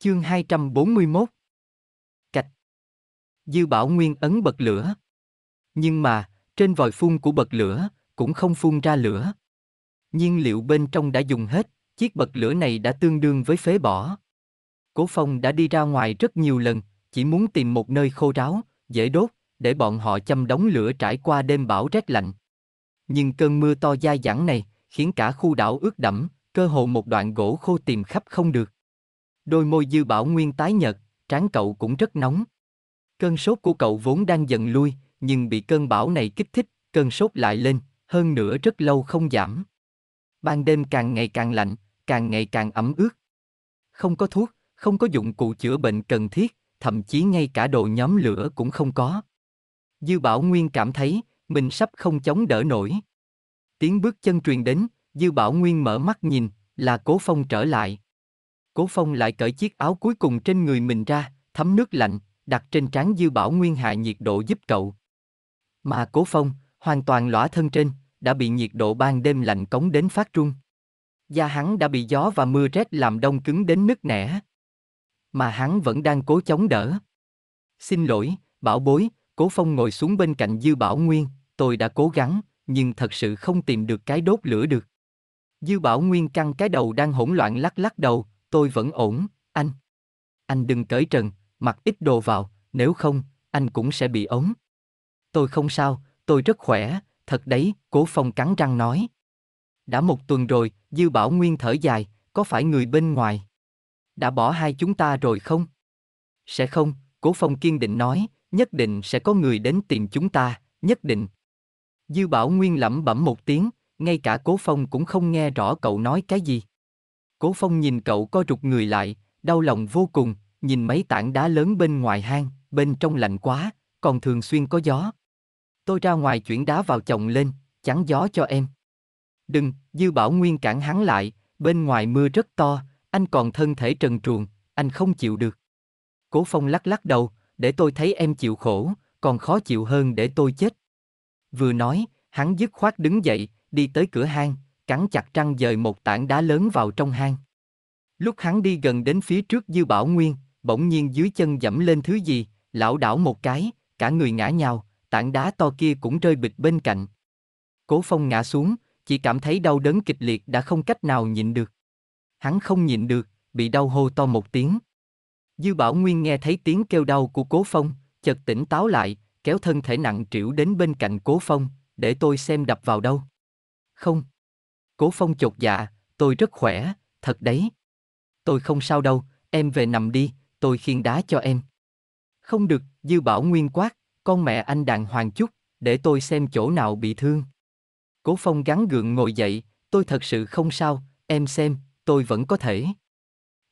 Chương 241 Cạch Dư Bảo Nguyên ấn bật lửa. Nhưng mà, trên vòi phun của bật lửa, cũng không phun ra lửa. Nhiên liệu bên trong đã dùng hết, chiếc bật lửa này đã tương đương với phế bỏ. Cố Phong đã đi ra ngoài rất nhiều lần, chỉ muốn tìm một nơi khô ráo, dễ đốt, để bọn họ chăm đóng lửa trải qua đêm bão rét lạnh. Nhưng cơn mưa to dai dẳng này khiến cả khu đảo ướt đẫm, cơ hồ một đoạn gỗ khô tìm khắp không được. Đôi môi dư bảo nguyên tái nhợt, trán cậu cũng rất nóng. Cơn sốt của cậu vốn đang dần lui, nhưng bị cơn bão này kích thích, cơn sốt lại lên, hơn nữa rất lâu không giảm. Ban đêm càng ngày càng lạnh, càng ngày càng ẩm ướt. Không có thuốc, không có dụng cụ chữa bệnh cần thiết, thậm chí ngay cả đồ nhóm lửa cũng không có. Dư Bảo Nguyên cảm thấy mình sắp không chống đỡ nổi. Tiếng bước chân truyền đến, Dư Bảo Nguyên mở mắt nhìn, là Cố Phong trở lại. Cố Phong lại cởi chiếc áo cuối cùng trên người mình ra, thấm nước lạnh, đặt trên trán Dư Bảo Nguyên hạ nhiệt độ giúp cậu. Mà Cố Phong, hoàn toàn lõa thân trên, đã bị nhiệt độ ban đêm lạnh cống đến phát run. Da hắn đã bị gió và mưa rét làm đông cứng đến nứt nẻ. Mà hắn vẫn đang cố chống đỡ. Xin lỗi, Bảo Bối, Cố Phong ngồi xuống bên cạnh Dư Bảo Nguyên, tôi đã cố gắng, nhưng thật sự không tìm được cái đốt lửa được. Dư Bảo Nguyên căng cái đầu đang hỗn loạn lắc lắc đầu, tôi vẫn ổn, anh. Anh đừng cởi trần, mặc ít đồ vào, nếu không, anh cũng sẽ bị ốm. Tôi không sao, tôi rất khỏe, thật đấy, cố phong cắn răng nói. Đã một tuần rồi, Dư Bảo Nguyên thở dài, có phải người bên ngoài? Đã bỏ hai chúng ta rồi không? Sẽ không, Cố Phong kiên định nói, nhất định sẽ có người đến tìm chúng ta, nhất định. Dư Bảo Nguyên lẩm bẩm một tiếng, ngay cả Cố Phong cũng không nghe rõ cậu nói cái gì. Cố Phong nhìn cậu co rụt người lại, đau lòng vô cùng, nhìn mấy tảng đá lớn bên ngoài hang, bên trong lạnh quá, còn thường xuyên có gió. Tôi ra ngoài chuyển đá vào chồng lên, chắn gió cho em. Đừng, Dư Bảo Nguyên cản hắn lại, bên ngoài mưa rất to, anh còn thân thể trần truồng, anh không chịu được. Cố Phong lắc lắc đầu, để tôi thấy em chịu khổ, còn khó chịu hơn để tôi chết. Vừa nói, hắn dứt khoát đứng dậy, đi tới cửa hang, cắn chặt răng dời một tảng đá lớn vào trong hang. Lúc hắn đi gần đến phía trước Dư Bảo Nguyên, bỗng nhiên dưới chân dẫm lên thứ gì, lão đảo một cái, cả người ngã nhào, tảng đá to kia cũng rơi bịch bên cạnh. Cố Phong ngã xuống, chỉ cảm thấy đau đớn kịch liệt đã không cách nào nhịn được. Hắn không nhịn được, bị đau hô to một tiếng. Dư Bảo Nguyên nghe thấy tiếng kêu đau của Cố Phong, chợt tỉnh táo lại, kéo thân thể nặng trĩu đến bên cạnh Cố Phong, để tôi xem đập vào đâu. Không. Cố Phong chột dạ, tôi rất khỏe, thật đấy. Tôi không sao đâu, em về nằm đi, tôi khiên đá cho em. Không được, Dư Bảo Nguyên quát, con mẹ anh đàng hoàng chút, để tôi xem chỗ nào bị thương. Cố Phong gắn gượng ngồi dậy, tôi thật sự không sao, em xem, tôi vẫn có thể.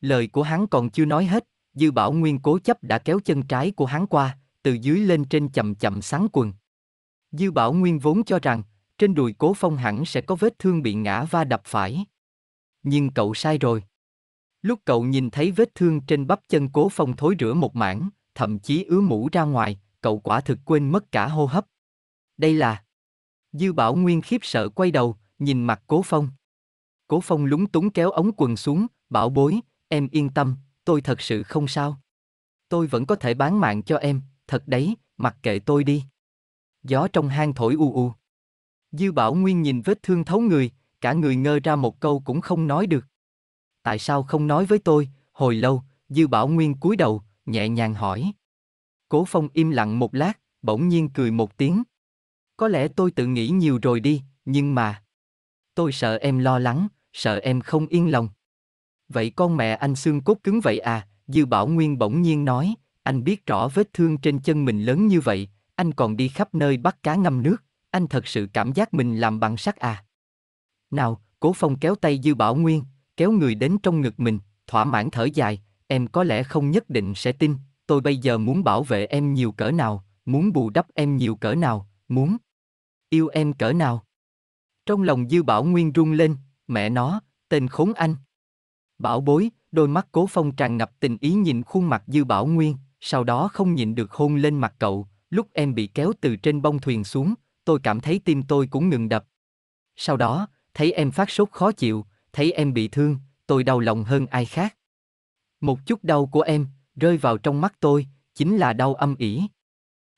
Lời của hắn còn chưa nói hết, Dư Bảo Nguyên cố chấp đã kéo chân trái của hắn qua, từ dưới lên trên chậm chậm sáng quần. Dư Bảo Nguyên vốn cho rằng, trên đùi cố phong hẳn sẽ có vết thương bị ngã va đập phải. Nhưng cậu sai rồi. Lúc cậu nhìn thấy vết thương trên bắp chân cố phong thối rửa một mảng, thậm chí ứa mũ ra ngoài, cậu quả thực quên mất cả hô hấp. Đây là... Dư Bảo Nguyên khiếp sợ quay đầu, nhìn mặt Cố Phong. Cố Phong lúng túng kéo ống quần xuống, bảo bối, em yên tâm, tôi thật sự không sao. Tôi vẫn có thể bán mạng cho em, thật đấy, mặc kệ tôi đi. Gió trong hang thổi u u. Dư Bảo Nguyên nhìn vết thương thấu người, cả người ngơ ra một câu cũng không nói được. Tại sao không nói với tôi? Hồi lâu, Dư Bảo Nguyên cúi đầu, nhẹ nhàng hỏi. Cố Phong im lặng một lát, bỗng nhiên cười một tiếng. Có lẽ tôi tự nghĩ nhiều rồi đi, nhưng mà... Tôi sợ em lo lắng, sợ em không yên lòng. Vậy con mẹ anh xương cốt cứng vậy à? Dư Bảo Nguyên bỗng nhiên nói, anh biết rõ vết thương trên chân mình lớn như vậy, anh còn đi khắp nơi bắt cá ngâm nước anh thật sự cảm giác mình làm bằng sắt à. Nào, Cố Phong kéo tay Dư Bảo Nguyên, kéo người đến trong ngực mình, thỏa mãn thở dài, em có lẽ không nhất định sẽ tin, tôi bây giờ muốn bảo vệ em nhiều cỡ nào, muốn bù đắp em nhiều cỡ nào, muốn yêu em cỡ nào. Trong lòng Dư Bảo Nguyên rung lên, mẹ nó, tên khốn anh. Bảo bối, đôi mắt Cố Phong tràn ngập tình ý nhìn khuôn mặt Dư Bảo Nguyên, sau đó không nhịn được hôn lên mặt cậu, lúc em bị kéo từ trên bông thuyền xuống, tôi cảm thấy tim tôi cũng ngừng đập. Sau đó, thấy em phát sốt khó chịu, thấy em bị thương, tôi đau lòng hơn ai khác. Một chút đau của em rơi vào trong mắt tôi, chính là đau âm ỉ.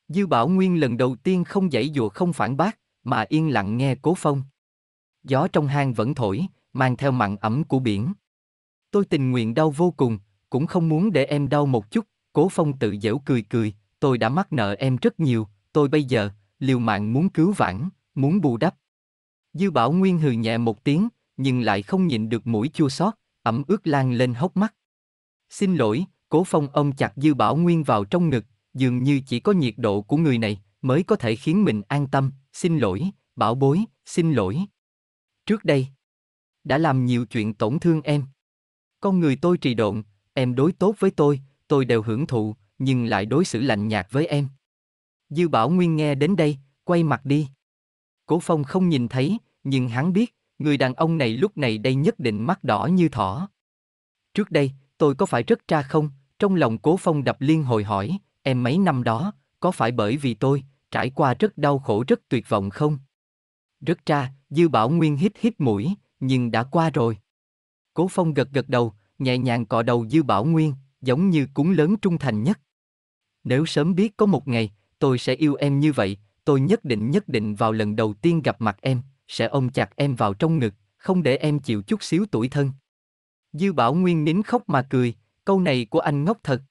Dư Bảo Nguyên lần đầu tiên không dãy dùa không phản bác, mà yên lặng nghe Cố Phong. Gió trong hang vẫn thổi, mang theo mặn ẩm của biển. Tôi tình nguyện đau vô cùng, cũng không muốn để em đau một chút, Cố Phong tự giễu cười cười, tôi đã mắc nợ em rất nhiều, tôi bây giờ, liều mạng muốn cứu vãn, muốn bù đắp. Dư Bảo Nguyên hừ nhẹ một tiếng, nhưng lại không nhịn được mũi chua xót, ẩm ướt lan lên hốc mắt. Xin lỗi, Cố Phong ôm chặt Dư Bảo Nguyên vào trong ngực, dường như chỉ có nhiệt độ của người này mới có thể khiến mình an tâm, xin lỗi, bảo bối, xin lỗi. Trước đây, đã làm nhiều chuyện tổn thương em. Con người tôi trì độn, em đối tốt với tôi, tôi đều hưởng thụ, nhưng lại đối xử lạnh nhạt với em. Dư Bảo Nguyên nghe đến đây, quay mặt đi. Cố Phong không nhìn thấy, nhưng hắn biết, người đàn ông này lúc này đây nhất định mắt đỏ như thỏ. Trước đây, tôi có phải rất tra không? Trong lòng Cố Phong đập liên hồi hỏi, em mấy năm đó, có phải bởi vì tôi, trải qua rất đau khổ rất tuyệt vọng không? Rất tra, Dư Bảo Nguyên hít hít mũi, nhưng đã qua rồi. Cố Phong gật gật đầu, nhẹ nhàng cọ đầu Dư Bảo Nguyên, giống như cúng lớn trung thành nhất. Nếu sớm biết có một ngày, tôi sẽ yêu em như vậy, tôi nhất định nhất định vào lần đầu tiên gặp mặt em, sẽ ôm chặt em vào trong ngực, không để em chịu chút xíu tuổi thân. Dư Bảo Nguyên nín khóc mà cười, câu này của anh ngốc thật.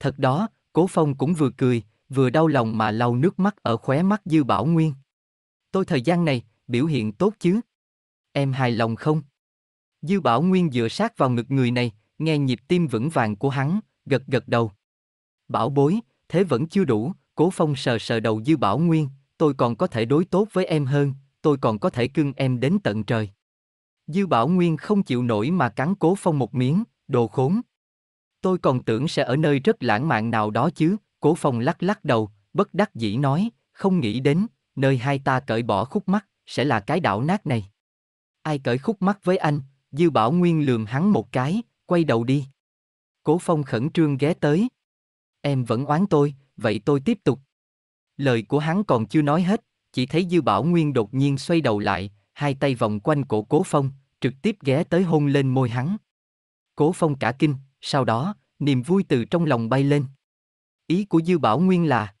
Thật đó, Cố Phong cũng vừa cười, vừa đau lòng mà lau nước mắt ở khóe mắt Dư Bảo Nguyên. Tôi thời gian này, biểu hiện tốt chứ? Em hài lòng không? Dư Bảo Nguyên dựa sát vào ngực người này, nghe nhịp tim vững vàng của hắn, gật gật đầu. Bảo bối, thế vẫn chưa đủ, Cố Phong sờ sờ đầu Dư Bảo Nguyên, tôi còn có thể đối tốt với em hơn, tôi còn có thể cưng em đến tận trời. Dư Bảo Nguyên không chịu nổi mà cắn Cố Phong một miếng, đồ khốn. Tôi còn tưởng sẽ ở nơi rất lãng mạn nào đó chứ, Cố Phong lắc lắc đầu, bất đắc dĩ nói, không nghĩ đến, nơi hai ta cởi bỏ khúc mắt, sẽ là cái đảo nát này. Ai cởi khúc mắt với anh, Dư Bảo Nguyên lườm hắn một cái, quay đầu đi. Cố Phong khẩn trương ghé tới. Em vẫn oán tôi, vậy tôi tiếp tục. Lời của hắn còn chưa nói hết, chỉ thấy Dư Bảo Nguyên đột nhiên xoay đầu lại, hai tay vòng quanh cổ Cố Phong, trực tiếp ghé tới hôn lên môi hắn. Cố Phong cả kinh, sau đó, niềm vui từ trong lòng bay lên. Ý của Dư Bảo Nguyên là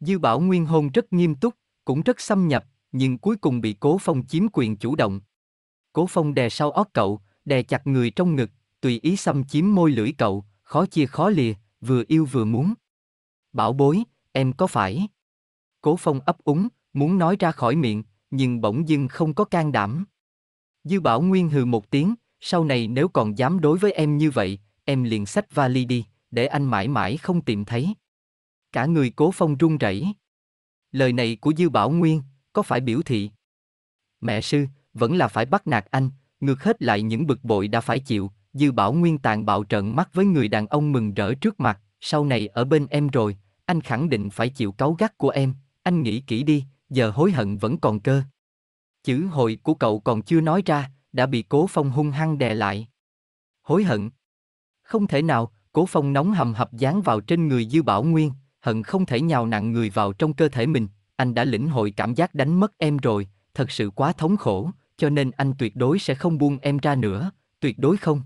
Dư Bảo Nguyên hôn rất nghiêm túc, cũng rất xâm nhập, nhưng cuối cùng bị Cố Phong chiếm quyền chủ động. Cố Phong đè sau óc cậu, đè chặt người trong ngực, tùy ý xâm chiếm môi lưỡi cậu, khó chia khó lìa, vừa yêu vừa muốn. Bảo bối, em có phải? Cố phong ấp úng, muốn nói ra khỏi miệng, nhưng bỗng dưng không có can đảm. Dư bảo nguyên hừ một tiếng, sau này nếu còn dám đối với em như vậy, em liền xách vali đi, để anh mãi mãi không tìm thấy. Cả người cố phong run rẩy. Lời này của Dư Bảo Nguyên, có phải biểu thị? Mẹ sư, vẫn là phải bắt nạt anh, ngược hết lại những bực bội đã phải chịu, Dư Bảo Nguyên tàn bạo trận mắt với người đàn ông mừng rỡ trước mặt sau này ở bên em rồi, anh khẳng định phải chịu cáu gắt của em, anh nghĩ kỹ đi, giờ hối hận vẫn còn cơ. Chữ hồi của cậu còn chưa nói ra, đã bị Cố Phong hung hăng đè lại. Hối hận? Không thể nào, Cố Phong nóng hầm hập dán vào trên người Dư Bảo Nguyên, hận không thể nhào nặng người vào trong cơ thể mình, anh đã lĩnh hội cảm giác đánh mất em rồi, thật sự quá thống khổ, cho nên anh tuyệt đối sẽ không buông em ra nữa, tuyệt đối không.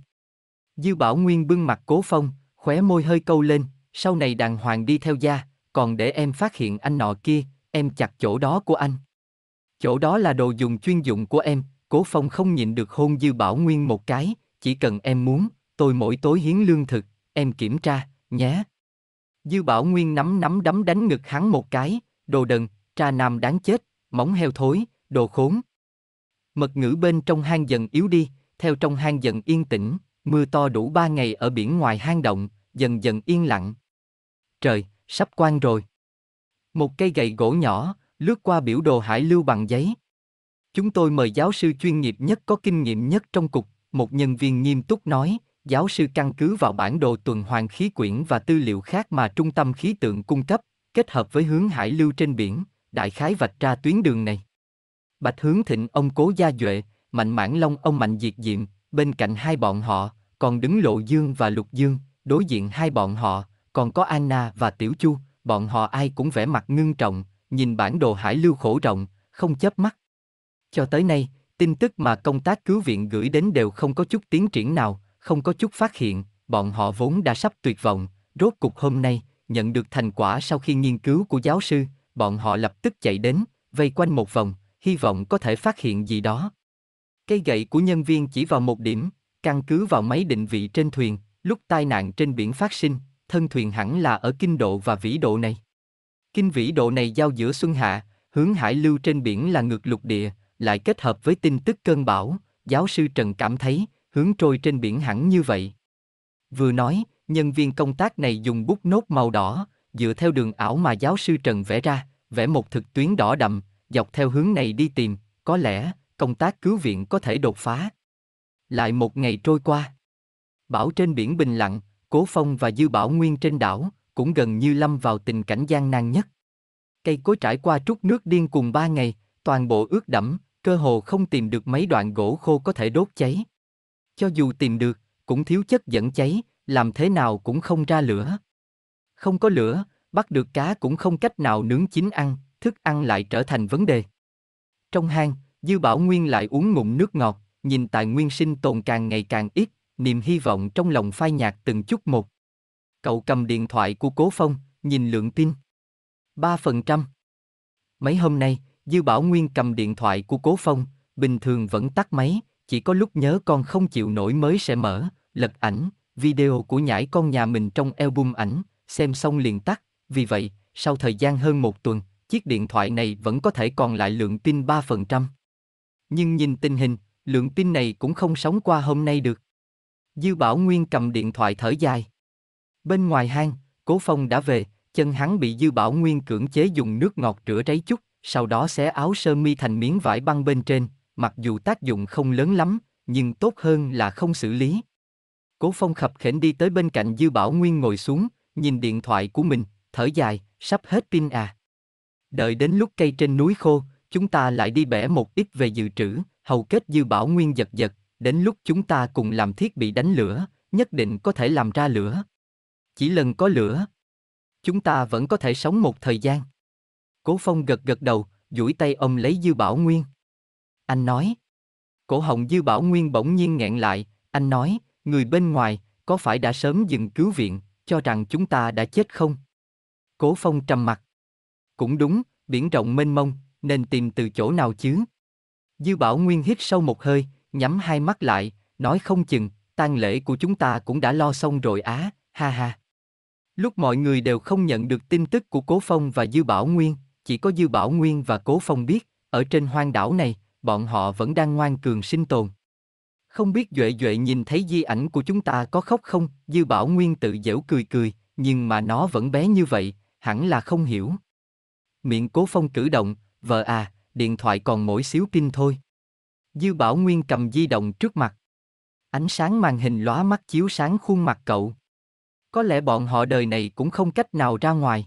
Dư Bảo Nguyên bưng mặt Cố Phong, khóe môi hơi câu lên, sau này đàng hoàng đi theo gia, còn để em phát hiện anh nọ kia, em chặt chỗ đó của anh. Chỗ đó là đồ dùng chuyên dụng của em, cố phong không nhịn được hôn dư bảo nguyên một cái, chỉ cần em muốn, tôi mỗi tối hiến lương thực, em kiểm tra, nhé. Dư bảo nguyên nắm nắm đấm đánh ngực hắn một cái, đồ đần, tra nam đáng chết, móng heo thối, đồ khốn. Mật ngữ bên trong hang dần yếu đi, theo trong hang dần yên tĩnh, Mưa to đủ ba ngày ở biển ngoài hang động, dần dần yên lặng. Trời, sắp quan rồi. Một cây gậy gỗ nhỏ, lướt qua biểu đồ hải lưu bằng giấy. Chúng tôi mời giáo sư chuyên nghiệp nhất có kinh nghiệm nhất trong cục, một nhân viên nghiêm túc nói, giáo sư căn cứ vào bản đồ tuần hoàn khí quyển và tư liệu khác mà trung tâm khí tượng cung cấp, kết hợp với hướng hải lưu trên biển, đại khái vạch ra tuyến đường này. Bạch hướng thịnh ông cố gia duệ, mạnh mãn long ông mạnh diệt diệm, bên cạnh hai bọn họ, còn đứng Lộ Dương và Lục Dương, đối diện hai bọn họ, còn có Anna và Tiểu Chu, bọn họ ai cũng vẻ mặt ngưng trọng, nhìn bản đồ hải lưu khổ rộng, không chớp mắt. Cho tới nay, tin tức mà công tác cứu viện gửi đến đều không có chút tiến triển nào, không có chút phát hiện, bọn họ vốn đã sắp tuyệt vọng, rốt cục hôm nay, nhận được thành quả sau khi nghiên cứu của giáo sư, bọn họ lập tức chạy đến, vây quanh một vòng, hy vọng có thể phát hiện gì đó. Cây gậy của nhân viên chỉ vào một điểm, căn cứ vào máy định vị trên thuyền, lúc tai nạn trên biển phát sinh, thân thuyền hẳn là ở kinh độ và vĩ độ này. Kinh vĩ độ này giao giữa xuân hạ, hướng hải lưu trên biển là ngược lục địa, lại kết hợp với tin tức cơn bão, giáo sư Trần cảm thấy, hướng trôi trên biển hẳn như vậy. Vừa nói, nhân viên công tác này dùng bút nốt màu đỏ, dựa theo đường ảo mà giáo sư Trần vẽ ra, vẽ một thực tuyến đỏ đậm, dọc theo hướng này đi tìm, có lẽ, công tác cứu viện có thể đột phá. Lại một ngày trôi qua. bảo trên biển bình lặng, Cố Phong và Dư Bảo Nguyên trên đảo, cũng gần như lâm vào tình cảnh gian nan nhất. Cây cối trải qua trút nước điên cùng ba ngày, toàn bộ ướt đẫm, cơ hồ không tìm được mấy đoạn gỗ khô có thể đốt cháy. Cho dù tìm được, cũng thiếu chất dẫn cháy, làm thế nào cũng không ra lửa. Không có lửa, bắt được cá cũng không cách nào nướng chín ăn, thức ăn lại trở thành vấn đề. Trong hang, Dư Bảo Nguyên lại uống ngụm nước ngọt, nhìn tài nguyên sinh tồn càng ngày càng ít, niềm hy vọng trong lòng phai nhạt từng chút một. Cậu cầm điện thoại của Cố Phong, nhìn lượng tin. 3%. Mấy hôm nay, Dư Bảo Nguyên cầm điện thoại của Cố Phong, bình thường vẫn tắt máy, chỉ có lúc nhớ con không chịu nổi mới sẽ mở, lật ảnh, video của nhãi con nhà mình trong album ảnh, xem xong liền tắt, vì vậy, sau thời gian hơn một tuần, chiếc điện thoại này vẫn có thể còn lại lượng tin 3% nhưng nhìn tình hình, lượng pin này cũng không sống qua hôm nay được. Dư Bảo Nguyên cầm điện thoại thở dài. Bên ngoài hang, Cố Phong đã về, chân hắn bị Dư Bảo Nguyên cưỡng chế dùng nước ngọt rửa ráy chút, sau đó xé áo sơ mi thành miếng vải băng bên trên, mặc dù tác dụng không lớn lắm, nhưng tốt hơn là không xử lý. Cố Phong khập khểnh đi tới bên cạnh Dư Bảo Nguyên ngồi xuống, nhìn điện thoại của mình, thở dài, sắp hết pin à. Đợi đến lúc cây trên núi khô, chúng ta lại đi bẻ một ít về dự trữ, hầu kết dư bảo nguyên giật giật, đến lúc chúng ta cùng làm thiết bị đánh lửa, nhất định có thể làm ra lửa. Chỉ lần có lửa, chúng ta vẫn có thể sống một thời gian. Cố Phong gật gật đầu, duỗi tay ông lấy Dư Bảo Nguyên. Anh nói. Cổ họng Dư Bảo Nguyên bỗng nhiên nghẹn lại, anh nói, người bên ngoài, có phải đã sớm dừng cứu viện, cho rằng chúng ta đã chết không? Cố Phong trầm mặt. Cũng đúng, biển rộng mênh mông, nên tìm từ chỗ nào chứ? Dư Bảo Nguyên hít sâu một hơi, nhắm hai mắt lại, nói không chừng, tang lễ của chúng ta cũng đã lo xong rồi á, ha ha. Lúc mọi người đều không nhận được tin tức của Cố Phong và Dư Bảo Nguyên, chỉ có Dư Bảo Nguyên và Cố Phong biết, ở trên hoang đảo này, bọn họ vẫn đang ngoan cường sinh tồn. Không biết Duệ Duệ nhìn thấy di ảnh của chúng ta có khóc không, Dư Bảo Nguyên tự dễu cười cười, nhưng mà nó vẫn bé như vậy, hẳn là không hiểu. Miệng Cố Phong cử động, vợ à, điện thoại còn mỗi xíu pin thôi. Dư Bảo Nguyên cầm di động trước mặt. Ánh sáng màn hình lóa mắt chiếu sáng khuôn mặt cậu. Có lẽ bọn họ đời này cũng không cách nào ra ngoài.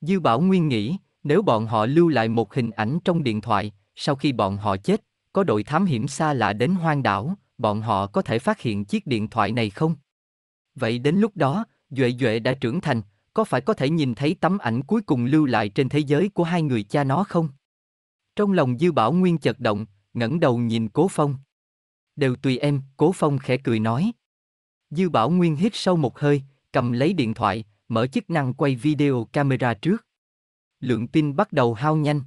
Dư Bảo Nguyên nghĩ, nếu bọn họ lưu lại một hình ảnh trong điện thoại, sau khi bọn họ chết, có đội thám hiểm xa lạ đến hoang đảo, bọn họ có thể phát hiện chiếc điện thoại này không? Vậy đến lúc đó, Duệ Duệ đã trưởng thành, có phải có thể nhìn thấy tấm ảnh cuối cùng lưu lại trên thế giới của hai người cha nó không? Trong lòng Dư Bảo Nguyên chợt động, ngẩng đầu nhìn Cố Phong. Đều tùy em, Cố Phong khẽ cười nói. Dư Bảo Nguyên hít sâu một hơi, cầm lấy điện thoại, mở chức năng quay video camera trước. Lượng tin bắt đầu hao nhanh.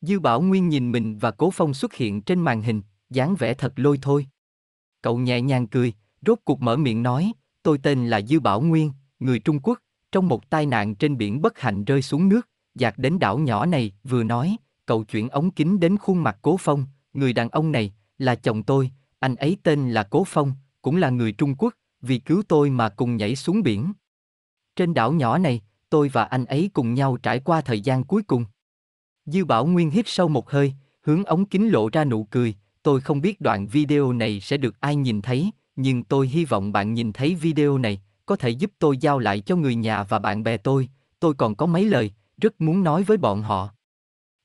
Dư Bảo Nguyên nhìn mình và Cố Phong xuất hiện trên màn hình, dáng vẻ thật lôi thôi. Cậu nhẹ nhàng cười, rốt cuộc mở miệng nói, tôi tên là Dư Bảo Nguyên, người Trung Quốc, trong một tai nạn trên biển bất hạnh rơi xuống nước, dạt đến đảo nhỏ này, vừa nói, cậu chuyển ống kính đến khuôn mặt Cố Phong, người đàn ông này, là chồng tôi, anh ấy tên là Cố Phong, cũng là người Trung Quốc, vì cứu tôi mà cùng nhảy xuống biển. Trên đảo nhỏ này, tôi và anh ấy cùng nhau trải qua thời gian cuối cùng. Dư Bảo Nguyên hít sâu một hơi, hướng ống kính lộ ra nụ cười, tôi không biết đoạn video này sẽ được ai nhìn thấy, nhưng tôi hy vọng bạn nhìn thấy video này, có thể giúp tôi giao lại cho người nhà và bạn bè tôi, tôi còn có mấy lời, rất muốn nói với bọn họ.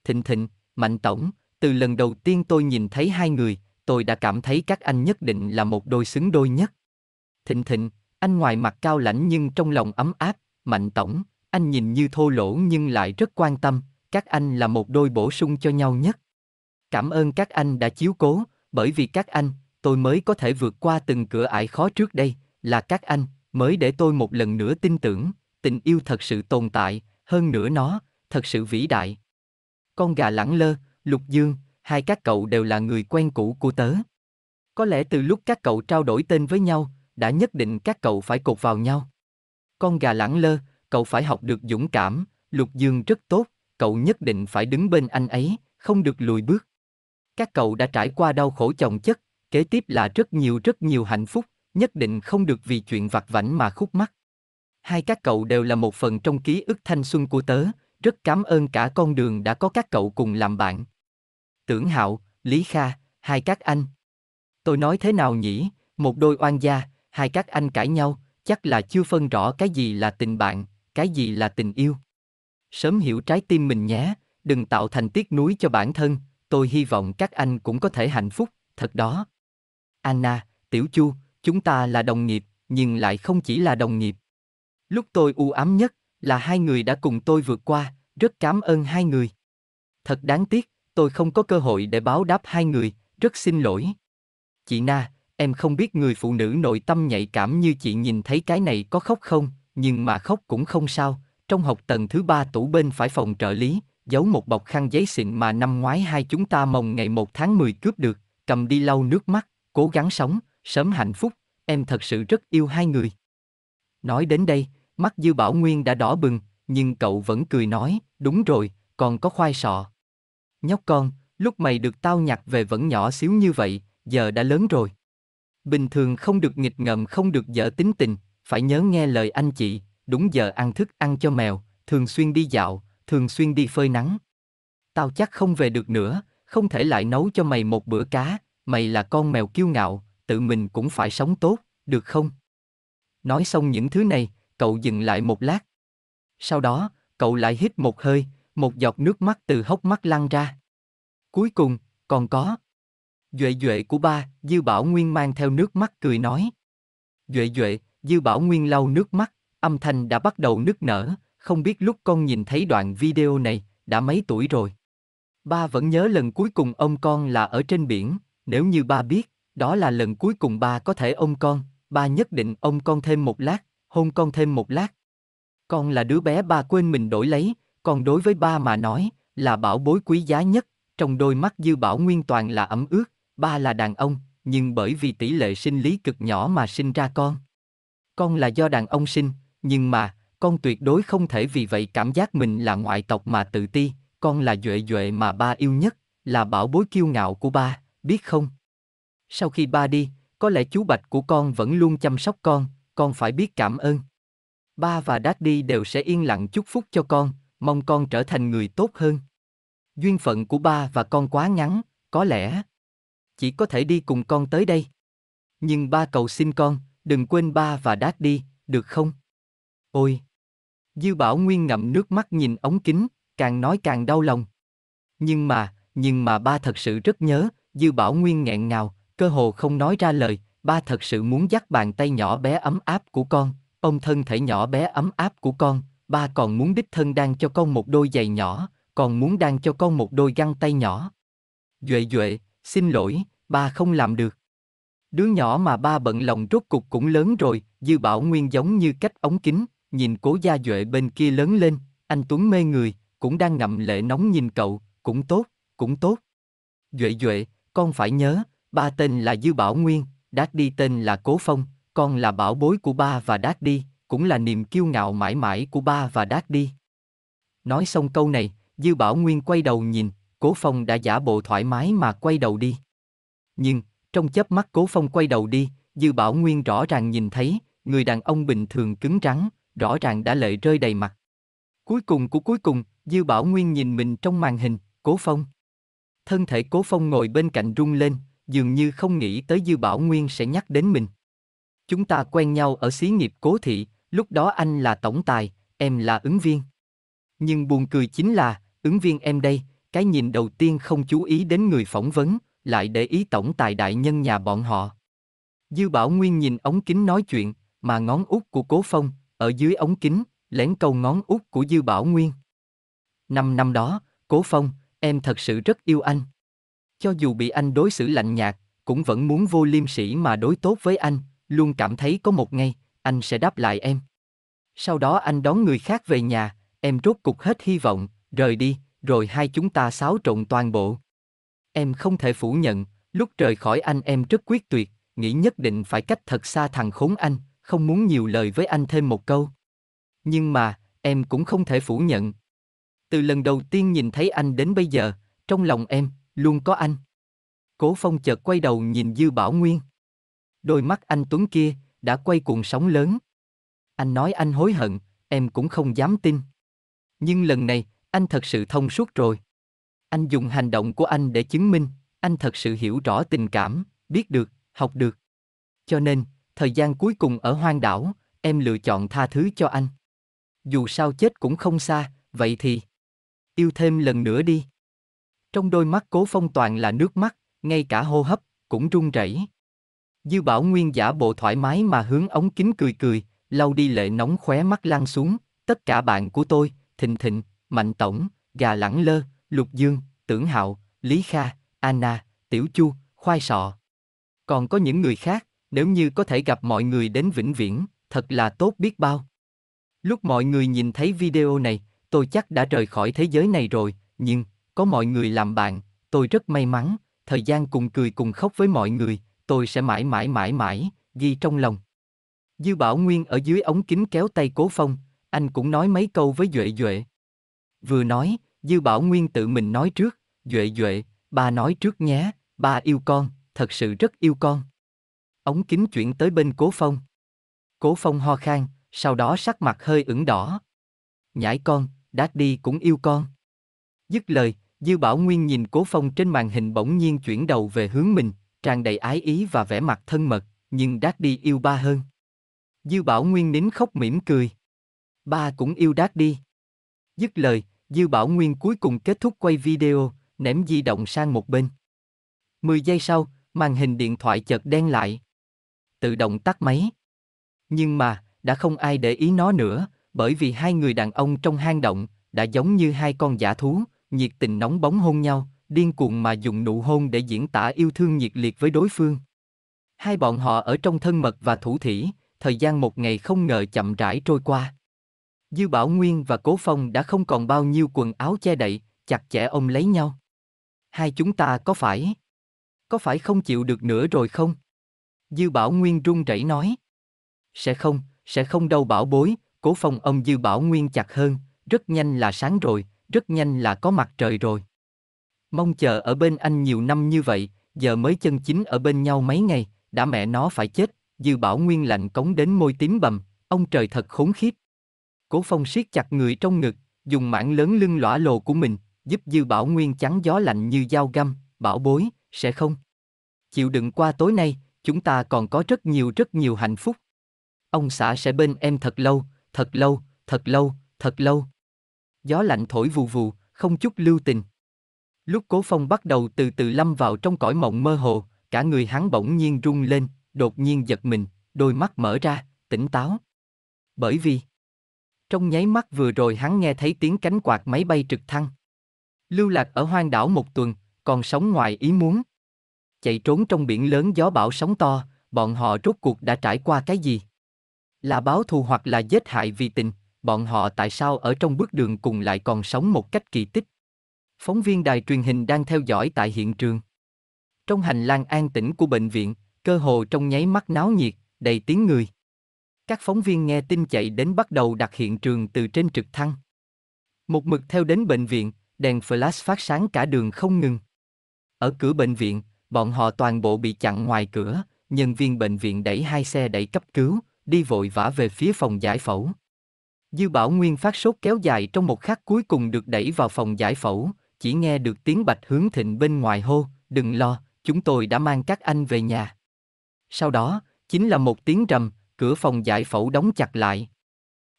Thịnh Thịnh, Mạnh Tổng, từ lần đầu tiên tôi nhìn thấy hai người, tôi đã cảm thấy các anh nhất định là một đôi xứng đôi nhất. Thịnh Thịnh, anh ngoài mặt cao lãnh nhưng trong lòng ấm áp, Mạnh Tổng, anh nhìn như thô lỗ nhưng lại rất quan tâm, các anh là một đôi bổ sung cho nhau nhất. Cảm ơn các anh đã chiếu cố, bởi vì các anh, tôi mới có thể vượt qua từng cửa ải khó trước đây, là các anh, mới để tôi một lần nữa tin tưởng, tình yêu thật sự tồn tại, hơn nữa nó, thật sự vĩ đại. Con gà lẳng lơ, Lục Dương, hai các cậu đều là người quen cũ của tớ. Có lẽ từ lúc các cậu trao đổi tên với nhau, đã nhất định các cậu phải cột vào nhau. Con gà lẳng lơ, cậu phải học được dũng cảm, Lục Dương rất tốt, cậu nhất định phải đứng bên anh ấy, không được lùi bước. Các cậu đã trải qua đau khổ chồng chất, kế tiếp là rất nhiều rất nhiều hạnh phúc, nhất định không được vì chuyện vặt vảnh mà khúc mắt Hai các cậu đều là một phần trong ký ức thanh xuân của tớ, rất cảm ơn cả con đường đã có các cậu cùng làm bạn. Tưởng Hạo, Lý Kha, hai các anh. Tôi nói thế nào nhỉ, một đôi oan gia, hai các anh cãi nhau, chắc là chưa phân rõ cái gì là tình bạn, cái gì là tình yêu. Sớm hiểu trái tim mình nhé, đừng tạo thành tiếc nuối cho bản thân, tôi hy vọng các anh cũng có thể hạnh phúc, thật đó. Anna, Tiểu Chu, chúng ta là đồng nghiệp, nhưng lại không chỉ là đồng nghiệp. Lúc tôi u ám nhất là hai người đã cùng tôi vượt qua, rất cảm ơn hai người. Thật đáng tiếc, tôi không có cơ hội để báo đáp hai người, rất xin lỗi. Chị Na, em không biết người phụ nữ nội tâm nhạy cảm như chị nhìn thấy cái này có khóc không, nhưng mà khóc cũng không sao. Trong học tầng thứ ba tủ bên phải phòng trợ lý, giấu một bọc khăn giấy xịn mà năm ngoái hai chúng ta mồng ngày 1 tháng 10 cướp được, cầm đi lau nước mắt, cố gắng sống, sớm hạnh phúc, em thật sự rất yêu hai người. Nói đến đây, mắt Dư Bảo Nguyên đã đỏ bừng, nhưng cậu vẫn cười nói, đúng rồi, còn có khoai sọ. Nhóc con, lúc mày được tao nhặt về vẫn nhỏ xíu như vậy, giờ đã lớn rồi. Bình thường không được nghịch ngợm không được dở tính tình, phải nhớ nghe lời anh chị, đúng giờ ăn thức ăn cho mèo, thường xuyên đi dạo, thường xuyên đi phơi nắng. Tao chắc không về được nữa, không thể lại nấu cho mày một bữa cá, mày là con mèo kiêu ngạo, tự mình cũng phải sống tốt, được không? Nói xong những thứ này, cậu dừng lại một lát. Sau đó, cậu lại hít một hơi, một giọt nước mắt từ hốc mắt lăn ra. Cuối cùng, còn có. Duệ duệ của ba, Dư Bảo Nguyên mang theo nước mắt cười nói. Duệ duệ, Dư Bảo Nguyên lau nước mắt, âm thanh đã bắt đầu nức nở, không biết lúc con nhìn thấy đoạn video này, đã mấy tuổi rồi. Ba vẫn nhớ lần cuối cùng ông con là ở trên biển, nếu như ba biết, đó là lần cuối cùng ba có thể ôm con, ba nhất định ôm con thêm một lát, hôn con thêm một lát. Con là đứa bé ba quên mình đổi lấy, còn đối với ba mà nói, là bảo bối quý giá nhất, trong đôi mắt dư bảo nguyên toàn là ấm ướt, ba là đàn ông, nhưng bởi vì tỷ lệ sinh lý cực nhỏ mà sinh ra con. Con là do đàn ông sinh, nhưng mà, con tuyệt đối không thể vì vậy cảm giác mình là ngoại tộc mà tự ti, con là duệ duệ mà ba yêu nhất, là bảo bối kiêu ngạo của ba, biết không? Sau khi ba đi, có lẽ chú Bạch của con vẫn luôn chăm sóc con, con phải biết cảm ơn. Ba và đát đi đều sẽ yên lặng chúc phúc cho con, mong con trở thành người tốt hơn. Duyên phận của ba và con quá ngắn, có lẽ chỉ có thể đi cùng con tới đây. Nhưng ba cầu xin con, đừng quên ba và đát đi, được không? Ôi! Dư Bảo Nguyên ngậm nước mắt nhìn ống kính, càng nói càng đau lòng. Nhưng mà, nhưng mà ba thật sự rất nhớ, Dư Bảo Nguyên nghẹn ngào, cơ hồ không nói ra lời, ba thật sự muốn dắt bàn tay nhỏ bé ấm áp của con, ông thân thể nhỏ bé ấm áp của con, ba còn muốn đích thân đang cho con một đôi giày nhỏ, còn muốn đang cho con một đôi găng tay nhỏ. Duệ duệ, xin lỗi, ba không làm được. Đứa nhỏ mà ba bận lòng rốt cục cũng lớn rồi, dư bảo nguyên giống như cách ống kính, nhìn cố gia duệ bên kia lớn lên, anh Tuấn mê người, cũng đang ngậm lệ nóng nhìn cậu, cũng tốt, cũng tốt. Duệ duệ, con phải nhớ, Ba tên là Dư Bảo Nguyên, Đát Đi tên là Cố Phong, con là bảo bối của ba và Đát Đi, cũng là niềm kiêu ngạo mãi mãi của ba và Đát Đi. Nói xong câu này, Dư Bảo Nguyên quay đầu nhìn, Cố Phong đã giả bộ thoải mái mà quay đầu đi. Nhưng, trong chớp mắt Cố Phong quay đầu đi, Dư Bảo Nguyên rõ ràng nhìn thấy, người đàn ông bình thường cứng rắn, rõ ràng đã lệ rơi đầy mặt. Cuối cùng của cuối cùng, Dư Bảo Nguyên nhìn mình trong màn hình, Cố Phong. Thân thể Cố Phong ngồi bên cạnh rung lên, dường như không nghĩ tới Dư Bảo Nguyên sẽ nhắc đến mình. Chúng ta quen nhau ở xí nghiệp cố thị, lúc đó anh là tổng tài, em là ứng viên. Nhưng buồn cười chính là, ứng viên em đây, cái nhìn đầu tiên không chú ý đến người phỏng vấn, lại để ý tổng tài đại nhân nhà bọn họ. Dư Bảo Nguyên nhìn ống kính nói chuyện, mà ngón út của Cố Phong, ở dưới ống kính, lén câu ngón út của Dư Bảo Nguyên. Năm năm đó, Cố Phong, em thật sự rất yêu anh. Cho dù bị anh đối xử lạnh nhạt, cũng vẫn muốn vô liêm sĩ mà đối tốt với anh, luôn cảm thấy có một ngày, anh sẽ đáp lại em. Sau đó anh đón người khác về nhà, em rốt cục hết hy vọng, rời đi, rồi hai chúng ta xáo trộn toàn bộ. Em không thể phủ nhận, lúc rời khỏi anh em rất quyết tuyệt, nghĩ nhất định phải cách thật xa thằng khốn anh, không muốn nhiều lời với anh thêm một câu. Nhưng mà, em cũng không thể phủ nhận. Từ lần đầu tiên nhìn thấy anh đến bây giờ, trong lòng em, luôn có anh. Cố Phong chợt quay đầu nhìn Dư Bảo Nguyên. Đôi mắt anh Tuấn kia đã quay cuồng sóng lớn. Anh nói anh hối hận, em cũng không dám tin. Nhưng lần này, anh thật sự thông suốt rồi. Anh dùng hành động của anh để chứng minh, anh thật sự hiểu rõ tình cảm, biết được, học được. Cho nên, thời gian cuối cùng ở hoang đảo, em lựa chọn tha thứ cho anh. Dù sao chết cũng không xa, vậy thì yêu thêm lần nữa đi. Trong đôi mắt cố phong toàn là nước mắt, ngay cả hô hấp, cũng run rẩy. Dư bảo nguyên giả bộ thoải mái mà hướng ống kính cười cười, lau đi lệ nóng khóe mắt lan xuống, tất cả bạn của tôi, Thịnh Thịnh, Mạnh Tổng, Gà Lẳng Lơ, Lục Dương, Tưởng Hạo, Lý Kha, Anna, Tiểu Chu, Khoai Sọ. Còn có những người khác, nếu như có thể gặp mọi người đến vĩnh viễn, thật là tốt biết bao. Lúc mọi người nhìn thấy video này, tôi chắc đã rời khỏi thế giới này rồi, nhưng có mọi người làm bạn, tôi rất may mắn, thời gian cùng cười cùng khóc với mọi người, tôi sẽ mãi mãi mãi mãi, ghi trong lòng. Dư Bảo Nguyên ở dưới ống kính kéo tay Cố Phong, anh cũng nói mấy câu với Duệ Duệ. Vừa nói, Dư Bảo Nguyên tự mình nói trước, Duệ Duệ, ba nói trước nhé, ba yêu con, thật sự rất yêu con. Ống kính chuyển tới bên Cố Phong. Cố Phong ho khan, sau đó sắc mặt hơi ửng đỏ. Nhãi con, Đát đi cũng yêu con. Dứt lời, Dư Bảo Nguyên nhìn Cố Phong trên màn hình bỗng nhiên chuyển đầu về hướng mình, tràn đầy ái ý và vẻ mặt thân mật, nhưng Đát Đi yêu ba hơn. Dư Bảo Nguyên nín khóc mỉm cười. Ba cũng yêu Đát Đi. Dứt lời, Dư Bảo Nguyên cuối cùng kết thúc quay video, ném di động sang một bên. 10 giây sau, màn hình điện thoại chợt đen lại. Tự động tắt máy. Nhưng mà, đã không ai để ý nó nữa, bởi vì hai người đàn ông trong hang động đã giống như hai con giả thú, nhiệt tình nóng bóng hôn nhau, điên cuồng mà dùng nụ hôn để diễn tả yêu thương nhiệt liệt với đối phương. Hai bọn họ ở trong thân mật và thủ thỉ, thời gian một ngày không ngờ chậm rãi trôi qua. Dư Bảo Nguyên và Cố Phong đã không còn bao nhiêu quần áo che đậy, chặt chẽ ôm lấy nhau. Hai chúng ta có phải có phải không chịu được nữa rồi không? Dư Bảo Nguyên run rẩy nói. Sẽ không, sẽ không đâu bảo bối, Cố Phong ông Dư Bảo Nguyên chặt hơn, rất nhanh là sáng rồi, rất nhanh là có mặt trời rồi. Mong chờ ở bên anh nhiều năm như vậy, giờ mới chân chính ở bên nhau mấy ngày, đã mẹ nó phải chết, dư bảo nguyên lạnh cống đến môi tím bầm, ông trời thật khốn khiếp. Cố phong siết chặt người trong ngực, dùng mảng lớn lưng lõa lồ của mình, giúp dư bảo nguyên chắn gió lạnh như dao găm, bảo bối, sẽ không. Chịu đựng qua tối nay, chúng ta còn có rất nhiều rất nhiều hạnh phúc. Ông xã sẽ bên em thật lâu, thật lâu, thật lâu, thật lâu. Gió lạnh thổi vù vù, không chút lưu tình. Lúc Cố Phong bắt đầu từ từ lâm vào trong cõi mộng mơ hồ, cả người hắn bỗng nhiên rung lên, đột nhiên giật mình, đôi mắt mở ra, tỉnh táo. Bởi vì, trong nháy mắt vừa rồi hắn nghe thấy tiếng cánh quạt máy bay trực thăng. Lưu lạc ở hoang đảo một tuần, còn sống ngoài ý muốn. Chạy trốn trong biển lớn gió bão sóng to, bọn họ rốt cuộc đã trải qua cái gì? Là báo thù hoặc là giết hại vì tình, bọn họ tại sao ở trong bước đường cùng lại còn sống một cách kỳ tích. Phóng viên đài truyền hình đang theo dõi tại hiện trường. Trong hành lang an tĩnh của bệnh viện, cơ hồ trong nháy mắt náo nhiệt, đầy tiếng người. Các phóng viên nghe tin chạy đến bắt đầu đặt hiện trường từ trên trực thăng. Một mực theo đến bệnh viện, đèn flash phát sáng cả đường không ngừng. Ở cửa bệnh viện, bọn họ toàn bộ bị chặn ngoài cửa, nhân viên bệnh viện đẩy hai xe đẩy cấp cứu, đi vội vã về phía phòng giải phẫu. Dư Bảo Nguyên phát sốt kéo dài trong một khắc cuối cùng được đẩy vào phòng giải phẫu, chỉ nghe được tiếng Bạch Hướng Thịnh bên ngoài hô, đừng lo, chúng tôi đã mang các anh về nhà. Sau đó, chính là một tiếng rầm, cửa phòng giải phẫu đóng chặt lại.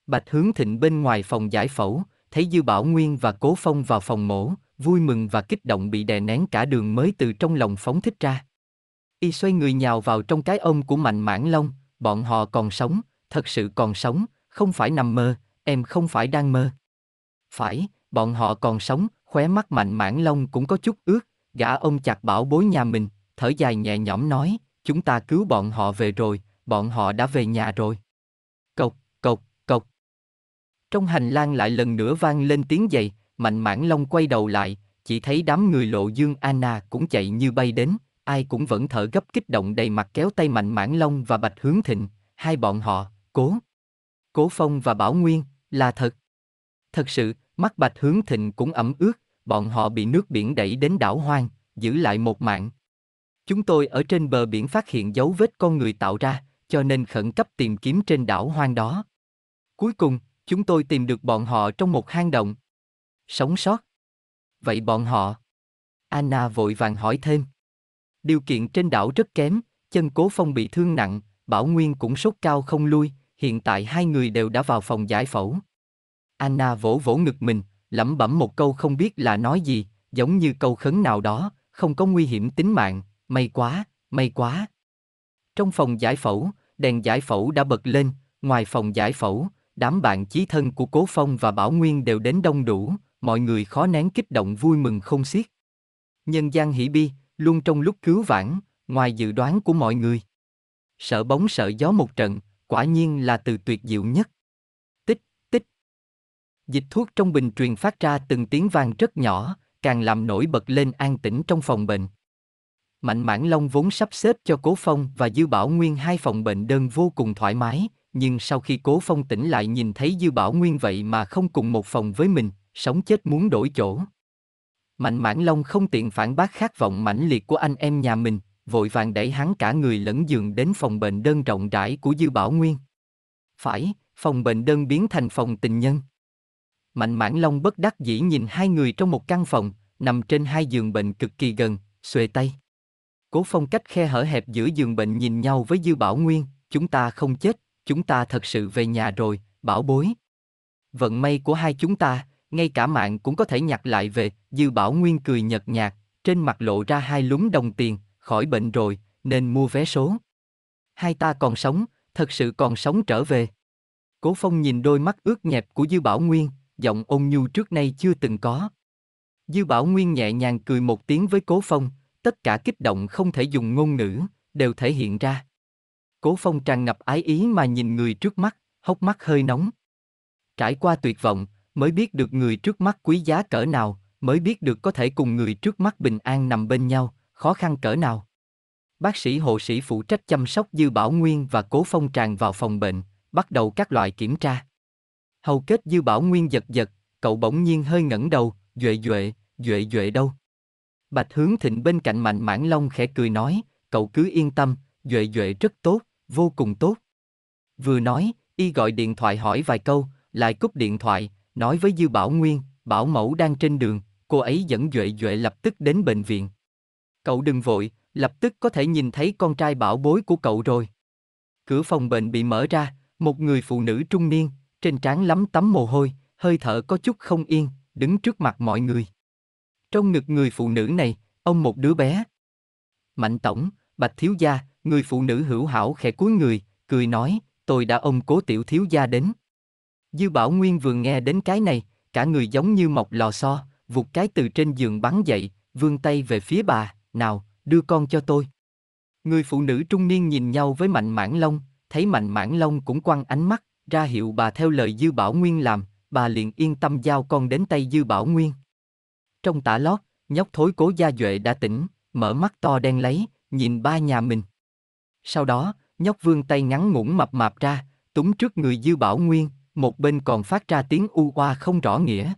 Bạch Hướng Thịnh bên ngoài phòng giải phẫu, thấy Dư Bảo Nguyên và Cố Phong vào phòng mổ, vui mừng và kích động bị đè nén cả đường mới từ trong lòng phóng thích ra. Y xoay người nhào vào trong cái ôm của Mạnh Mãn Long, bọn họ còn sống, thật sự còn sống, không phải nằm mơ, em không phải đang mơ. Phải, bọn họ còn sống, khóe mắt mạnh mãn lông cũng có chút ướt, gã ông chặt bảo bối nhà mình, thở dài nhẹ nhõm nói, chúng ta cứu bọn họ về rồi, bọn họ đã về nhà rồi. Cộc, cộc, cộc. Trong hành lang lại lần nữa vang lên tiếng giày, mạnh mãn long quay đầu lại, chỉ thấy đám người lộ dương Anna cũng chạy như bay đến, ai cũng vẫn thở gấp kích động đầy mặt kéo tay mạnh mãn long và bạch hướng thịnh, hai bọn họ, cố, Cố Phong và Bảo Nguyên, là thật. Thật sự, mắt Bạch Hướng Thịnh cũng ẩm ướt, bọn họ bị nước biển đẩy đến đảo hoang, giữ lại một mạng. Chúng tôi ở trên bờ biển phát hiện dấu vết con người tạo ra, cho nên khẩn cấp tìm kiếm trên đảo hoang đó. Cuối cùng, chúng tôi tìm được bọn họ trong một hang động. Sống sót. Vậy bọn họ? Anna vội vàng hỏi thêm. Điều kiện trên đảo rất kém, chân cố phong bị thương nặng, Bảo Nguyên cũng sốt cao không lui, hiện tại hai người đều đã vào phòng giải phẫu. Anna vỗ vỗ ngực mình, lẩm bẩm một câu không biết là nói gì, giống như câu khấn nào đó, không có nguy hiểm tính mạng, may quá, may quá. Trong phòng giải phẫu, đèn giải phẫu đã bật lên, ngoài phòng giải phẫu, đám bạn chí thân của Cố Phong và Bảo Nguyên đều đến đông đủ, mọi người khó nén kích động vui mừng không xiết. Nhân gian hỷ bi, luôn trong lúc cứu vãn, ngoài dự đoán của mọi người. Sợ bóng sợ gió một trận, quả nhiên là từ tuyệt diệu nhất. Tích, tích. Dịch thuốc trong bình truyền phát ra từng tiếng vang rất nhỏ, càng làm nổi bật lên an tĩnh trong phòng bệnh. Mạnh mãn Long vốn sắp xếp cho Cố Phong và Dư Bảo Nguyên hai phòng bệnh đơn vô cùng thoải mái, nhưng sau khi Cố Phong tỉnh lại nhìn thấy Dư Bảo Nguyên vậy mà không cùng một phòng với mình, sống chết muốn đổi chỗ. Mạnh mãn Long không tiện phản bác khát vọng mãnh liệt của anh em nhà mình, vội vàng đẩy hắn cả người lẫn giường đến phòng bệnh đơn rộng rãi của Dư Bảo Nguyên. Phải, phòng bệnh đơn biến thành phòng tình nhân. Mạnh mãn long bất đắc dĩ nhìn hai người trong một căn phòng, nằm trên hai giường bệnh cực kỳ gần, xuề tay. Cố phong cách khe hở hẹp giữa giường bệnh nhìn nhau với Dư Bảo Nguyên, chúng ta không chết, chúng ta thật sự về nhà rồi, bảo bối. Vận may của hai chúng ta, ngay cả mạng cũng có thể nhặt lại về, Dư Bảo Nguyên cười nhợt nhạt, trên mặt lộ ra hai lúm đồng tiền, khỏi bệnh rồi, nên mua vé số. Hai ta còn sống, thật sự còn sống trở về. Cố Phong nhìn đôi mắt ướt nhẹp của Dư Bảo Nguyên, giọng ôn nhu trước nay chưa từng có. Dư Bảo Nguyên nhẹ nhàng cười một tiếng với Cố Phong, tất cả kích động không thể dùng ngôn ngữ, đều thể hiện ra. Cố Phong tràn ngập ái ý mà nhìn người trước mắt, hốc mắt hơi nóng. Trải qua tuyệt vọng, mới biết được người trước mắt quý giá cỡ nào, mới biết được có thể cùng người trước mắt bình an nằm bên nhau, khó khăn cỡ nào. Bác sĩ hộ sĩ phụ trách chăm sóc Dư Bảo Nguyên và Cố Phong tràn vào phòng bệnh, bắt đầu các loại kiểm tra. Hầu kết Dư Bảo Nguyên giật giật, cậu bỗng nhiên hơi ngẩng đầu, duệ duệ, duệ duệ đâu. Bạch Hướng Thịnh bên cạnh Mạnh Mãn Long khẽ cười nói, cậu cứ yên tâm, duệ duệ rất tốt, vô cùng tốt. Vừa nói, y gọi điện thoại hỏi vài câu, lại cúp điện thoại, nói với Dư Bảo Nguyên, Bảo Mẫu đang trên đường, cô ấy dẫn duệ duệ lập tức đến bệnh viện. Cậu đừng vội, lập tức có thể nhìn thấy con trai bảo bối của cậu rồi. Cửa phòng bệnh bị mở ra, một người phụ nữ trung niên, trên trán lắm tấm mồ hôi, hơi thở có chút không yên, đứng trước mặt mọi người. Trong ngực người phụ nữ này, ông một đứa bé. Mạnh tổng, bạch thiếu gia, người phụ nữ hữu hảo khẽ cuối người, cười nói, tôi đã ông cố tiểu thiếu gia đến. Dư Bảo Nguyên vừa nghe đến cái này, cả người giống như mọc lò xo, vụt cái từ trên giường bắn dậy, vươn tay về phía bà nào, đưa con cho tôi. Người phụ nữ trung niên nhìn nhau với Mạnh Mãn Long, thấy Mạnh Mãn Long cũng quăng ánh mắt, ra hiệu bà theo lời Dư Bảo Nguyên làm, bà liền yên tâm giao con đến tay Dư Bảo Nguyên. Trong tả lót, nhóc thối cố gia duệ đã tỉnh, mở mắt to đen lấy, nhìn ba nhà mình. Sau đó, nhóc vương tay ngắn ngủn mập mạp ra, túng trước người Dư Bảo Nguyên, một bên còn phát ra tiếng u oa không rõ nghĩa.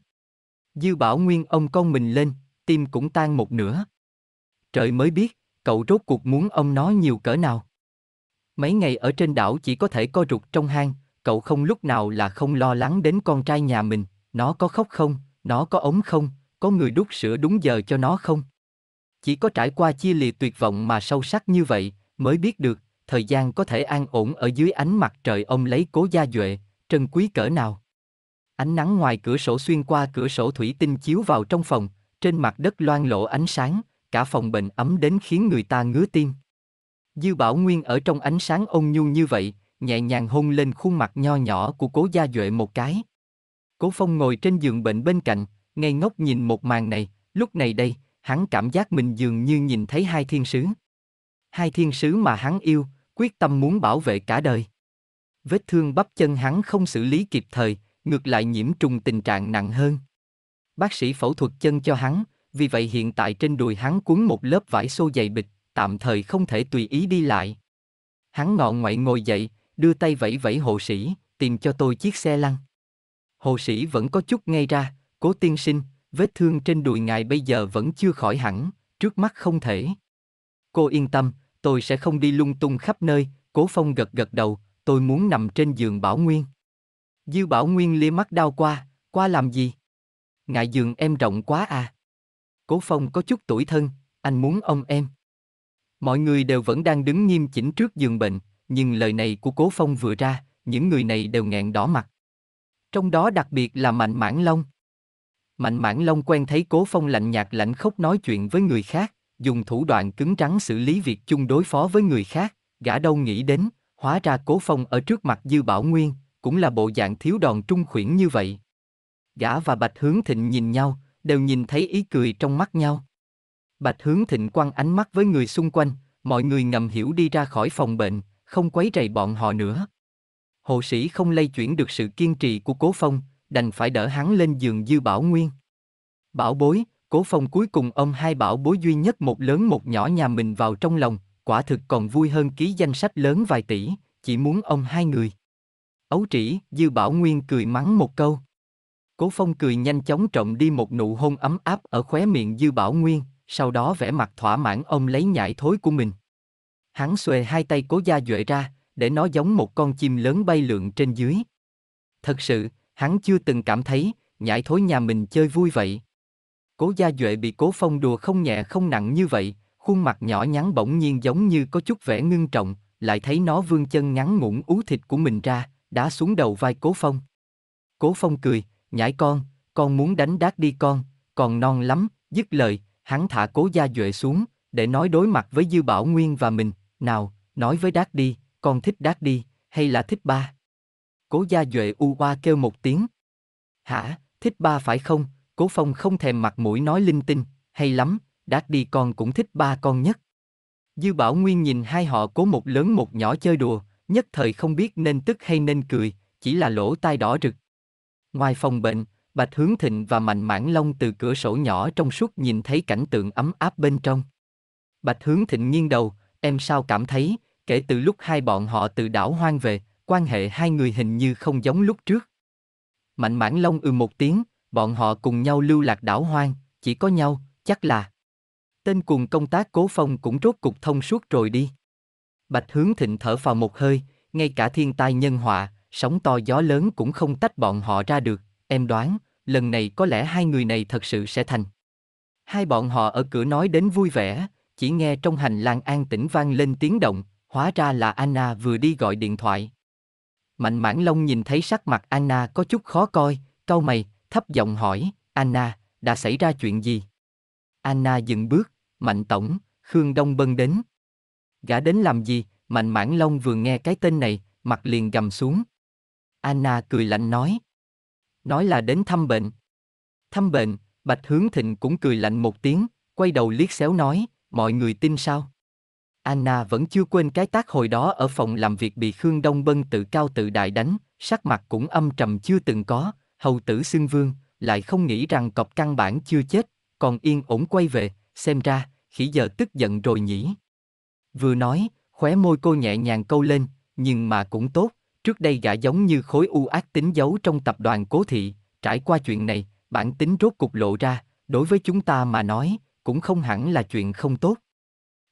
Dư Bảo Nguyên ông con mình lên, tim cũng tan một nửa trời mới biết, cậu rốt cuộc muốn ông nói nhiều cỡ nào. Mấy ngày ở trên đảo chỉ có thể co rụt trong hang, cậu không lúc nào là không lo lắng đến con trai nhà mình, nó có khóc không, nó có ống không, có người đút sữa đúng giờ cho nó không. Chỉ có trải qua chia lìa tuyệt vọng mà sâu sắc như vậy, mới biết được, thời gian có thể an ổn ở dưới ánh mặt trời ông lấy cố gia duệ, trân quý cỡ nào. Ánh nắng ngoài cửa sổ xuyên qua cửa sổ thủy tinh chiếu vào trong phòng, trên mặt đất loang lộ ánh sáng, cả phòng bệnh ấm đến khiến người ta ngứa tim. Dư Bảo Nguyên ở trong ánh sáng ôn nhu như vậy, nhẹ nhàng hôn lên khuôn mặt nho nhỏ của cố gia duệ một cái. Cố Phong ngồi trên giường bệnh bên cạnh, ngây ngốc nhìn một màn này, lúc này đây, hắn cảm giác mình dường như nhìn thấy hai thiên sứ. Hai thiên sứ mà hắn yêu, quyết tâm muốn bảo vệ cả đời. Vết thương bắp chân hắn không xử lý kịp thời, ngược lại nhiễm trùng tình trạng nặng hơn. Bác sĩ phẫu thuật chân cho hắn, vì vậy hiện tại trên đùi hắn cuốn một lớp vải xô dày bịch, tạm thời không thể tùy ý đi lại. Hắn ngọ ngoại ngồi dậy, đưa tay vẫy vẫy hộ sĩ, tìm cho tôi chiếc xe lăn. Hộ sĩ vẫn có chút ngay ra, cố tiên sinh, vết thương trên đùi ngài bây giờ vẫn chưa khỏi hẳn, trước mắt không thể. Cô yên tâm, tôi sẽ không đi lung tung khắp nơi, cố phong gật gật đầu, tôi muốn nằm trên giường Bảo Nguyên. Dư Bảo Nguyên lia mắt đau qua, qua làm gì? Ngại giường em rộng quá à. Cố Phong có chút tuổi thân, anh muốn ông em. Mọi người đều vẫn đang đứng nghiêm chỉnh trước giường bệnh, nhưng lời này của Cố Phong vừa ra, những người này đều ngẹn đỏ mặt. Trong đó đặc biệt là Mạnh Mãn Long. Mạnh Mãn Long quen thấy Cố Phong lạnh nhạt lạnh khóc nói chuyện với người khác, dùng thủ đoạn cứng rắn xử lý việc chung đối phó với người khác, gã đâu nghĩ đến, hóa ra Cố Phong ở trước mặt Dư Bảo Nguyên, cũng là bộ dạng thiếu đòn trung khuyển như vậy. Gã và Bạch Hướng Thịnh nhìn nhau, đều nhìn thấy ý cười trong mắt nhau. Bạch Hướng Thịnh quăng ánh mắt với người xung quanh, mọi người ngầm hiểu đi ra khỏi phòng bệnh, không quấy rầy bọn họ nữa. Hồ sĩ không lây chuyển được sự kiên trì của Cố Phong, đành phải đỡ hắn lên giường Dư Bảo Nguyên. Bảo bối, Cố Phong cuối cùng ông hai bảo bối duy nhất một lớn một nhỏ nhà mình vào trong lòng, quả thực còn vui hơn ký danh sách lớn vài tỷ, chỉ muốn ông hai người. Ấu trĩ, Dư Bảo Nguyên cười mắng một câu. Cố Phong cười nhanh chóng trọng đi một nụ hôn ấm áp ở khóe miệng Dư Bảo Nguyên, sau đó vẻ mặt thỏa mãn ông lấy nhại thối của mình. Hắn xuề hai tay cố gia duệ ra, để nó giống một con chim lớn bay lượn trên dưới. Thật sự, hắn chưa từng cảm thấy, nhại thối nhà mình chơi vui vậy. Cố gia duệ bị cố phong đùa không nhẹ không nặng như vậy, khuôn mặt nhỏ nhắn bỗng nhiên giống như có chút vẻ ngưng trọng, lại thấy nó vươn chân ngắn ngủn ú thịt của mình ra, đá xuống đầu vai cố phong. Cố phong cười, nhãi con, con muốn đánh đát đi con, còn non lắm, dứt lời, hắn thả cố gia duệ xuống, để nói đối mặt với Dư Bảo Nguyên và mình, nào, nói với đát đi, con thích đát đi, hay là thích ba? Cố gia duệ u qua kêu một tiếng. Hả, thích ba phải không? Cố phong không thèm mặt mũi nói linh tinh, hay lắm, đát đi con cũng thích ba con nhất. Dư Bảo Nguyên nhìn hai họ cố một lớn một nhỏ chơi đùa, nhất thời không biết nên tức hay nên cười, chỉ là lỗ tai đỏ rực. Ngoài phòng bệnh, Bạch Hướng Thịnh và Mạnh Mãn Long từ cửa sổ nhỏ trong suốt nhìn thấy cảnh tượng ấm áp bên trong. Bạch Hướng Thịnh nghiêng đầu, em sao cảm thấy, kể từ lúc hai bọn họ từ đảo hoang về, quan hệ hai người hình như không giống lúc trước. Mạnh Mãn Long ư ừ một tiếng, bọn họ cùng nhau lưu lạc đảo hoang, chỉ có nhau, chắc là. Tên cùng công tác cố phong cũng rốt cục thông suốt rồi đi. Bạch Hướng Thịnh thở phào một hơi, ngay cả thiên tai nhân họa, sóng to gió lớn cũng không tách bọn họ ra được, em đoán, lần này có lẽ hai người này thật sự sẽ thành. Hai bọn họ ở cửa nói đến vui vẻ, chỉ nghe trong hành lang an tĩnh vang lên tiếng động, hóa ra là Anna vừa đi gọi điện thoại. Mạnh mãn Long nhìn thấy sắc mặt Anna có chút khó coi, cau mày, thấp giọng hỏi, Anna, đã xảy ra chuyện gì? Anna dừng bước, Mạnh Tổng, Khương Đông Bân đến. Gã đến làm gì? Mạnh mãn Long vừa nghe cái tên này, mặt liền gầm xuống, Anna cười lạnh nói. Nói là đến thăm bệnh. Thăm bệnh, Bạch Hướng Thịnh cũng cười lạnh một tiếng, quay đầu liếc xéo nói, mọi người tin sao? Anna vẫn chưa quên cái tác hồi đó ở phòng làm việc bị Khương Đông Bân tự cao tự đại đánh, sắc mặt cũng âm trầm chưa từng có, hầu tử xưng vương, lại không nghĩ rằng cọp căn bản chưa chết, còn yên ổn quay về, xem ra, khỉ giờ tức giận rồi nhỉ. Vừa nói, khóe môi cô nhẹ nhàng câu lên, nhưng mà cũng tốt. Trước đây gã giống như khối u ác tính giấu trong tập đoàn cố thị, trải qua chuyện này, bản tính rốt cục lộ ra, đối với chúng ta mà nói, cũng không hẳn là chuyện không tốt.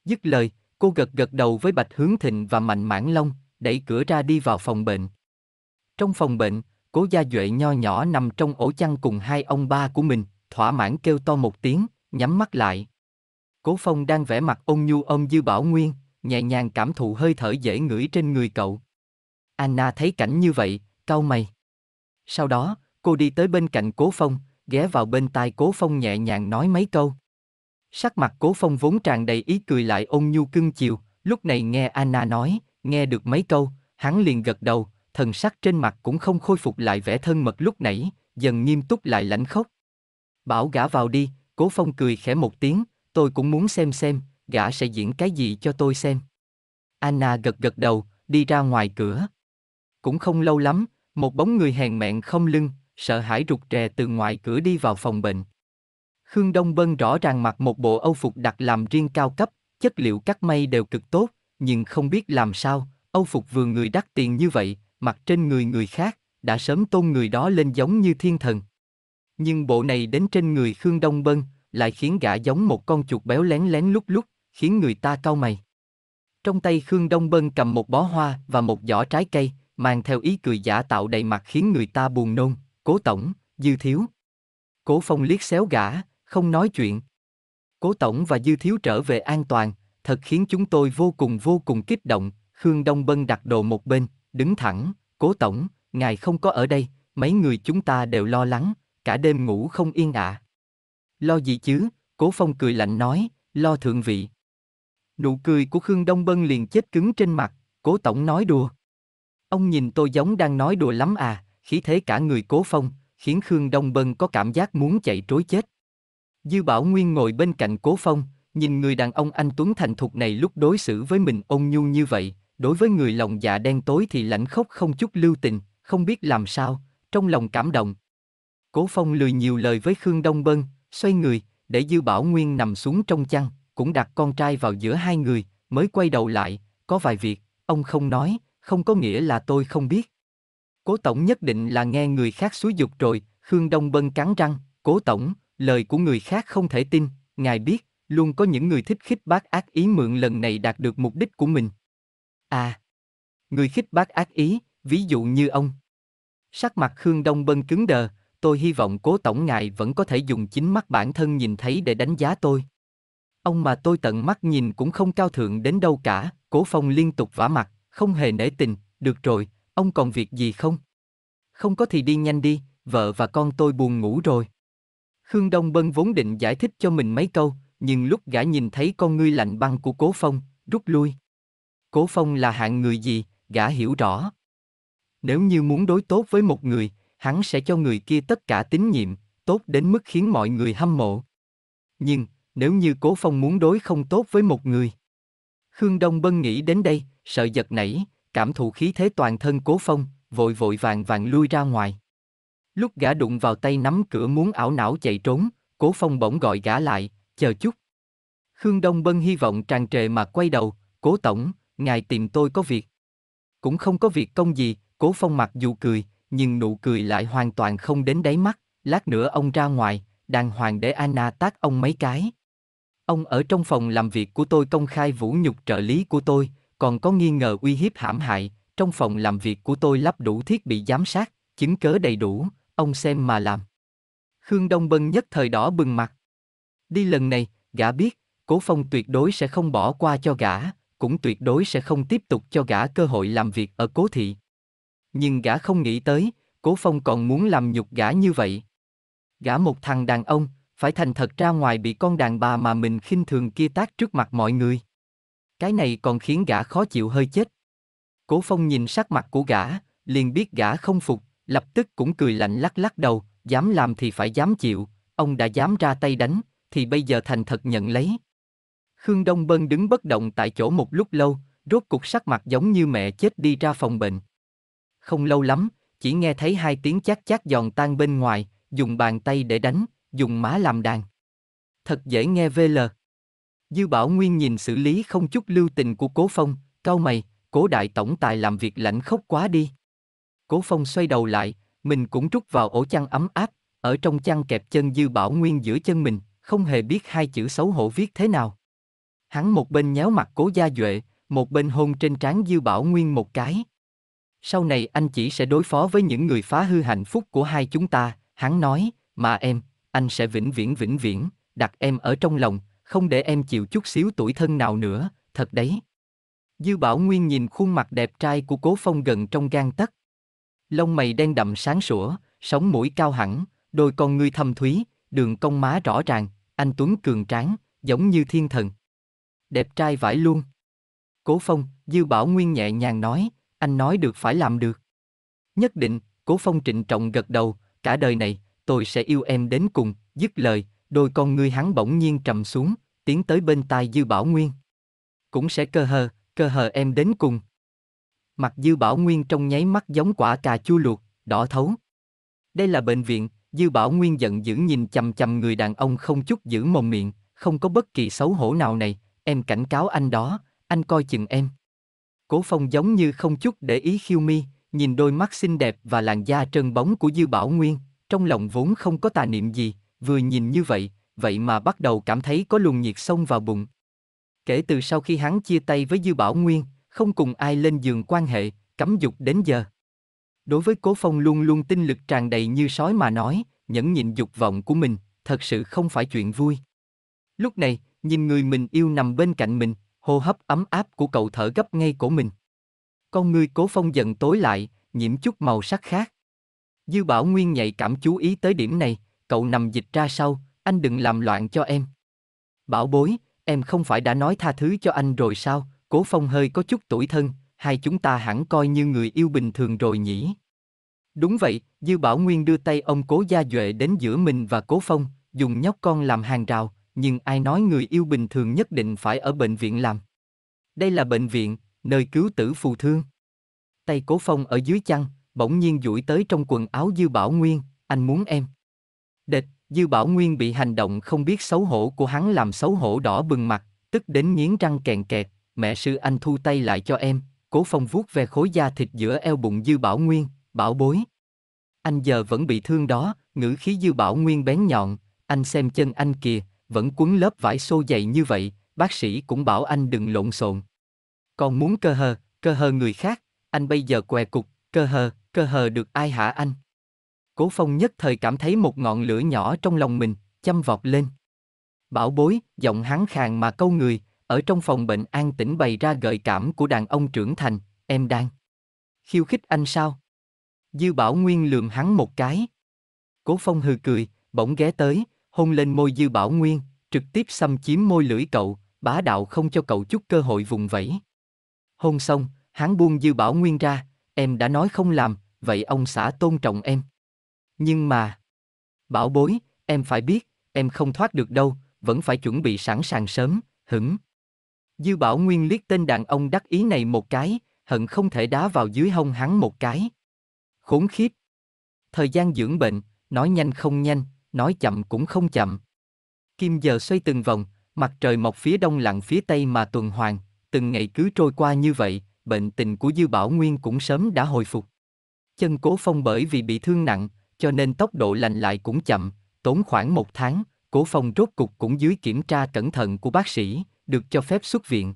Dứt lời, cô gật gật đầu với Bạch Hướng Thịnh và Mạnh Mãn Long, đẩy cửa ra đi vào phòng bệnh. Trong phòng bệnh, cố gia Duệ nho nhỏ nằm trong ổ chăn cùng hai ông ba của mình, thỏa mãn kêu to một tiếng, nhắm mắt lại. Cố Phong đang vẽ mặt ôn nhu ôm Dư Bảo Nguyên, nhẹ nhàng cảm thụ hơi thở dễ ngửi trên người cậu. Anna thấy cảnh như vậy, cau mày. Sau đó, cô đi tới bên cạnh Cố Phong, ghé vào bên tai Cố Phong nhẹ nhàng nói mấy câu. Sắc mặt Cố Phong vốn tràn đầy ý cười lại ôn nhu cưng chiều, lúc này nghe Anna nói, nghe được mấy câu, hắn liền gật đầu, thần sắc trên mặt cũng không khôi phục lại vẻ thân mật lúc nãy, dần nghiêm túc lại lãnh khốc. Bảo gã vào đi, Cố Phong cười khẽ một tiếng, tôi cũng muốn xem xem, gã sẽ diễn cái gì cho tôi xem. Anna gật gật đầu, đi ra ngoài cửa. Cũng không lâu lắm, một bóng người hèn mẹn không lưng, sợ hãi rụt rè từ ngoài cửa đi vào phòng bệnh. Khương Đông Bân rõ ràng mặc một bộ âu phục đặt làm riêng cao cấp, chất liệu cắt may đều cực tốt, nhưng không biết làm sao, âu phục vừa người đắt tiền như vậy, mặc trên người người khác, đã sớm tôn người đó lên giống như thiên thần. Nhưng bộ này đến trên người Khương Đông Bân, lại khiến gã giống một con chuột béo lén lén lúc lúc, khiến người ta cau mày. Trong tay Khương Đông Bân cầm một bó hoa và một giỏ trái cây, mang theo ý cười giả tạo đầy mặt khiến người ta buồn nôn, cố tổng, dư thiếu. Cố phong liếc xéo gã, không nói chuyện. Cố tổng và dư thiếu trở về an toàn, thật khiến chúng tôi vô cùng vô cùng kích động, Khương Đông Bân đặt đồ một bên, đứng thẳng, cố tổng, ngài không có ở đây, mấy người chúng ta đều lo lắng, cả đêm ngủ không yên ạ. Lo gì chứ, cố phong cười lạnh nói, lo thượng vị. Nụ cười của Khương Đông Bân liền chết cứng trên mặt, cố tổng nói đùa. Ông nhìn tôi giống đang nói đùa lắm à, khí thế cả người cố phong, khiến Khương Đông Bân có cảm giác muốn chạy trối chết. Dư Bảo Nguyên ngồi bên cạnh cố phong, nhìn người đàn ông anh Tuấn thành thục này lúc đối xử với mình ôn nhu như vậy, đối với người lòng dạ đen tối thì lãnh khốc không chút lưu tình, không biết làm sao, trong lòng cảm động. Cố phong lười nhiều lời với Khương Đông Bân, xoay người, để Dư Bảo Nguyên nằm xuống trong chăn, cũng đặt con trai vào giữa hai người, mới quay đầu lại, có vài việc, ông không nói, không có nghĩa là tôi không biết. Cố Tổng nhất định là nghe người khác xúi dục rồi, Khương Đông Bân cắn răng, Cố Tổng, lời của người khác không thể tin, ngài biết, luôn có những người thích khích bác ác ý mượn lần này đạt được mục đích của mình. À, người khích bác ác ý, ví dụ như ông. Sắc mặt Khương Đông Bân cứng đờ, tôi hy vọng cố tổng ngài vẫn có thể dùng chính mắt bản thân nhìn thấy để đánh giá tôi. Ông mà tôi tận mắt nhìn cũng không cao thượng đến đâu cả, cố phong liên tục vả mặt không hề nể tình, được rồi, ông còn việc gì không? Không có thì đi nhanh đi, vợ và con tôi buồn ngủ rồi. Khương Đông Bân vốn định giải thích cho mình mấy câu, nhưng lúc gã nhìn thấy con ngươi lạnh băng của Cố Phong, rút lui. Cố Phong là hạng người gì, gã hiểu rõ. Nếu như muốn đối tốt với một người, hắn sẽ cho người kia tất cả tín nhiệm, tốt đến mức khiến mọi người hâm mộ. Nhưng, nếu như Cố Phong muốn đối không tốt với một người. Khương Đông Bân nghĩ đến đây, sợ giật nảy, cảm thụ khí thế toàn thân cố phong, vội vội vàng vàng lui ra ngoài. Lúc gã đụng vào tay nắm cửa muốn ảo não chạy trốn, cố phong bỗng gọi gã lại, chờ chút. Khương Đông Bân hy vọng tràn trề mà quay đầu, cố tổng, ngài tìm tôi có việc. Cũng không có việc công gì, cố phong mặc dù cười, nhưng nụ cười lại hoàn toàn không đến đáy mắt, lát nữa ông ra ngoài, đàng hoàng để Anna tác ông mấy cái. Ông ở trong phòng làm việc của tôi công khai vũ nhục trợ lý của tôi, còn có nghi ngờ uy hiếp hãm hại, trong phòng làm việc của tôi lắp đủ thiết bị giám sát, chứng cớ đầy đủ, ông xem mà làm. Khương Đông Bân nhất thời đỏ bừng mặt. Đi lần này, gã biết, Cố Phong tuyệt đối sẽ không bỏ qua cho gã, cũng tuyệt đối sẽ không tiếp tục cho gã cơ hội làm việc ở Cố Thị. Nhưng gã không nghĩ tới, Cố Phong còn muốn làm nhục gã như vậy. Gã một thằng đàn ông, phải thành thật ra ngoài bị con đàn bà mà mình khinh thường kia tác trước mặt mọi người. Cái này còn khiến gã khó chịu hơi chết. Cố Phong nhìn sắc mặt của gã, liền biết gã không phục, lập tức cũng cười lạnh lắc lắc đầu, dám làm thì phải dám chịu, ông đã dám ra tay đánh, thì bây giờ thành thật nhận lấy. Khương Đông Bân đứng bất động tại chỗ một lúc lâu, rốt cục sắc mặt giống như mẹ chết đi ra phòng bệnh. Không lâu lắm, chỉ nghe thấy hai tiếng chát chát giòn tan bên ngoài, dùng bàn tay để đánh, dùng má làm đàn. Thật dễ nghe vl. Dư Bảo Nguyên nhìn xử lý không chút lưu tình của Cố Phong, cau mày, Cố đại tổng tài làm việc lạnh khốc quá đi. Cố Phong xoay đầu lại, mình cũng rút vào ổ chăn ấm áp, ở trong chăn kẹp chân Dư Bảo Nguyên giữa chân mình, không hề biết hai chữ xấu hổ viết thế nào. Hắn một bên nhéo mặt Cố Gia Duệ, một bên hôn trên trán Dư Bảo Nguyên một cái. Sau này anh chỉ sẽ đối phó với những người phá hư hạnh phúc của hai chúng ta, hắn nói, mà em, anh sẽ vĩnh viễn vĩnh viễn, đặt em ở trong lòng, không để em chịu chút xíu tuổi thân nào nữa, thật đấy. Dư Bảo Nguyên nhìn khuôn mặt đẹp trai của Cố Phong gần trong gan tất, Lông mày đen đậm sáng sủa, sống mũi cao hẳn, đôi con ngươi thâm thúy, đường cong má rõ ràng, anh Tuấn cường tráng, giống như thiên thần. Đẹp trai vải luôn. Cố Phong, Dư Bảo Nguyên nhẹ nhàng nói, anh nói được phải làm được. Nhất định, Cố Phong trịnh trọng gật đầu, cả đời này, tôi sẽ yêu em đến cùng, dứt lời, đôi con ngươi hắn bỗng nhiên trầm xuống, tiến tới bên tai Dư Bảo Nguyên. Cũng sẽ cơ hờ, cơ hờ em đến cùng. Mặt Dư Bảo Nguyên trong nháy mắt giống quả cà chua luộc, đỏ thấu. Đây là bệnh viện, Dư Bảo Nguyên giận dữ nhìn chầm chầm người đàn ông không chút giữ mồm miệng, không có bất kỳ xấu hổ nào này, em cảnh cáo anh đó, anh coi chừng em. Cố phong giống như không chút để ý khiêu mi, nhìn đôi mắt xinh đẹp và làn da trơn bóng của Dư Bảo Nguyên, trong lòng vốn không có tà niệm gì, vừa nhìn như vậy, vậy mà bắt đầu cảm thấy có luồng nhiệt xông vào bụng. Kể từ sau khi hắn chia tay với Dư Bảo Nguyên, không cùng ai lên giường quan hệ, cấm dục đến giờ. Đối với Cố Phong luôn luôn tinh lực tràn đầy như sói mà nói, nhẫn nhịn dục vọng của mình, thật sự không phải chuyện vui. Lúc này, nhìn người mình yêu nằm bên cạnh mình, hô hấp ấm áp của cậu thở gấp ngay cổ mình. Con người Cố Phong giận tối lại, nhiễm chút màu sắc khác. Dư Bảo Nguyên nhạy cảm chú ý tới điểm này, cậu nằm dịch ra sau, anh đừng làm loạn cho em. Bảo bối, em không phải đã nói tha thứ cho anh rồi sao, cố phong hơi có chút tuổi thân, hai chúng ta hẳn coi như người yêu bình thường rồi nhỉ. Đúng vậy, Dư Bảo Nguyên đưa tay ông cố gia duệ đến giữa mình và cố phong, dùng nhóc con làm hàng rào, nhưng ai nói người yêu bình thường nhất định phải ở bệnh viện làm. Đây là bệnh viện, nơi cứu tử phù thương. Tay cố phong ở dưới chăn, bỗng nhiên duỗi tới trong quần áo Dư Bảo Nguyên, anh muốn em. Địch, Dư Bảo Nguyên bị hành động không biết xấu hổ của hắn làm xấu hổ đỏ bừng mặt, tức đến nghiến răng kèn kẹt, mẹ sư anh thu tay lại cho em, cố phong vuốt về khối da thịt giữa eo bụng Dư Bảo Nguyên, bảo bối. Anh giờ vẫn bị thương đó, ngữ khí Dư Bảo Nguyên bén nhọn, anh xem chân anh kìa, vẫn quấn lớp vải xô dày như vậy, bác sĩ cũng bảo anh đừng lộn xộn. Còn muốn cơ hờ, cơ hờ người khác, anh bây giờ què cục, cơ hờ, cơ hờ được ai hả anh? Cố Phong nhất thời cảm thấy một ngọn lửa nhỏ trong lòng mình, châm vọt lên. Bảo bối, giọng hắn khàn mà câu người, ở trong phòng bệnh an tĩnh bày ra gợi cảm của đàn ông trưởng thành, em đang. Khiêu khích anh sao? Dư Bảo Nguyên lườm hắn một cái. Cố Phong hừ cười, bỗng ghé tới, hôn lên môi Dư Bảo Nguyên, trực tiếp xâm chiếm môi lưỡi cậu, bá đạo không cho cậu chút cơ hội vùng vẫy. Hôn xong, hắn buông Dư Bảo Nguyên ra, em đã nói không làm, vậy ông xã tôn trọng em. Nhưng mà... Bảo bối, em phải biết, em không thoát được đâu, vẫn phải chuẩn bị sẵn sàng sớm, hửng. Dư Bảo Nguyên liếc tên đàn ông đắc ý này một cái, hận không thể đá vào dưới hông hắn một cái. Khốn khiếp. Thời gian dưỡng bệnh, nói nhanh không nhanh, nói chậm cũng không chậm. Kim giờ xoay từng vòng, mặt trời mọc phía đông lặng phía tây mà tuần hoàn, từng ngày cứ trôi qua như vậy, bệnh tình của Dư Bảo Nguyên cũng sớm đã hồi phục. Chân cố phong bởi vì bị thương nặng, cho nên tốc độ lành lại cũng chậm, tốn khoảng một tháng, Cố Phong rốt cục cũng dưới kiểm tra cẩn thận của bác sĩ, được cho phép xuất viện.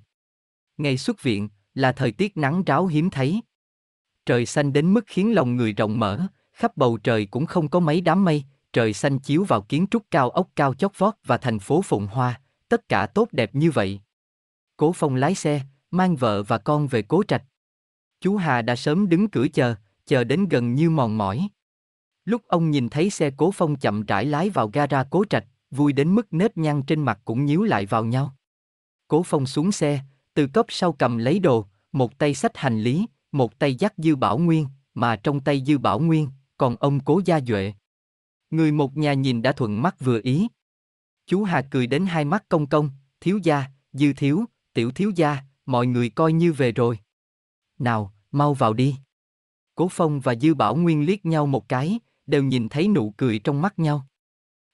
Ngày xuất viện là thời tiết nắng ráo hiếm thấy. Trời xanh đến mức khiến lòng người rộng mở, khắp bầu trời cũng không có mấy đám mây, trời xanh chiếu vào kiến trúc cao ốc cao chót vót và thành phố Phụng Hoa, tất cả tốt đẹp như vậy. Cố Phong lái xe, mang vợ và con về Cố Trạch. Chú Hà đã sớm đứng cửa chờ, chờ đến gần như mòn mỏi. Lúc ông nhìn thấy xe cố phong chậm rãi lái vào gara cố trạch, vui đến mức nếp nhăn trên mặt cũng nhíu lại vào nhau. Cố phong xuống xe, từ cốc sau cầm lấy đồ, một tay sách hành lý, một tay dắt dư bảo nguyên, mà trong tay dư bảo nguyên, còn ông cố gia duệ. Người một nhà nhìn đã thuận mắt vừa ý. Chú Hà cười đến hai mắt công công, thiếu gia, dư thiếu, tiểu thiếu gia, mọi người coi như về rồi. Nào, mau vào đi. Cố Phong và Dư Bảo Nguyên liếc nhau một cái, đều nhìn thấy nụ cười trong mắt nhau.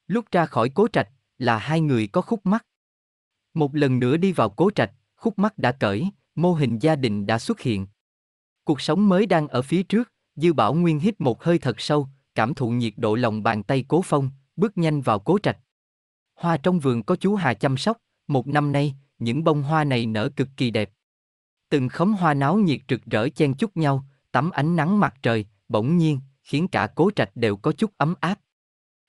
Lúc ra khỏi cố trạch, là hai người có khúc mắt. Một lần nữa đi vào cố trạch, khúc mắt đã cởi, mô hình gia đình đã xuất hiện. Cuộc sống mới đang ở phía trước, Dư Bảo Nguyên hít một hơi thật sâu, cảm thụ nhiệt độ lòng bàn tay cố phong, bước nhanh vào cố trạch. Hoa trong vườn có chú Hà chăm sóc, một năm nay, những bông hoa này nở cực kỳ đẹp. Từng khóm hoa náo nhiệt rực rỡ chen chúc nhau, tắm ánh nắng mặt trời, bỗng nhiên, khiến cả cố trạch đều có chút ấm áp.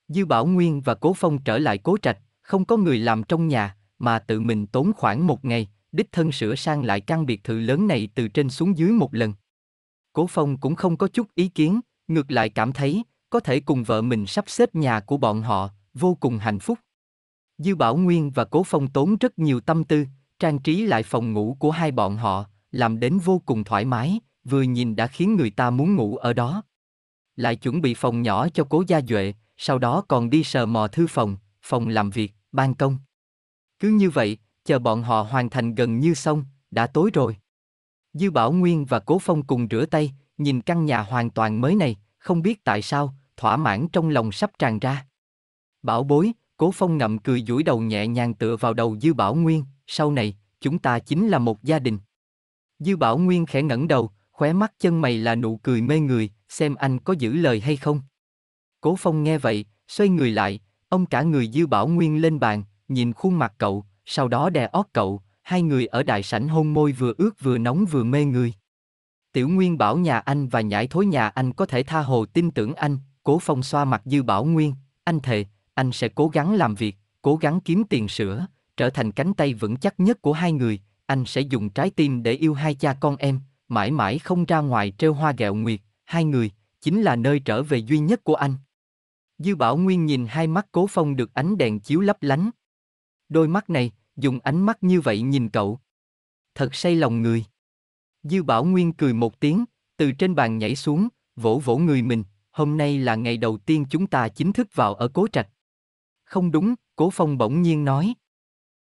Dư Bảo Nguyên và Cố Phong trở lại cố trạch, không có người làm trong nhà, mà tự mình tốn khoảng một ngày, đích thân sửa sang lại căn biệt thự lớn này từ trên xuống dưới một lần. Cố Phong cũng không có chút ý kiến, ngược lại cảm thấy, có thể cùng vợ mình sắp xếp nhà của bọn họ, vô cùng hạnh phúc. Dư Bảo Nguyên và Cố Phong tốn rất nhiều tâm tư, trang trí lại phòng ngủ của hai bọn họ, làm đến vô cùng thoải mái, vừa nhìn đã khiến người ta muốn ngủ ở đó lại chuẩn bị phòng nhỏ cho cố gia duệ, sau đó còn đi sờ mò thư phòng, phòng làm việc, ban công. Cứ như vậy, chờ bọn họ hoàn thành gần như xong, đã tối rồi. Dư Bảo Nguyên và Cố Phong cùng rửa tay, nhìn căn nhà hoàn toàn mới này, không biết tại sao, thỏa mãn trong lòng sắp tràn ra. Bảo bối, Cố Phong ngậm cười duỗi đầu nhẹ nhàng tựa vào đầu Dư Bảo Nguyên, sau này, chúng ta chính là một gia đình. Dư Bảo Nguyên khẽ ngẩng đầu, khóe mắt chân mày là nụ cười mê người, xem anh có giữ lời hay không. Cố Phong nghe vậy, xoay người lại, ông cả người Dư Bảo Nguyên lên bàn, nhìn khuôn mặt cậu, sau đó đè ót cậu, hai người ở đại sảnh hôn môi vừa ướt vừa nóng vừa mê người. Tiểu Nguyên bảo nhà anh và nhãi thối nhà anh có thể tha hồ tin tưởng anh, Cố Phong xoa mặt Dư Bảo Nguyên, anh thề, anh sẽ cố gắng làm việc, cố gắng kiếm tiền sữa, trở thành cánh tay vững chắc nhất của hai người, anh sẽ dùng trái tim để yêu hai cha con em, mãi mãi không ra ngoài trêu hoa gẹo nguyệt, hai người, chính là nơi trở về duy nhất của anh. Dư Bảo Nguyên nhìn hai mắt Cố Phong được ánh đèn chiếu lấp lánh. Đôi mắt này, dùng ánh mắt như vậy nhìn cậu. Thật say lòng người. Dư Bảo Nguyên cười một tiếng, từ trên bàn nhảy xuống, vỗ vỗ người mình, hôm nay là ngày đầu tiên chúng ta chính thức vào ở Cố Trạch. Không đúng, Cố Phong bỗng nhiên nói.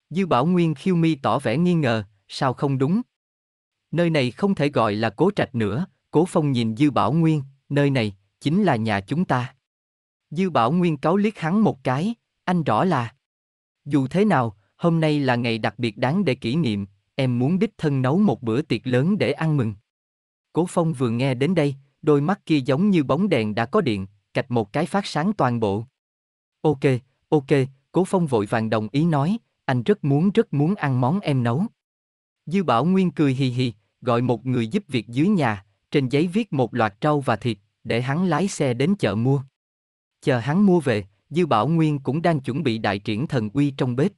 Dư Bảo Nguyên khiêu mi tỏ vẻ nghi ngờ, sao không đúng? Nơi này không thể gọi là Cố Trạch nữa, Cố Phong nhìn Dư Bảo Nguyên, nơi này, chính là nhà chúng ta. Dư Bảo Nguyên cáo liếc hắn một cái, anh rõ là. Dù thế nào, hôm nay là ngày đặc biệt đáng để kỷ niệm, em muốn đích thân nấu một bữa tiệc lớn để ăn mừng. Cố Phong vừa nghe đến đây, đôi mắt kia giống như bóng đèn đã có điện, cạch một cái phát sáng toàn bộ. Ok, ok, Cố Phong vội vàng đồng ý nói, anh rất muốn rất muốn ăn món em nấu. Dư Bảo Nguyên cười hì hì, gọi một người giúp việc dưới nhà, trên giấy viết một loạt trâu và thịt, để hắn lái xe đến chợ mua. Chờ hắn mua về, Dư Bảo Nguyên cũng đang chuẩn bị đại triển thần uy trong bếp.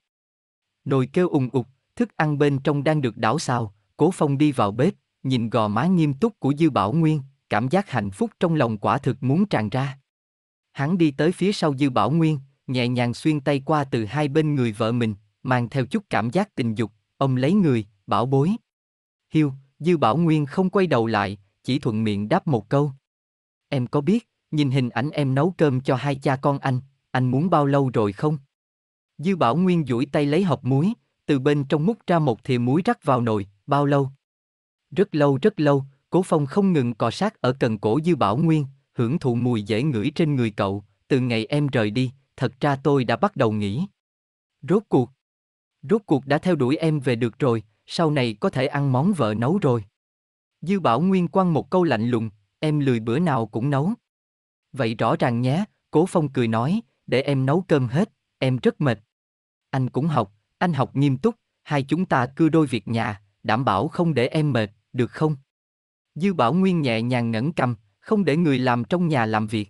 Nồi kêu ùng ục, thức ăn bên trong đang được đảo xào, Cố Phong đi vào bếp, nhìn gò má nghiêm túc của Dư Bảo Nguyên, cảm giác hạnh phúc trong lòng quả thực muốn tràn ra. Hắn đi tới phía sau Dư Bảo Nguyên, nhẹ nhàng xuyên tay qua từ hai bên người vợ mình, mang theo chút cảm giác tình dục, ông lấy người, bảo bối. Hiu, Dư Bảo Nguyên không quay đầu lại, chỉ thuận miệng đáp một câu. Em có biết, nhìn hình ảnh em nấu cơm cho hai cha con anh, anh muốn bao lâu rồi không? Dư Bảo Nguyên duỗi tay lấy hộp muối, từ bên trong múc ra một thìa muối rắc vào nồi, bao lâu? Rất lâu rất lâu, Cố Phong không ngừng cọ sát ở cần cổ Dư Bảo Nguyên, hưởng thụ mùi dễ ngửi trên người cậu, từ ngày em rời đi, thật ra tôi đã bắt đầu nghĩ. Rốt cuộc. Rốt cuộc đã theo đuổi em về được rồi, sau này có thể ăn món vợ nấu rồi. Dư Bảo Nguyên quăng một câu lạnh lùng, em lười bữa nào cũng nấu. Vậy rõ ràng nhé, Cố Phong cười nói, để em nấu cơm hết, em rất mệt. Anh cũng học, anh học nghiêm túc, hai chúng ta cứ đôi việc nhà, đảm bảo không để em mệt, được không? Dư Bảo Nguyên nhẹ nhàng ngẩng cầm, không để người làm trong nhà làm việc.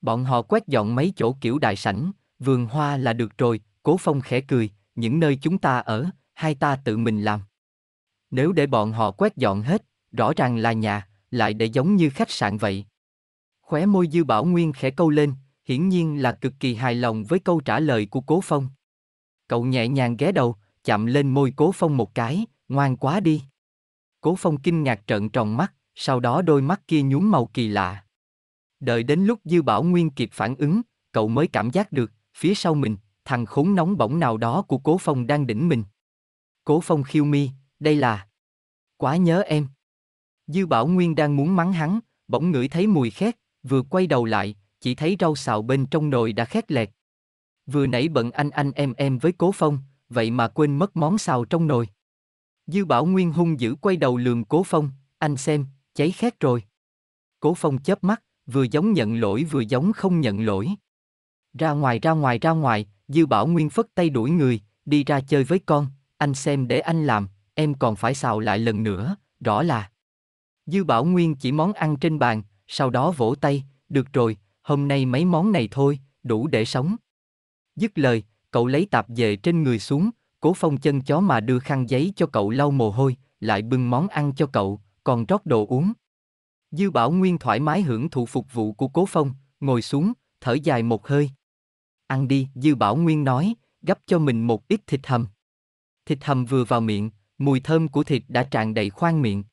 Bọn họ quét dọn mấy chỗ kiểu đại sảnh, vườn hoa là được rồi, Cố Phong khẽ cười, những nơi chúng ta ở, hai ta tự mình làm. Nếu để bọn họ quét dọn hết, rõ ràng là nhà, lại để giống như khách sạn vậy. Khóe môi Dư Bảo Nguyên khẽ câu lên, hiển nhiên là cực kỳ hài lòng với câu trả lời của Cố Phong. Cậu nhẹ nhàng ghé đầu, chạm lên môi Cố Phong một cái, ngoan quá đi. Cố Phong kinh ngạc trợn tròn mắt, sau đó đôi mắt kia nhuốm màu kỳ lạ. Đợi đến lúc Dư Bảo Nguyên kịp phản ứng, cậu mới cảm giác được, phía sau mình, thằng khốn nóng bỏng nào đó của Cố Phong đang đỉnh mình. Cố Phong khiêu mi, đây là... Quá nhớ em. Dư Bảo Nguyên đang muốn mắng hắn, bỗng ngửi thấy mùi khét, vừa quay đầu lại, chỉ thấy rau xào bên trong nồi đã khét lẹt. Vừa nãy bận anh anh em em với Cố Phong, vậy mà quên mất món xào trong nồi. Dư Bảo Nguyên hung dữ quay đầu lườm Cố Phong, anh xem, cháy khét rồi. Cố Phong chớp mắt, vừa giống nhận lỗi vừa giống không nhận lỗi. Ra ngoài ra ngoài ra ngoài, Dư Bảo Nguyên phất tay đuổi người, đi ra chơi với con, anh xem để anh làm, em còn phải xào lại lần nữa, rõ là Dư Bảo Nguyên chỉ món ăn trên bàn, sau đó vỗ tay, được rồi, hôm nay mấy món này thôi, đủ để sống. Dứt lời, cậu lấy tạp dề trên người xuống, cố phong chân chó mà đưa khăn giấy cho cậu lau mồ hôi, lại bưng món ăn cho cậu, còn rót đồ uống. Dư Bảo Nguyên thoải mái hưởng thụ phục vụ của Cố Phong, ngồi xuống, thở dài một hơi. Ăn đi, Dư Bảo Nguyên nói, gấp cho mình một ít thịt hầm. Thịt hầm vừa vào miệng, mùi thơm của thịt đã tràn đầy khoang miệng.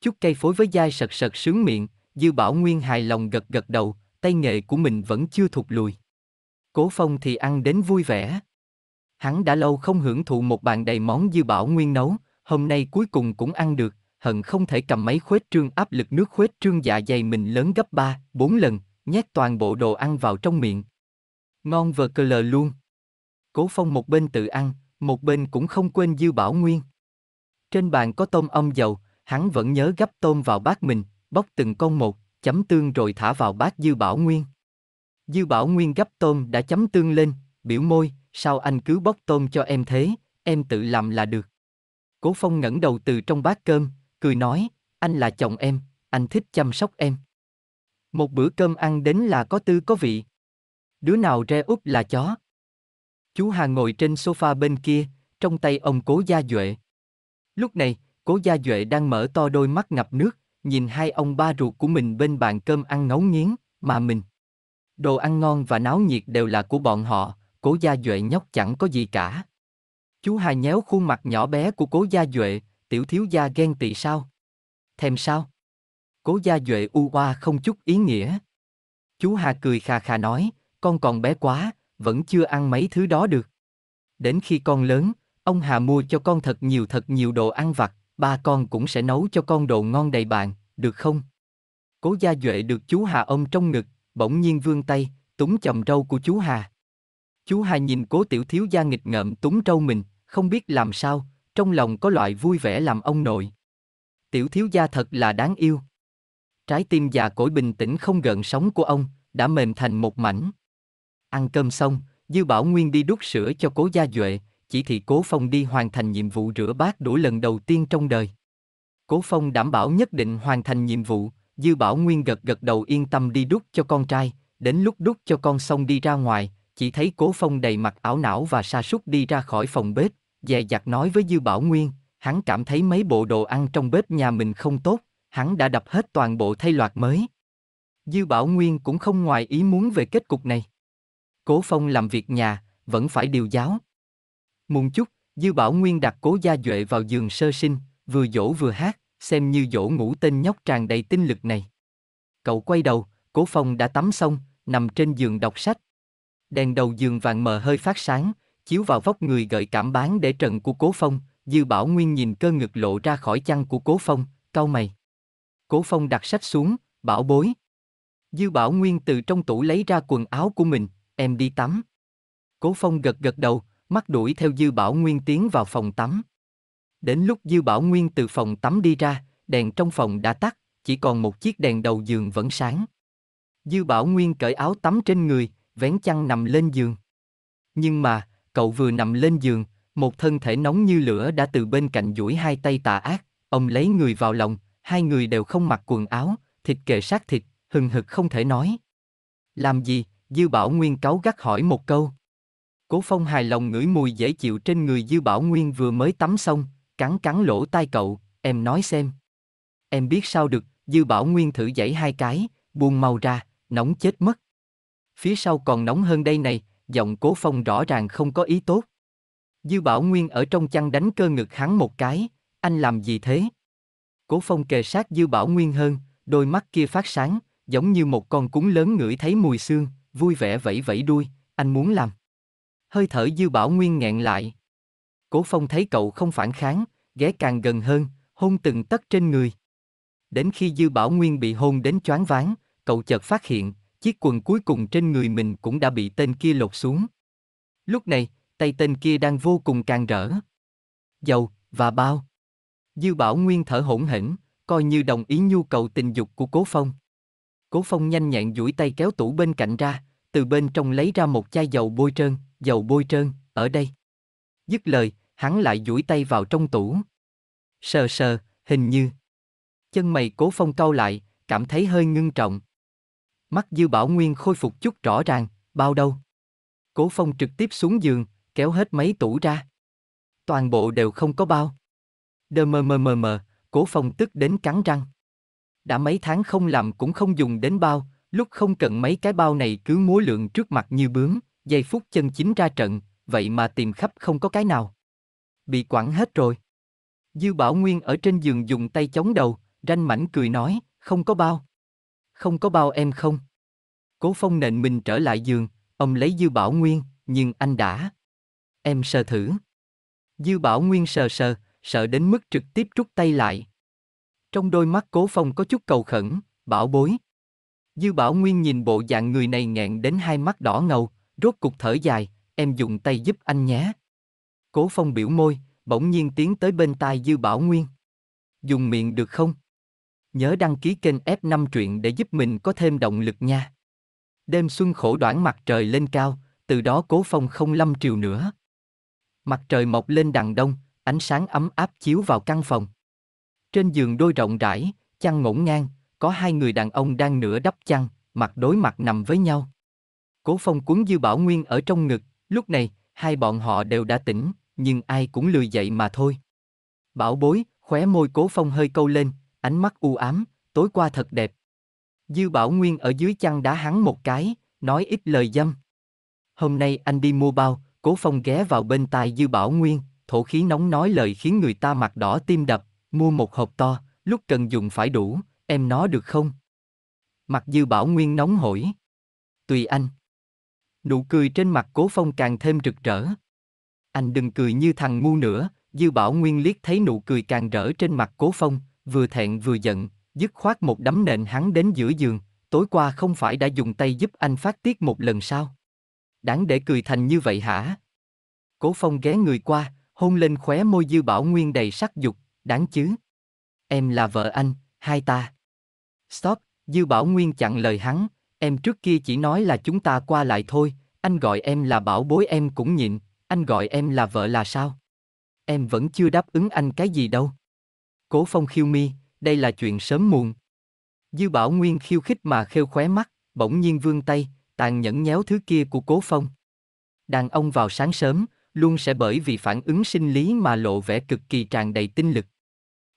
Chút cây phối với dai sật sật sướng miệng, Dư Bảo Nguyên hài lòng gật gật đầu, tay nghề của mình vẫn chưa thụt lùi. Cố Phong thì ăn đến vui vẻ. Hắn đã lâu không hưởng thụ một bàn đầy món Dư Bảo Nguyên nấu, hôm nay cuối cùng cũng ăn được, hận không thể cầm máy khuếch trương áp lực nước khuếch trương dạ dày mình lớn gấp 3, 4 lần, nhét toàn bộ đồ ăn vào trong miệng. Ngon vờ cờ lờ luôn. Cố Phong một bên tự ăn, một bên cũng không quên Dư Bảo Nguyên. Trên bàn có tôm ong dầu, hắn vẫn nhớ gấp tôm vào bát mình, bóc từng con một, chấm tương rồi thả vào bát Dư Bảo Nguyên. Dư Bảo Nguyên gấp tôm đã chấm tương lên, biểu môi, sao anh cứ bóc tôm cho em thế, em tự làm là được. Cố Phong ngẩng đầu từ trong bát cơm, cười nói, anh là chồng em, anh thích chăm sóc em. Một bữa cơm ăn đến là có tư có vị. Đứa nào re úp là chó. Chú Hà ngồi trên sofa bên kia, trong tay ông cố gia duệ. Lúc này, Cố Gia Duệ đang mở to đôi mắt ngập nước, nhìn hai ông ba ruột của mình bên bàn cơm ăn ngấu nghiến, mà mình. Đồ ăn ngon và náo nhiệt đều là của bọn họ, Cố Gia Duệ nhóc chẳng có gì cả. Chú Hà nhéo khuôn mặt nhỏ bé của Cố Gia Duệ, tiểu thiếu gia ghen tị sao? Thèm sao? Cố Gia Duệ u oa không chút ý nghĩa. Chú Hà cười khà khà nói, con còn bé quá, vẫn chưa ăn mấy thứ đó được. Đến khi con lớn, ông Hà mua cho con thật nhiều thật nhiều đồ ăn vặt, ba con cũng sẽ nấu cho con đồ ngon đầy bàn, được không? Cố Gia Duệ được chú Hà ông trong ngực, bỗng nhiên vươn tay, túm chầm râu của chú Hà. Chú Hà nhìn cố tiểu thiếu gia nghịch ngợm túm râu mình, không biết làm sao, trong lòng có loại vui vẻ làm ông nội. Tiểu thiếu gia thật là đáng yêu. Trái tim già cỗi bình tĩnh không gợn sóng của ông, đã mềm thành một mảnh. Ăn cơm xong, Dư Bảo Nguyên đi đút sữa cho cố gia Duệ, chỉ thị Cố Phong đi hoàn thành nhiệm vụ rửa bát đũa lần đầu tiên trong đời. Cố Phong đảm bảo nhất định hoàn thành nhiệm vụ, Dư Bảo Nguyên gật gật đầu yên tâm đi đút cho con trai, đến lúc đút cho con xong đi ra ngoài, chỉ thấy Cố Phong đầy mặt ảo não và sa sút đi ra khỏi phòng bếp, dè dặt nói với Dư Bảo Nguyên, hắn cảm thấy mấy bộ đồ ăn trong bếp nhà mình không tốt, hắn đã đập hết toàn bộ thay loạt mới. Dư Bảo Nguyên cũng không ngoài ý muốn về kết cục này. Cố Phong làm việc nhà, vẫn phải điều giáo, Mùng chút, Dư Bảo Nguyên đặt cố gia duệ vào giường sơ sinh, vừa dỗ vừa hát, xem như dỗ ngủ tên nhóc tràn đầy tinh lực này. Cậu quay đầu, cố phong đã tắm xong, nằm trên giường đọc sách. Đèn đầu giường vàng mờ hơi phát sáng, chiếu vào vóc người gợi cảm bán để trần của cố phong, Dư Bảo Nguyên nhìn cơ ngực lộ ra khỏi chăn của cố phong, cau mày. Cố phong đặt sách xuống, bảo bối. Dư Bảo Nguyên từ trong tủ lấy ra quần áo của mình, em đi tắm. Cố phong gật gật đầu, mắt đuổi theo Dư Bảo Nguyên tiến vào phòng tắm. Đến lúc Dư Bảo Nguyên từ phòng tắm đi ra, đèn trong phòng đã tắt, chỉ còn một chiếc đèn đầu giường vẫn sáng. Dư Bảo Nguyên cởi áo tắm trên người, vén chăn nằm lên giường. Nhưng mà, cậu vừa nằm lên giường, một thân thể nóng như lửa đã từ bên cạnh duỗi hai tay tà ác, ông lấy người vào lòng, hai người đều không mặc quần áo, thịt kề sát thịt, hừng hực không thể nói. Làm gì? Dư Bảo Nguyên cáu gắt hỏi một câu. Cố Phong hài lòng ngửi mùi dễ chịu trên người Dư Bảo Nguyên vừa mới tắm xong, cắn cắn lỗ tai cậu, em nói xem. Em biết sao được, Dư Bảo Nguyên thử dãy hai cái, buông màu ra, nóng chết mất. Phía sau còn nóng hơn đây này, giọng Cố Phong rõ ràng không có ý tốt. Dư Bảo Nguyên ở trong chăn đánh cơ ngực hắn một cái, anh làm gì thế? Cố Phong kề sát Dư Bảo Nguyên hơn, đôi mắt kia phát sáng, giống như một con cún lớn ngửi thấy mùi xương, vui vẻ vẫy vẫy đuôi, anh muốn làm hơi thở dư bảo nguyên nghẹn lại. Cố phong thấy cậu không phản kháng, ghé càng gần hơn, hôn từng tấc trên người. Đến khi dư bảo nguyên bị hôn đến choáng váng, cậu chợt phát hiện, chiếc quần cuối cùng trên người mình cũng đã bị tên kia lột xuống. Lúc này, tay tên kia đang vô cùng càng rỡ. Dầu, và bao. Dư bảo nguyên thở hổn hển, coi như đồng ý nhu cầu tình dục của cố phong. Cố phong nhanh nhẹn duỗi tay kéo tủ bên cạnh ra, từ bên trong lấy ra một chai dầu bôi trơn dầu bôi trơn, ở đây. Dứt lời, hắn lại duỗi tay vào trong tủ. Sờ sờ, hình như. Chân mày cố phong cau lại, cảm thấy hơi ngưng trọng. Mắt dư bảo nguyên khôi phục chút rõ ràng, bao đâu. Cố phong trực tiếp xuống giường, kéo hết mấy tủ ra. Toàn bộ đều không có bao. Đờ mờ mờ mờ mờ, cố phong tức đến cắn răng. Đã mấy tháng không làm cũng không dùng đến bao, lúc không cần mấy cái bao này cứ múa lượng trước mặt như bướm, giây phút chân chính ra trận, vậy mà tìm khắp không có cái nào. Bị quẳng hết rồi. Dư Bảo Nguyên ở trên giường dùng tay chống đầu, ranh mảnh cười nói, không có bao. Không có bao em không. Cố phong nện mình trở lại giường, ông lấy Dư Bảo Nguyên, nhưng anh đã. Em sờ thử. Dư Bảo Nguyên sờ sờ, sợ đến mức trực tiếp rút tay lại. Trong đôi mắt cố phong có chút cầu khẩn, bảo bối. Dư Bảo Nguyên nhìn bộ dạng người này nghẹn đến hai mắt đỏ ngầu, rốt cục thở dài, em dùng tay giúp anh nhé. Cố phong biểu môi, bỗng nhiên tiến tới bên tai Dư Bảo Nguyên. Dùng miệng được không? Nhớ đăng ký kênh F5 truyện để giúp mình có thêm động lực nha. Đêm xuân khổ đoạn mặt trời lên cao, từ đó cố phong không lâm triều nữa. Mặt trời mọc lên đằng đông, ánh sáng ấm áp chiếu vào căn phòng. Trên giường đôi rộng rãi, chăn ngổn ngang, có hai người đàn ông đang nửa đắp chăn, mặt đối mặt nằm với nhau. Cố Phong cuốn Dư Bảo Nguyên ở trong ngực, lúc này, hai bọn họ đều đã tỉnh, nhưng ai cũng lười dậy mà thôi. Bảo bối, khóe môi Cố Phong hơi câu lên, ánh mắt u ám, tối qua thật đẹp. Dư Bảo Nguyên ở dưới chăn đá hắn một cái, nói ít lời dâm. Hôm nay anh đi mua bao, Cố Phong ghé vào bên tai Dư Bảo Nguyên, thổ khí nóng nói lời khiến người ta mặt đỏ tim đập, mua một hộp to, lúc cần dùng phải đủ, em nó được không? Mặt Dư Bảo Nguyên nóng hổi. Tùy anh. Nụ cười trên mặt Cố Phong càng thêm rực rỡ. Anh đừng cười như thằng ngu nữa, Dư Bảo Nguyên liếc thấy nụ cười càng rỡ trên mặt Cố Phong, vừa thẹn vừa giận, dứt khoát một đấm nện hắn đến giữa giường, tối qua không phải đã dùng tay giúp anh phát tiết một lần sao? Đáng để cười thành như vậy hả? Cố Phong ghé người qua, hôn lên khóe môi Dư Bảo Nguyên đầy sắc dục, đáng chứ? Em là vợ anh, hai ta. Stop, Dư Bảo Nguyên chặn lời hắn, Em trước kia chỉ nói là chúng ta qua lại thôi, anh gọi em là bảo bối em cũng nhịn, anh gọi em là vợ là sao? Em vẫn chưa đáp ứng anh cái gì đâu. Cố phong khiêu mi, đây là chuyện sớm muộn. Dư bảo nguyên khiêu khích mà khêu khóe mắt, bỗng nhiên vương tay, tàn nhẫn nhéo thứ kia của cố phong. Đàn ông vào sáng sớm, luôn sẽ bởi vì phản ứng sinh lý mà lộ vẻ cực kỳ tràn đầy tinh lực.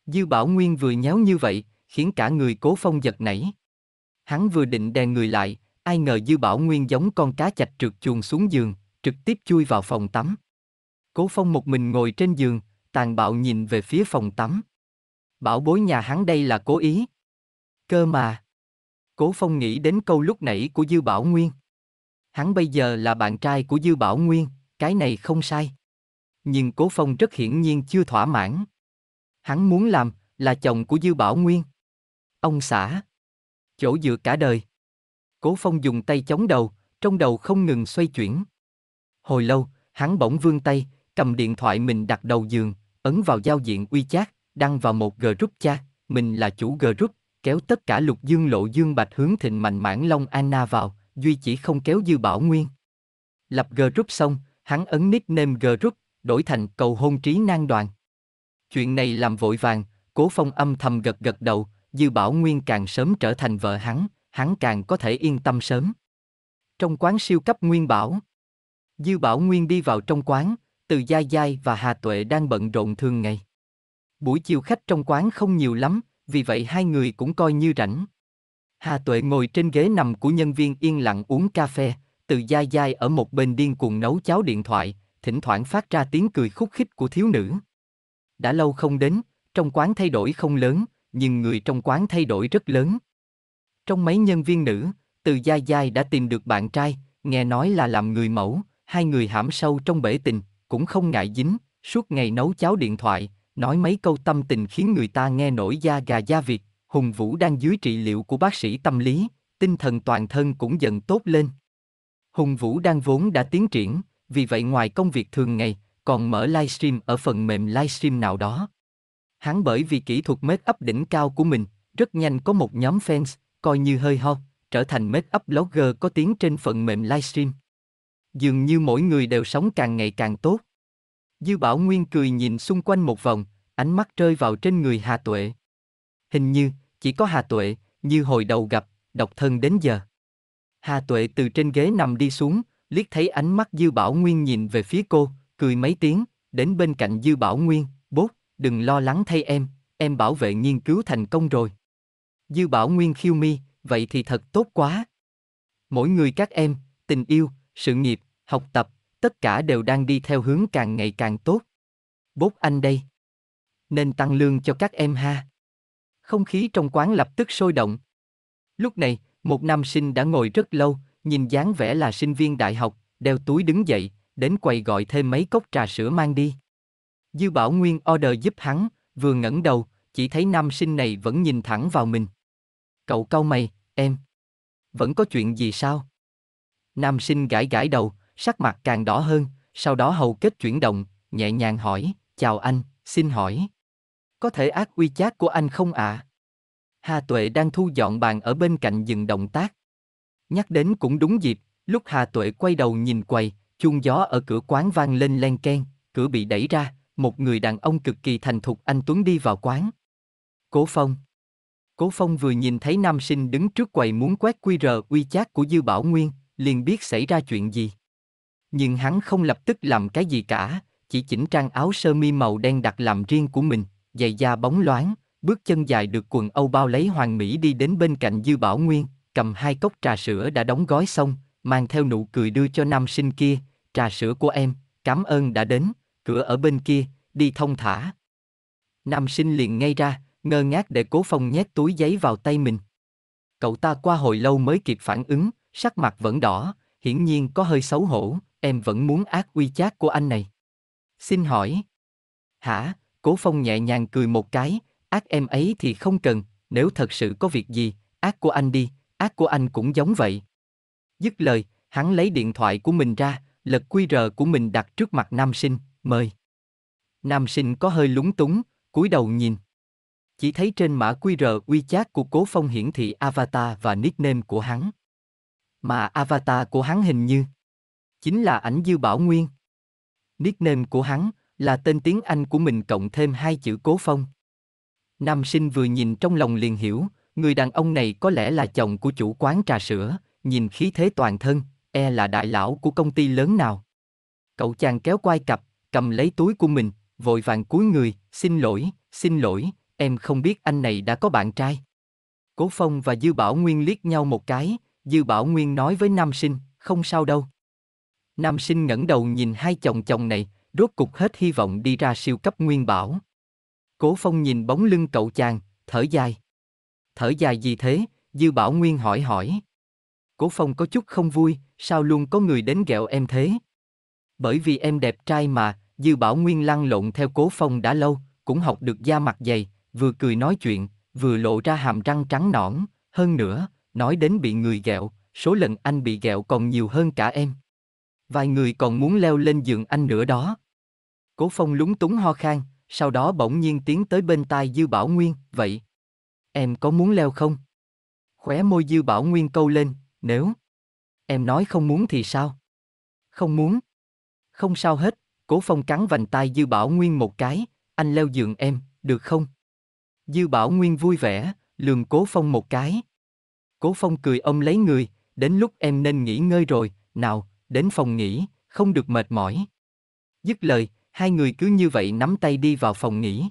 Dư Bảo Nguyên vừa nhéo như vậy, khiến cả người Cố Phong giật nảy. Hắn vừa định đè người lại, ai ngờ Dư Bảo Nguyên giống con cá chạch trượt chuồng xuống giường, trực tiếp chui vào phòng tắm. Cố Phong một mình ngồi trên giường, tàn bạo nhìn về phía phòng tắm. Bảo bối nhà hắn đây là cố ý. Cơ mà. Cố Phong nghĩ đến câu lúc nãy của Dư Bảo Nguyên. Hắn bây giờ là bạn trai của Dư Bảo Nguyên, cái này không sai. Nhưng Cố Phong rất hiển nhiên chưa thỏa mãn. Hắn muốn làm là chồng của Dư Bảo Nguyên. Ông xã, chỗ dựa cả đời. Cố Phong dùng tay chống đầu, trong đầu không ngừng xoay chuyển. Hồi lâu, hắn bỗng vươn tay, cầm điện thoại mình đặt đầu giường, ấn vào giao diện WeChat, đăng vào một group chat, mình là chủ group, kéo tất cả lục dương lộ dương bạch hướng thịnh mạnh mãn long Anna vào, duy chỉ không kéo dư bảo nguyên. Lập group xong, hắn ấn nickname group, đổi thành cầu hôn trí nang đoàn. Chuyện này làm vội vàng, cố phong âm thầm gật gật đầu, Dư Bảo Nguyên càng sớm trở thành vợ hắn, hắn càng có thể yên tâm sớm. Trong quán siêu cấp Nguyên Bảo, Dư Bảo Nguyên đi vào trong quán, từ Gia Giai và Hà Tuệ đang bận rộn thường ngày. Buổi chiều khách trong quán không nhiều lắm, vì vậy hai người cũng coi như rảnh. Hà Tuệ ngồi trên ghế nằm của nhân viên yên lặng uống cà phê, từ Gia Giai ở một bên điên cuồng nấu cháo điện thoại, thỉnh thoảng phát ra tiếng cười khúc khích của thiếu nữ. Đã lâu không đến, trong quán thay đổi không lớn, nhưng người trong quán thay đổi rất lớn. Trong mấy nhân viên nữ, từ Gia Giai đã tìm được bạn trai, nghe nói là làm người mẫu, hai người hãm sâu trong bể tình, cũng không ngại dính, suốt ngày nấu cháo điện thoại, nói mấy câu tâm tình khiến người ta nghe nổi da gà da vịt. Hùng Vũ đang dưới trị liệu của bác sĩ tâm lý, tinh thần toàn thân cũng dần tốt lên. Hùng Vũ đang vốn đã tiến triển, vì vậy ngoài công việc thường ngày, còn mở livestream ở phần mềm livestream nào đó. Hắn bởi vì kỹ thuật make up đỉnh cao của mình, rất nhanh có một nhóm fans, coi như hơi ho, trở thành make up blogger có tiếng trên phần mềm livestream. Dường như mỗi người đều sống càng ngày càng tốt. Dư Bảo Nguyên cười nhìn xung quanh một vòng, ánh mắt rơi vào trên người Hà Tuệ. Hình như, chỉ có Hà Tuệ, như hồi đầu gặp, độc thân đến giờ. Hà Tuệ từ trên ghế nằm đi xuống, liếc thấy ánh mắt Dư Bảo Nguyên nhìn về phía cô, cười mấy tiếng, đến bên cạnh Dư Bảo Nguyên, bốt đừng lo lắng thay em, em bảo vệ nghiên cứu thành công rồi. Dư bảo Nguyên khiêu mi, vậy thì thật tốt quá. Mỗi người các em, tình yêu, sự nghiệp, học tập, tất cả đều đang đi theo hướng càng ngày càng tốt. Bốt anh đây. Nên tăng lương cho các em ha. Không khí trong quán lập tức sôi động. Lúc này, một nam sinh đã ngồi rất lâu, nhìn dáng vẻ là sinh viên đại học, đeo túi đứng dậy, đến quầy gọi thêm mấy cốc trà sữa mang đi. Dư Bảo Nguyên order giúp hắn, vừa ngẩng đầu, chỉ thấy nam sinh này vẫn nhìn thẳng vào mình. Cậu cau mày, em. Vẫn có chuyện gì sao? Nam sinh gãi gãi đầu, sắc mặt càng đỏ hơn, sau đó hầu kết chuyển động, nhẹ nhàng hỏi, chào anh, xin hỏi. Có thể ác quy chát của anh không ạ? À? Hà Tuệ đang thu dọn bàn ở bên cạnh dừng động tác. Nhắc đến cũng đúng dịp, lúc Hà Tuệ quay đầu nhìn quầy, chuông gió ở cửa quán vang lên len keng, cửa bị đẩy ra, một người đàn ông cực kỳ thành thục anh Tuấn đi vào quán. Cố Phong Cố Phong vừa nhìn thấy nam sinh đứng trước quầy muốn quét QR uy chát của Dư Bảo Nguyên, liền biết xảy ra chuyện gì. Nhưng hắn không lập tức làm cái gì cả, chỉ chỉnh trang áo sơ mi màu đen đặt làm riêng của mình, giày da bóng loáng, bước chân dài được quần Âu bao lấy Hoàng Mỹ đi đến bên cạnh Dư Bảo Nguyên, cầm hai cốc trà sữa đã đóng gói xong, mang theo nụ cười đưa cho nam sinh kia, trà sữa của em, cảm ơn đã đến, cửa ở bên kia, đi thông thả. Nam sinh liền ngay ra, ngơ ngác để cố phong nhét túi giấy vào tay mình. Cậu ta qua hồi lâu mới kịp phản ứng, sắc mặt vẫn đỏ, hiển nhiên có hơi xấu hổ, em vẫn muốn ác uy chát của anh này. Xin hỏi. Hả, cố phong nhẹ nhàng cười một cái, ác em ấy thì không cần, nếu thật sự có việc gì, ác của anh đi, ác của anh cũng giống vậy. Dứt lời, hắn lấy điện thoại của mình ra, lật QR của mình đặt trước mặt nam sinh mời. Nam sinh có hơi lúng túng, cúi đầu nhìn. Chỉ thấy trên mã QR uy chát của Cố Phong hiển thị avatar và nickname của hắn. Mà avatar của hắn hình như chính là ảnh Dư Bảo Nguyên. Nickname của hắn là tên tiếng Anh của mình cộng thêm hai chữ Cố Phong. Nam sinh vừa nhìn trong lòng liền hiểu, người đàn ông này có lẽ là chồng của chủ quán trà sữa, nhìn khí thế toàn thân, e là đại lão của công ty lớn nào. Cậu chàng kéo quai cặp, cầm lấy túi của mình, vội vàng cúi người, xin lỗi, xin lỗi, em không biết anh này đã có bạn trai. Cố Phong và Dư Bảo Nguyên liếc nhau một cái, Dư Bảo Nguyên nói với Nam Sinh, không sao đâu. Nam Sinh ngẩng đầu nhìn hai chồng chồng này, rốt cục hết hy vọng đi ra siêu cấp Nguyên Bảo. Cố Phong nhìn bóng lưng cậu chàng, thở dài. Thở dài gì thế? Dư Bảo Nguyên hỏi hỏi. Cố Phong có chút không vui, sao luôn có người đến ghẹo em thế? Bởi vì em đẹp trai mà, Dư Bảo Nguyên lăn lộn theo Cố Phong đã lâu, cũng học được da mặt dày, vừa cười nói chuyện, vừa lộ ra hàm răng trắng nõn, hơn nữa, nói đến bị người ghẹo, số lần anh bị ghẹo còn nhiều hơn cả em. Vài người còn muốn leo lên giường anh nữa đó. Cố Phong lúng túng ho khan, sau đó bỗng nhiên tiến tới bên tai Dư Bảo Nguyên, vậy. Em có muốn leo không? Khóe môi Dư Bảo Nguyên câu lên, nếu. Em nói không muốn thì sao? Không muốn. Không sao hết, Cố Phong cắn vành tai Dư Bảo Nguyên một cái, anh leo giường em, được không? Dư Bảo Nguyên vui vẻ, lường Cố Phong một cái. Cố Phong cười ông lấy người, đến lúc em nên nghỉ ngơi rồi, nào, đến phòng nghỉ, không được mệt mỏi. Dứt lời, hai người cứ như vậy nắm tay đi vào phòng nghỉ.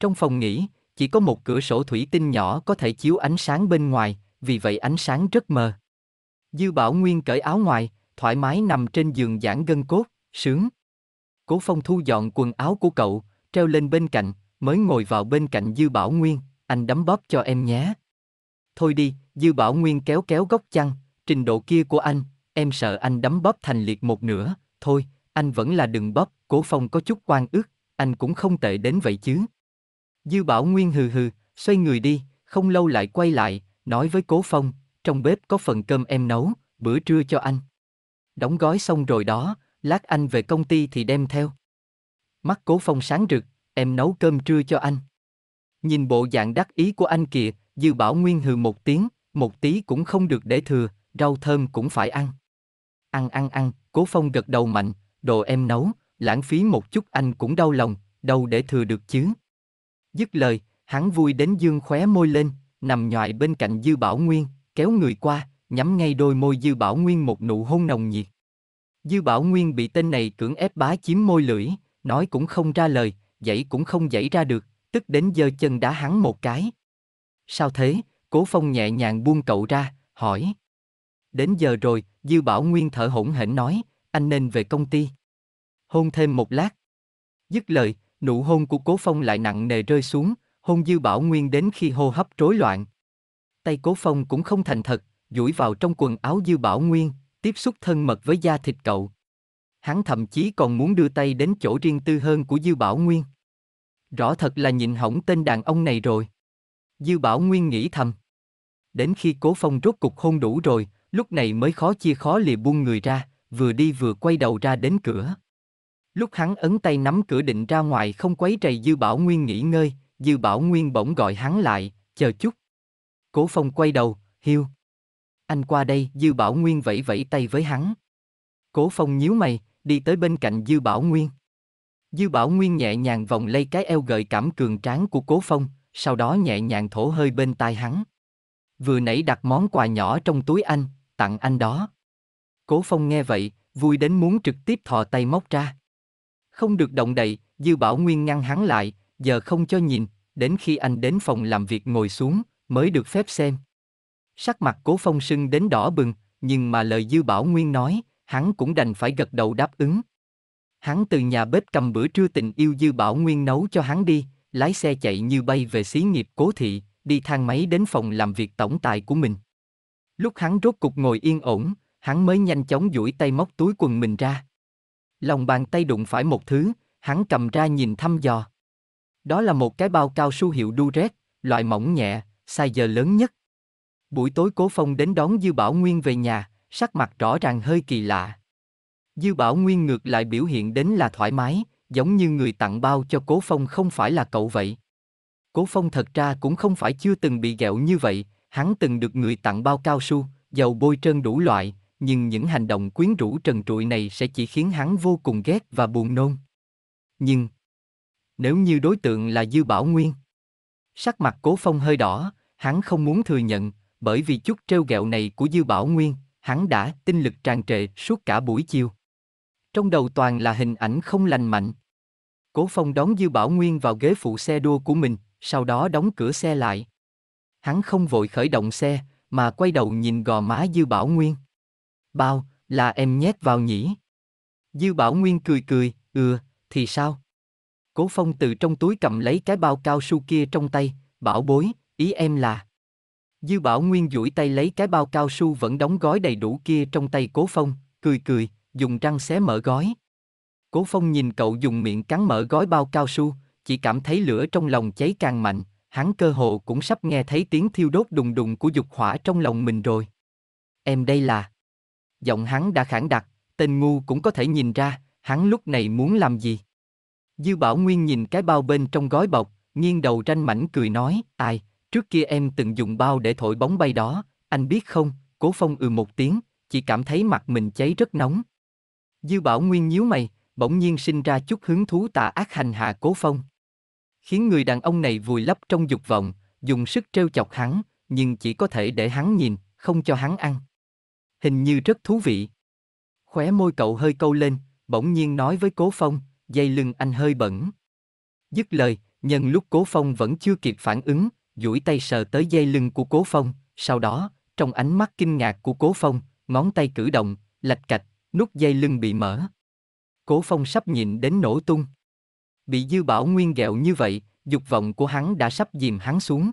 Trong phòng nghỉ, chỉ có một cửa sổ thủy tinh nhỏ có thể chiếu ánh sáng bên ngoài, vì vậy ánh sáng rất mờ. Dư Bảo Nguyên cởi áo ngoài, thoải mái nằm trên giường giãn gân cốt, sướng. Cố Phong thu dọn quần áo của cậu, treo lên bên cạnh, mới ngồi vào bên cạnh Dư Bảo Nguyên, anh đấm bóp cho em nhé. Thôi đi, Dư Bảo Nguyên kéo kéo góc chăn, trình độ kia của anh, em sợ anh đấm bóp thành liệt một nửa, thôi, anh vẫn là đừng bóp, Cố Phong có chút oan ức, anh cũng không tệ đến vậy chứ. Dư Bảo Nguyên hừ hừ, xoay người đi, không lâu lại quay lại, nói với Cố Phong, trong bếp có phần cơm em nấu, bữa trưa cho anh. Đóng gói xong rồi đó, lát anh về công ty thì đem theo. Mắt cố phong sáng rực, em nấu cơm trưa cho anh. Nhìn bộ dạng đắc ý của anh kìa, dư bảo nguyên hừ một tiếng, một tí cũng không được để thừa, rau thơm cũng phải ăn. Ăn ăn ăn, cố phong gật đầu mạnh, đồ em nấu, lãng phí một chút anh cũng đau lòng, đâu để thừa được chứ. Dứt lời, hắn vui đến dương khóe môi lên, nằm nhòi bên cạnh dư bảo nguyên, kéo người qua, nhắm ngay đôi môi dư bảo nguyên một nụ hôn nồng nhiệt. Dư Bảo Nguyên bị tên này cưỡng ép bá chiếm môi lưỡi, nói cũng không ra lời, dãy cũng không dãy ra được, tức đến giờ chân đá hắn một cái. Sao thế? Cố Phong nhẹ nhàng buông cậu ra, hỏi. Đến giờ rồi, Dư Bảo Nguyên thở hổn hển nói, anh nên về công ty. Hôn thêm một lát. Dứt lời, nụ hôn của Cố Phong lại nặng nề rơi xuống, hôn Dư Bảo Nguyên đến khi hô hấp rối loạn. Tay Cố Phong cũng không thành thật, duỗi vào trong quần áo Dư Bảo Nguyên, tiếp xúc thân mật với da thịt cậu. Hắn thậm chí còn muốn đưa tay đến chỗ riêng tư hơn của Dư Bảo Nguyên. Rõ thật là nhìn hỏng tên đàn ông này rồi. Dư Bảo Nguyên nghĩ thầm. Đến khi Cố Phong rốt cục hôn đủ rồi, lúc này mới khó chia khó lìa buông người ra, vừa đi vừa quay đầu ra đến cửa. Lúc hắn ấn tay nắm cửa định ra ngoài không quấy rầy Dư Bảo Nguyên nghỉ ngơi, Dư Bảo Nguyên bỗng gọi hắn lại, chờ chút. Cố Phong quay đầu, hiu. Anh qua đây, Dư Bảo Nguyên vẫy vẫy tay với hắn. Cố Phong nhíu mày, đi tới bên cạnh Dư Bảo Nguyên. Dư Bảo Nguyên nhẹ nhàng vòng lấy cái eo gợi cảm cường tráng của Cố Phong, sau đó nhẹ nhàng thổ hơi bên tai hắn. Vừa nãy đặt món quà nhỏ trong túi anh, tặng anh đó. Cố Phong nghe vậy, vui đến muốn trực tiếp thò tay móc ra. Không được động đậy, Dư Bảo Nguyên ngăn hắn lại, giờ không cho nhìn, đến khi anh đến phòng làm việc ngồi xuống, mới được phép xem. Sắc mặt cố phong sưng đến đỏ bừng, nhưng mà lời dư bảo nguyên nói, hắn cũng đành phải gật đầu đáp ứng. Hắn từ nhà bếp cầm bữa trưa tình yêu dư bảo nguyên nấu cho hắn đi, lái xe chạy như bay về xí nghiệp cố thị, đi thang máy đến phòng làm việc tổng tài của mình. Lúc hắn rốt cục ngồi yên ổn, hắn mới nhanh chóng duỗi tay móc túi quần mình ra. Lòng bàn tay đụng phải một thứ, hắn cầm ra nhìn thăm dò. Đó là một cái bao cao su hiệu Durex, loại mỏng nhẹ, size giờ lớn nhất. Buổi tối Cố Phong đến đón Dư Bảo Nguyên về nhà, sắc mặt rõ ràng hơi kỳ lạ. Dư Bảo Nguyên ngược lại biểu hiện đến là thoải mái, giống như người tặng bao cho Cố Phong không phải là cậu vậy. Cố Phong thật ra cũng không phải chưa từng bị ghẹo như vậy, hắn từng được người tặng bao cao su, dầu bôi trơn đủ loại, nhưng những hành động quyến rũ trần trụi này sẽ chỉ khiến hắn vô cùng ghét và buồn nôn. Nhưng, nếu như đối tượng là Dư Bảo Nguyên, sắc mặt Cố Phong hơi đỏ, hắn không muốn thừa nhận, bởi vì chút treo ghẹo này của Dư Bảo Nguyên, hắn đã tinh lực tràn trề suốt cả buổi chiều. Trong đầu toàn là hình ảnh không lành mạnh. Cố Phong đón Dư Bảo Nguyên vào ghế phụ xe đua của mình, sau đó đóng cửa xe lại. Hắn không vội khởi động xe, mà quay đầu nhìn gò má Dư Bảo Nguyên. Bao, là em nhét vào nhỉ? Dư Bảo Nguyên cười cười, ừ, thì sao? Cố Phong từ trong túi cầm lấy cái bao cao su kia trong tay, bảo bối, ý em là... Dư Bảo Nguyên duỗi tay lấy cái bao cao su vẫn đóng gói đầy đủ kia trong tay Cố Phong, cười cười, dùng răng xé mở gói. Cố Phong nhìn cậu dùng miệng cắn mở gói bao cao su, chỉ cảm thấy lửa trong lòng cháy càng mạnh, hắn cơ hồ cũng sắp nghe thấy tiếng thiêu đốt đùng đùng của dục hỏa trong lòng mình rồi. Em đây là... Giọng hắn đã khẳng đặc, tên ngu cũng có thể nhìn ra, hắn lúc này muốn làm gì. Dư Bảo Nguyên nhìn cái bao bên trong gói bọc, nghiêng đầu tranh mảnh cười nói, ai, Trước kia em từng dùng bao để thổi bóng bay đó, anh biết không, Cố Phong ừ một tiếng, chỉ cảm thấy mặt mình cháy rất nóng. Dư Bảo Nguyên nhíu mày, bỗng nhiên sinh ra chút hứng thú tà ác hành hạ Cố Phong. Khiến người đàn ông này vùi lấp trong dục vọng, dùng sức trêu chọc hắn, nhưng chỉ có thể để hắn nhìn, không cho hắn ăn. Hình như rất thú vị. Khóe môi cậu hơi câu lên, bỗng nhiên nói với Cố Phong, dây lưng anh hơi bẩn. Dứt lời, nhân lúc Cố Phong vẫn chưa kịp phản ứng, duỗi tay sờ tới dây lưng của Cố Phong, sau đó, trong ánh mắt kinh ngạc của Cố Phong, ngón tay cử động, lạch cạch, nút dây lưng bị mở. Cố Phong sắp nhìn đến nổ tung. Bị Dư Bảo Nguyên ghẹo như vậy, dục vọng của hắn đã sắp dìm hắn xuống.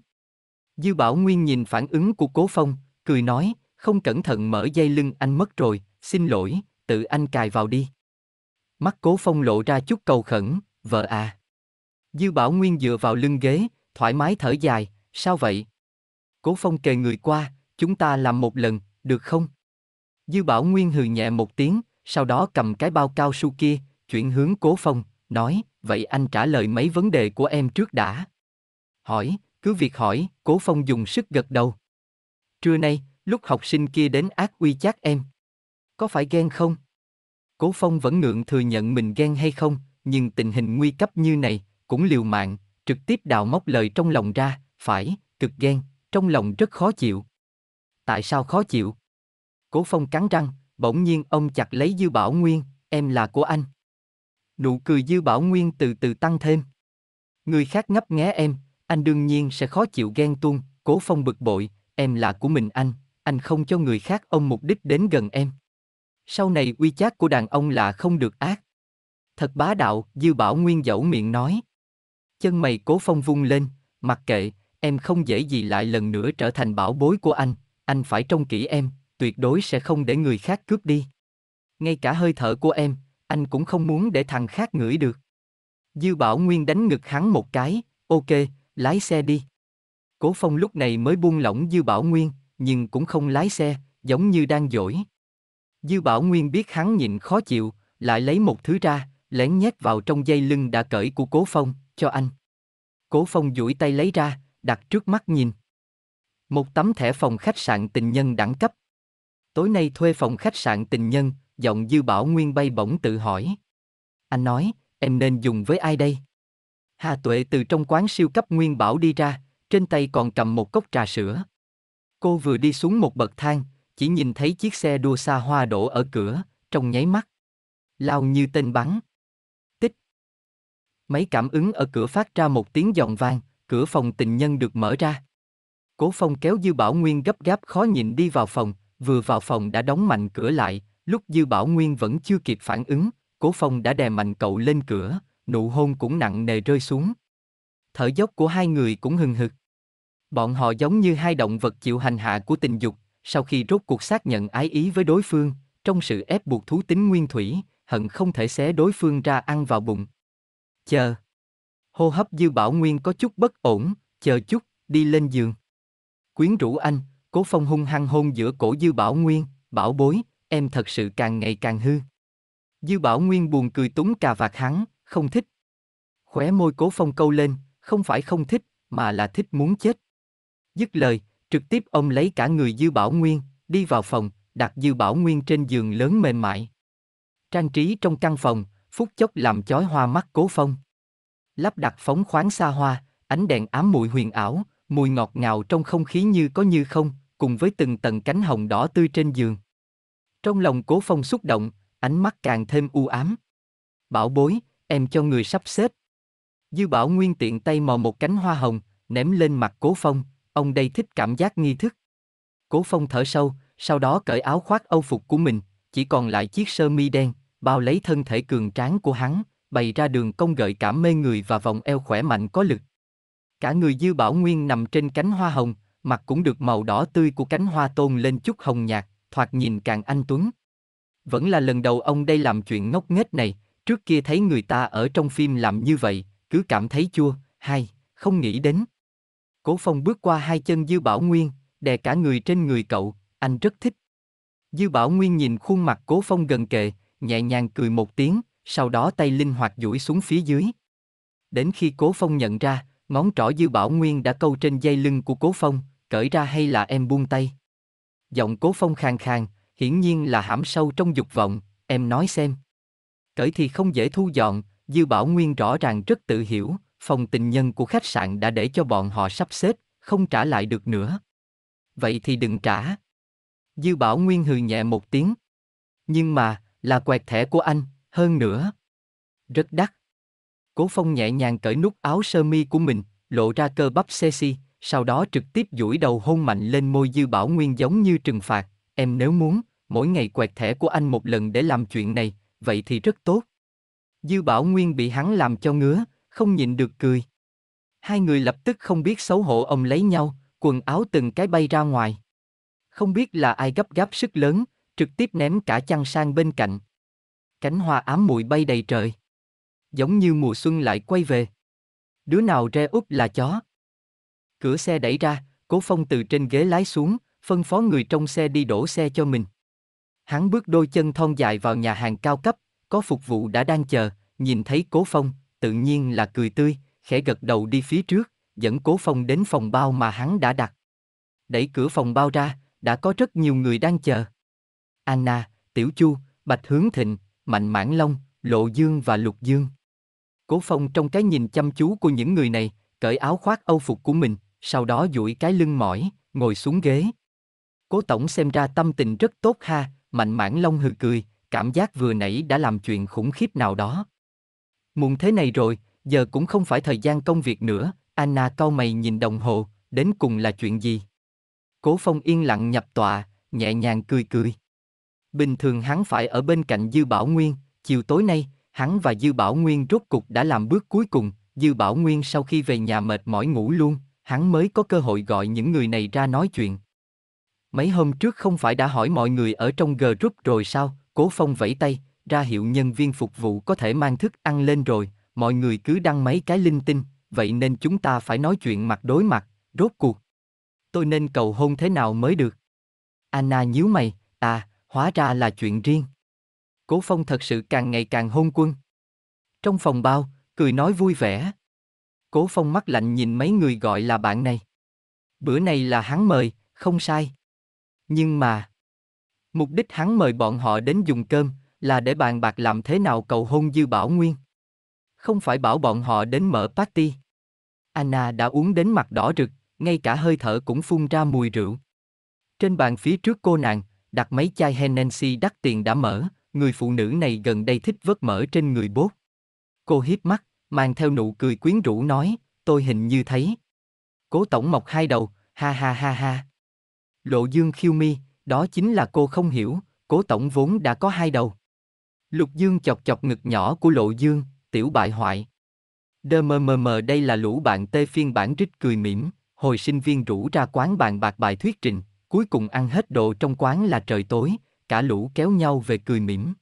Dư Bảo Nguyên nhìn phản ứng của Cố Phong, cười nói, không cẩn thận mở dây lưng anh mất rồi, xin lỗi, tự anh cài vào đi. Mắt Cố Phong lộ ra chút cầu khẩn, vợ à. Dư Bảo Nguyên dựa vào lưng ghế, thoải mái thở dài, Sao vậy? Cố phong kề người qua, chúng ta làm một lần, được không? Dư Bảo Nguyên hừ nhẹ một tiếng, sau đó cầm cái bao cao su kia, chuyển hướng Cố Phong, nói, vậy anh trả lời mấy vấn đề của em trước đã. Hỏi, cứ việc hỏi, Cố Phong dùng sức gật đầu. Trưa nay, lúc học sinh kia đến ác uy chát em. Có phải ghen không? Cố Phong vẫn ngượng thừa nhận mình ghen hay không, nhưng tình hình nguy cấp như này, cũng liều mạng, trực tiếp đào móc lời trong lòng ra, phải, cực ghen, trong lòng rất khó chịu. Tại sao khó chịu? Cố Phong cắn răng, bỗng nhiên ông chặt lấy Dư Bảo Nguyên, em là của anh. Nụ cười Dư Bảo Nguyên từ từ tăng thêm. Người khác ngấp nghé em, anh đương nhiên sẽ khó chịu ghen tuông, Cố Phong bực bội, em là của mình anh, anh không cho người khác ông mục đích đến gần em. Sau này uy chát của đàn ông là không được ác. Thật bá đạo, Dư Bảo Nguyên dẫu miệng nói. Chân mày Cố Phong vung lên, mặc kệ, em không dễ gì lại lần nữa trở thành bảo bối của anh, anh phải trông kỹ em, tuyệt đối sẽ không để người khác cướp đi. Ngay cả hơi thở của em, anh cũng không muốn để thằng khác ngửi được. Dư Bảo Nguyên đánh ngực hắn một cái, ok, lái xe đi. Cố Phong lúc này mới buông lỏng Dư Bảo Nguyên, nhưng cũng không lái xe, giống như đang dỗi. Dư Bảo Nguyên biết hắn nhịn khó chịu, lại lấy một thứ ra, lén nhét vào trong dây lưng đã cởi của Cố Phong, cho anh. Cố Phong duỗi tay lấy ra, đặt trước mắt nhìn. Một tấm thẻ phòng khách sạn tình nhân đẳng cấp. Tối nay thuê phòng khách sạn tình nhân, giọng dư bảo nguyên bay bỗng tự hỏi. Anh nói, em nên dùng với ai đây? Hà Tuệ từ trong quán siêu cấp nguyên bảo đi ra, trên tay còn cầm một cốc trà sữa. Cô vừa đi xuống một bậc thang, chỉ nhìn thấy chiếc xe đua xa hoa đổ ở cửa, trong nháy mắt. Lao như tên bắn. Tích. Máy cảm ứng ở cửa phát ra một tiếng giòn vang, cửa phòng tình nhân được mở ra. Cố phong kéo Dư Bảo Nguyên gấp gáp khó nhịn đi vào phòng, vừa vào phòng đã đóng mạnh cửa lại, lúc Dư Bảo Nguyên vẫn chưa kịp phản ứng, cố phong đã đè mạnh cậu lên cửa, nụ hôn cũng nặng nề rơi xuống. Thở dốc của hai người cũng hừng hực. Bọn họ giống như hai động vật chịu hành hạ của tình dục, sau khi rốt cuộc xác nhận ái ý với đối phương, trong sự ép buộc thú tính nguyên thủy, hận không thể xé đối phương ra ăn vào bụng. Chờ, Hô hấp Dư Bảo Nguyên có chút bất ổn, chờ chút, đi lên giường. Quyến rũ anh, Cố Phong hung hăng hôn giữa cổ Dư Bảo Nguyên, bảo bối, em thật sự càng ngày càng hư. Dư Bảo Nguyên buồn cười túng cà vạt hắn, không thích. Khóe môi Cố Phong câu lên, không phải không thích, mà là thích muốn chết. Dứt lời, trực tiếp ông lấy cả người Dư Bảo Nguyên, đi vào phòng, đặt Dư Bảo Nguyên trên giường lớn mềm mại. Trang trí trong căn phòng, phút chốc làm chói hoa mắt Cố Phong lắp đặt phóng khoáng xa hoa, ánh đèn ám mùi huyền ảo, mùi ngọt ngào trong không khí như có như không, cùng với từng tầng cánh hồng đỏ tươi trên giường. Trong lòng Cố Phong xúc động, ánh mắt càng thêm u ám. Bảo bối, em cho người sắp xếp. Dư Bảo Nguyên tiện tay mò một cánh hoa hồng, ném lên mặt Cố Phong, ông đây thích cảm giác nghi thức. Cố Phong thở sâu, sau đó cởi áo khoác âu phục của mình, chỉ còn lại chiếc sơ mi đen, bao lấy thân thể cường tráng của hắn, bày ra đường cong gợi cảm mê người và vòng eo khỏe mạnh có lực. Cả người Dư Bảo Nguyên nằm trên cánh hoa hồng, mặt cũng được màu đỏ tươi của cánh hoa tôn lên chút hồng nhạt, thoạt nhìn càng anh tuấn. Vẫn là lần đầu ông đây làm chuyện ngốc nghếch này, trước kia thấy người ta ở trong phim làm như vậy, cứ cảm thấy chua, hay, không nghĩ đến. Cố Phong bước qua hai chân Dư Bảo Nguyên, đè cả người trên người cậu, anh rất thích. Dư Bảo Nguyên nhìn khuôn mặt Cố Phong gần kề, nhẹ nhàng cười một tiếng, sau đó tay linh hoạt duỗi xuống phía dưới. Đến khi Cố Phong nhận ra, ngón trỏ Dư Bảo Nguyên đã câu trên dây lưng của Cố Phong, cởi ra hay là em buông tay. Giọng Cố Phong khàn khàn, hiển nhiên là hãm sâu trong dục vọng, em nói xem. Cởi thì không dễ thu dọn, Dư Bảo Nguyên rõ ràng rất tự hiểu, phòng tình nhân của khách sạn đã để cho bọn họ sắp xếp, không trả lại được nữa. Vậy thì đừng trả. Dư Bảo Nguyên hừ nhẹ một tiếng. Nhưng mà, là quẹt thẻ của anh, hơn nữa. Rất đắt. Cố Phong nhẹ nhàng cởi nút áo sơ mi của mình, lộ ra cơ bắp sexy, sau đó trực tiếp duỗi đầu hôn mạnh lên môi Dư Bảo Nguyên giống như trừng phạt, em nếu muốn, mỗi ngày quẹt thẻ của anh một lần để làm chuyện này, vậy thì rất tốt. Dư Bảo Nguyên bị hắn làm cho ngứa, không nhịn được cười. Hai người lập tức không biết xấu hổ ông lấy nhau, quần áo từng cái bay ra ngoài. Không biết là ai gấp gáp sức lớn, trực tiếp ném cả chăn sang bên cạnh cánh hoa ám muội bay đầy trời. Giống như mùa xuân lại quay về. Đứa nào re úp là chó. Cửa xe đẩy ra, Cố Phong từ trên ghế lái xuống, phân phó người trong xe đi đổ xe cho mình. Hắn bước đôi chân thon dài vào nhà hàng cao cấp, có phục vụ đã đang chờ, nhìn thấy Cố Phong, tự nhiên là cười tươi, khẽ gật đầu đi phía trước, dẫn Cố Phong đến phòng bao mà hắn đã đặt. Đẩy cửa phòng bao ra, đã có rất nhiều người đang chờ. Anna, Tiểu Chu, Bạch Hướng Thịnh, Mạnh Mãn Long, Lộ Dương và Lục Dương. Cố Phong trong cái nhìn chăm chú của những người này, cởi áo khoác âu phục của mình, sau đó duỗi cái lưng mỏi, ngồi xuống ghế. Cố Tổng xem ra tâm tình rất tốt ha, Mạnh Mãn Long hừ cười, cảm giác vừa nãy đã làm chuyện khủng khiếp nào đó. Muộn thế này rồi, giờ cũng không phải thời gian công việc nữa, Anna cau mày nhìn đồng hồ, đến cùng là chuyện gì? Cố Phong yên lặng nhập tọa, nhẹ nhàng cười cười. Bình thường hắn phải ở bên cạnh Dư Bảo Nguyên, chiều tối nay, hắn và Dư Bảo Nguyên rốt cục đã làm bước cuối cùng, Dư Bảo Nguyên sau khi về nhà mệt mỏi ngủ luôn, hắn mới có cơ hội gọi những người này ra nói chuyện. Mấy hôm trước không phải đã hỏi mọi người ở trong G group rồi sao, Cố Phong vẫy tay, ra hiệu nhân viên phục vụ có thể mang thức ăn lên rồi, mọi người cứ đăng mấy cái linh tinh, vậy nên chúng ta phải nói chuyện mặt đối mặt, rốt cuộc. Tôi nên cầu hôn thế nào mới được? Anna nhíu mày, à, hóa ra là chuyện riêng. Cố Phong thật sự càng ngày càng hôn quân. Trong phòng bao, cười nói vui vẻ. Cố Phong mắt lạnh nhìn mấy người gọi là bạn này. Bữa này là hắn mời, không sai. Nhưng mà, mục đích hắn mời bọn họ đến dùng cơm là để bàn bạc làm thế nào cầu hôn Dư Bảo Nguyên. Không phải bảo bọn họ đến mở party. Anna đã uống đến mặt đỏ rực, ngay cả hơi thở cũng phun ra mùi rượu. Trên bàn phía trước cô nàng, đặt mấy chai Hennessy đắt tiền đã mở, người phụ nữ này gần đây thích vớt mỡ trên người bốt. Cô hiếp mắt, mang theo nụ cười quyến rũ nói, tôi hình như thấy. Cố tổng mọc hai đầu, ha ha ha ha. Lộ dương khiêu mi, đó chính là cô không hiểu, cố tổng vốn đã có hai đầu. Lục dương chọc chọc ngực nhỏ của lộ dương, tiểu bại hoại. Đơ mờ mờ mờ đây là lũ bạn tê phiên bản rít cười mỉm, hồi sinh viên rủ ra quán bàn bạc bài thuyết trình cuối cùng ăn hết đồ trong quán là trời tối, cả lũ kéo nhau về cười mỉm.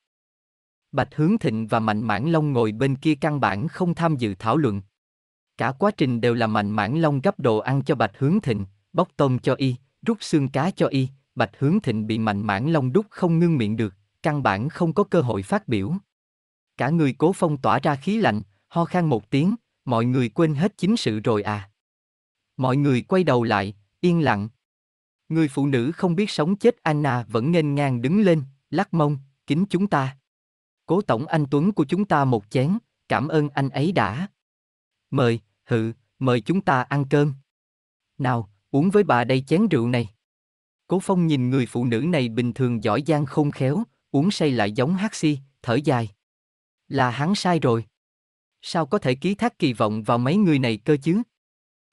Bạch Hướng Thịnh và Mạnh Mãn Long ngồi bên kia căn bản không tham dự thảo luận. Cả quá trình đều là Mạnh Mãn Long gấp đồ ăn cho Bạch Hướng Thịnh, bóc tôm cho y, rút xương cá cho y, Bạch Hướng Thịnh bị Mạnh Mãn Long đút không ngưng miệng được, căn bản không có cơ hội phát biểu. Cả người Cố Phong tỏa ra khí lạnh, ho khan một tiếng, mọi người quên hết chính sự rồi à. Mọi người quay đầu lại, yên lặng, Người phụ nữ không biết sống chết Anna vẫn nghênh ngang đứng lên, lắc mông, kính chúng ta. Cố tổng anh Tuấn của chúng ta một chén, cảm ơn anh ấy đã. Mời, hự, mời chúng ta ăn cơm. Nào, uống với bà đây chén rượu này. Cố phong nhìn người phụ nữ này bình thường giỏi giang không khéo, uống say lại giống hát si, thở dài. Là hắn sai rồi. Sao có thể ký thác kỳ vọng vào mấy người này cơ chứ?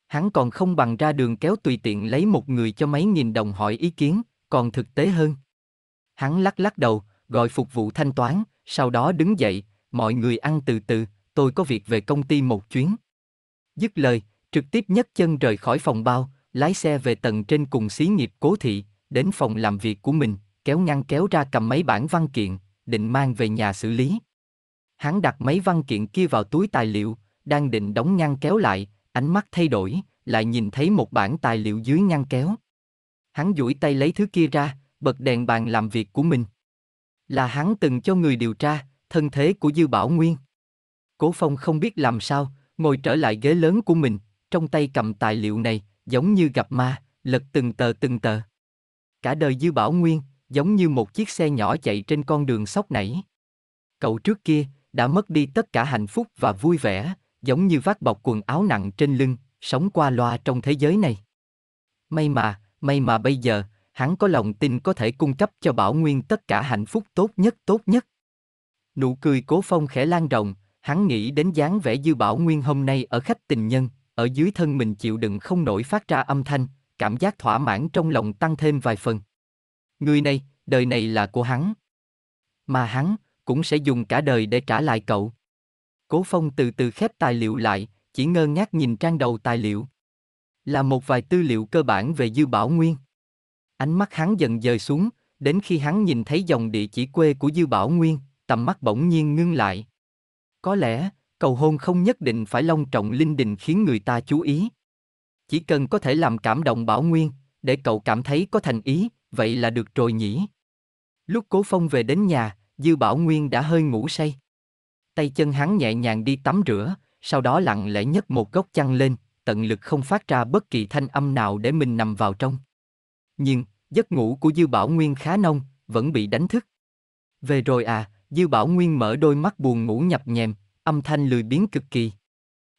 hắn còn không bằng ra đường kéo tùy tiện lấy một người cho mấy nghìn đồng hỏi ý kiến, còn thực tế hơn. Hắn lắc lắc đầu, gọi phục vụ thanh toán, sau đó đứng dậy, mọi người ăn từ từ, tôi có việc về công ty một chuyến. Dứt lời, trực tiếp nhấc chân rời khỏi phòng bao, lái xe về tầng trên cùng xí nghiệp cố thị, đến phòng làm việc của mình, kéo ngăn kéo ra cầm mấy bản văn kiện, định mang về nhà xử lý. Hắn đặt mấy văn kiện kia vào túi tài liệu, đang định đóng ngăn kéo lại, Ánh mắt thay đổi, lại nhìn thấy một bản tài liệu dưới ngăn kéo. Hắn duỗi tay lấy thứ kia ra, bật đèn bàn làm việc của mình. Là hắn từng cho người điều tra, thân thế của Dư Bảo Nguyên. Cố Phong không biết làm sao, ngồi trở lại ghế lớn của mình, trong tay cầm tài liệu này, giống như gặp ma, lật từng tờ từng tờ. Cả đời Dư Bảo Nguyên, giống như một chiếc xe nhỏ chạy trên con đường sóc nảy. Cậu trước kia, đã mất đi tất cả hạnh phúc và vui vẻ, giống như vác bọc quần áo nặng trên lưng, sống qua loa trong thế giới này. May mà, may mà bây giờ, hắn có lòng tin có thể cung cấp cho Bảo Nguyên tất cả hạnh phúc tốt nhất tốt nhất. Nụ cười cố phong khẽ lan rộng, hắn nghĩ đến dáng vẻ dư Bảo Nguyên hôm nay ở khách tình nhân, ở dưới thân mình chịu đựng không nổi phát ra âm thanh, cảm giác thỏa mãn trong lòng tăng thêm vài phần. Người này, đời này là của hắn. Mà hắn, cũng sẽ dùng cả đời để trả lại cậu. Cố Phong từ từ khép tài liệu lại, chỉ ngơ ngác nhìn trang đầu tài liệu. Là một vài tư liệu cơ bản về Dư Bảo Nguyên. Ánh mắt hắn dần dời xuống, đến khi hắn nhìn thấy dòng địa chỉ quê của Dư Bảo Nguyên, tầm mắt bỗng nhiên ngưng lại. Có lẽ, cầu hôn không nhất định phải long trọng linh đình khiến người ta chú ý. Chỉ cần có thể làm cảm động Bảo Nguyên, để cậu cảm thấy có thành ý, vậy là được rồi nhỉ. Lúc Cố Phong về đến nhà, Dư Bảo Nguyên đã hơi ngủ say. Tay chân hắn nhẹ nhàng đi tắm rửa, sau đó lặng lẽ nhấc một góc chăn lên, tận lực không phát ra bất kỳ thanh âm nào để mình nằm vào trong. Nhưng, giấc ngủ của Dư Bảo Nguyên khá nông, vẫn bị đánh thức. Về rồi à, Dư Bảo Nguyên mở đôi mắt buồn ngủ nhập nhèm, âm thanh lười biến cực kỳ.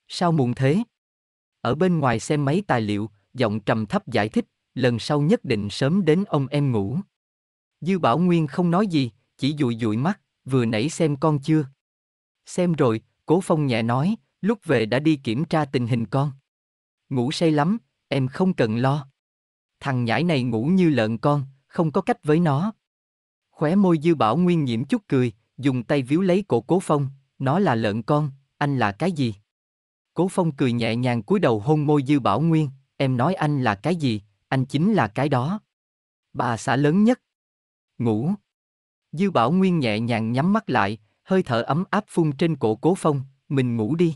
Sao muộn thế? Ở bên ngoài xem mấy tài liệu, giọng trầm thấp giải thích, lần sau nhất định sớm đến ông em ngủ. Dư Bảo Nguyên không nói gì, chỉ dụi dụi mắt, vừa nãy xem con chưa. Xem rồi, Cố Phong nhẹ nói, lúc về đã đi kiểm tra tình hình con. Ngủ say lắm, em không cần lo. Thằng nhãi này ngủ như lợn con, không có cách với nó. Khóe môi dư bảo nguyên nhiễm chút cười, dùng tay víu lấy cổ Cố Phong, nó là lợn con, anh là cái gì? Cố Phong cười nhẹ nhàng cúi đầu hôn môi dư bảo nguyên, em nói anh là cái gì, anh chính là cái đó. Bà xã lớn nhất. Ngủ. Dư bảo nguyên nhẹ nhàng nhắm mắt lại, hơi thở ấm áp phun trên cổ Cố Phong, mình ngủ đi.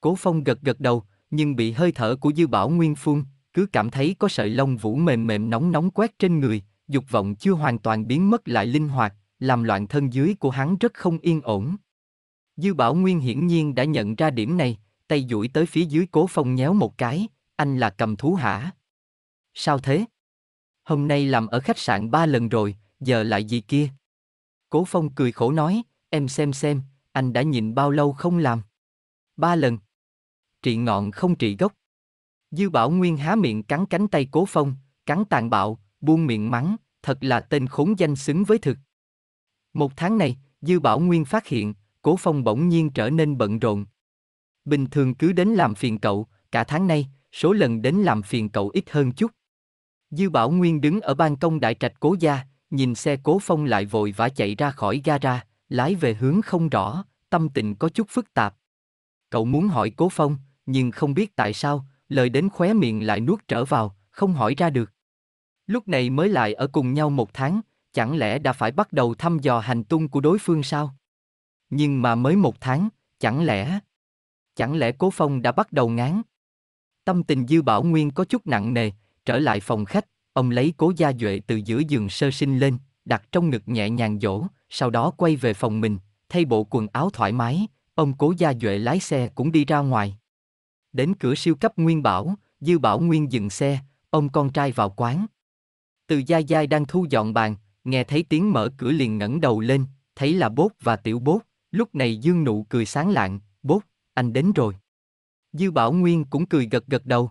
Cố Phong gật gật đầu, nhưng bị hơi thở của Dư Bảo Nguyên phun, cứ cảm thấy có sợi lông vũ mềm mềm nóng nóng quét trên người, dục vọng chưa hoàn toàn biến mất lại linh hoạt, làm loạn thân dưới của hắn rất không yên ổn. Dư Bảo Nguyên hiển nhiên đã nhận ra điểm này, tay duỗi tới phía dưới Cố Phong nhéo một cái, anh là cầm thú hả? Sao thế? Hôm nay làm ở khách sạn ba lần rồi, giờ lại gì kia? Cố Phong cười khổ nói, Em xem xem, anh đã nhìn bao lâu không làm? Ba lần. Trị ngọn không trị gốc. Dư bảo nguyên há miệng cắn cánh tay cố phong, cắn tàn bạo, buông miệng mắng, thật là tên khốn danh xứng với thực. Một tháng này, Dư Bảo Nguyên phát hiện, Cố Phong bỗng nhiên trở nên bận rộn. Bình thường cứ đến làm phiền cậu, cả tháng nay, số lần đến làm phiền cậu ít hơn chút. Dư Bảo Nguyên đứng ở ban công đại trạch Cố gia, nhìn xe Cố Phong lại vội vã chạy ra khỏi gara, lái về hướng không rõ, tâm tình có chút phức tạp. Cậu muốn hỏi Cố Phong, nhưng không biết tại sao, lời đến khóe miệng lại nuốt trở vào, không hỏi ra được. Lúc này mới lại ở cùng nhau một tháng, chẳng lẽ đã phải bắt đầu thăm dò hành tung của đối phương sao? Nhưng mà mới một tháng, chẳng lẽ... Chẳng lẽ Cố Phong đã bắt đầu ngán? Tâm tình Dư Bảo Nguyên có chút nặng nề, trở lại phòng khách, ông lấy Cố Gia Duệ từ giữa giường sơ sinh lên, đặt trong ngực nhẹ nhàng dỗ, sau đó quay về phòng mình, thay bộ quần áo thoải mái, ông cố gia duệ lái xe cũng đi ra ngoài. Đến cửa siêu cấp Nguyên Bảo, Dư Bảo Nguyên dừng xe, ông con trai vào quán. Từ Gia Gia đang thu dọn bàn, nghe thấy tiếng mở cửa liền ngẩng đầu lên, thấy là bốt và tiểu bốt, lúc này Dương Nụ cười sáng lạng, bốt, anh đến rồi. Dư Bảo Nguyên cũng cười gật gật đầu.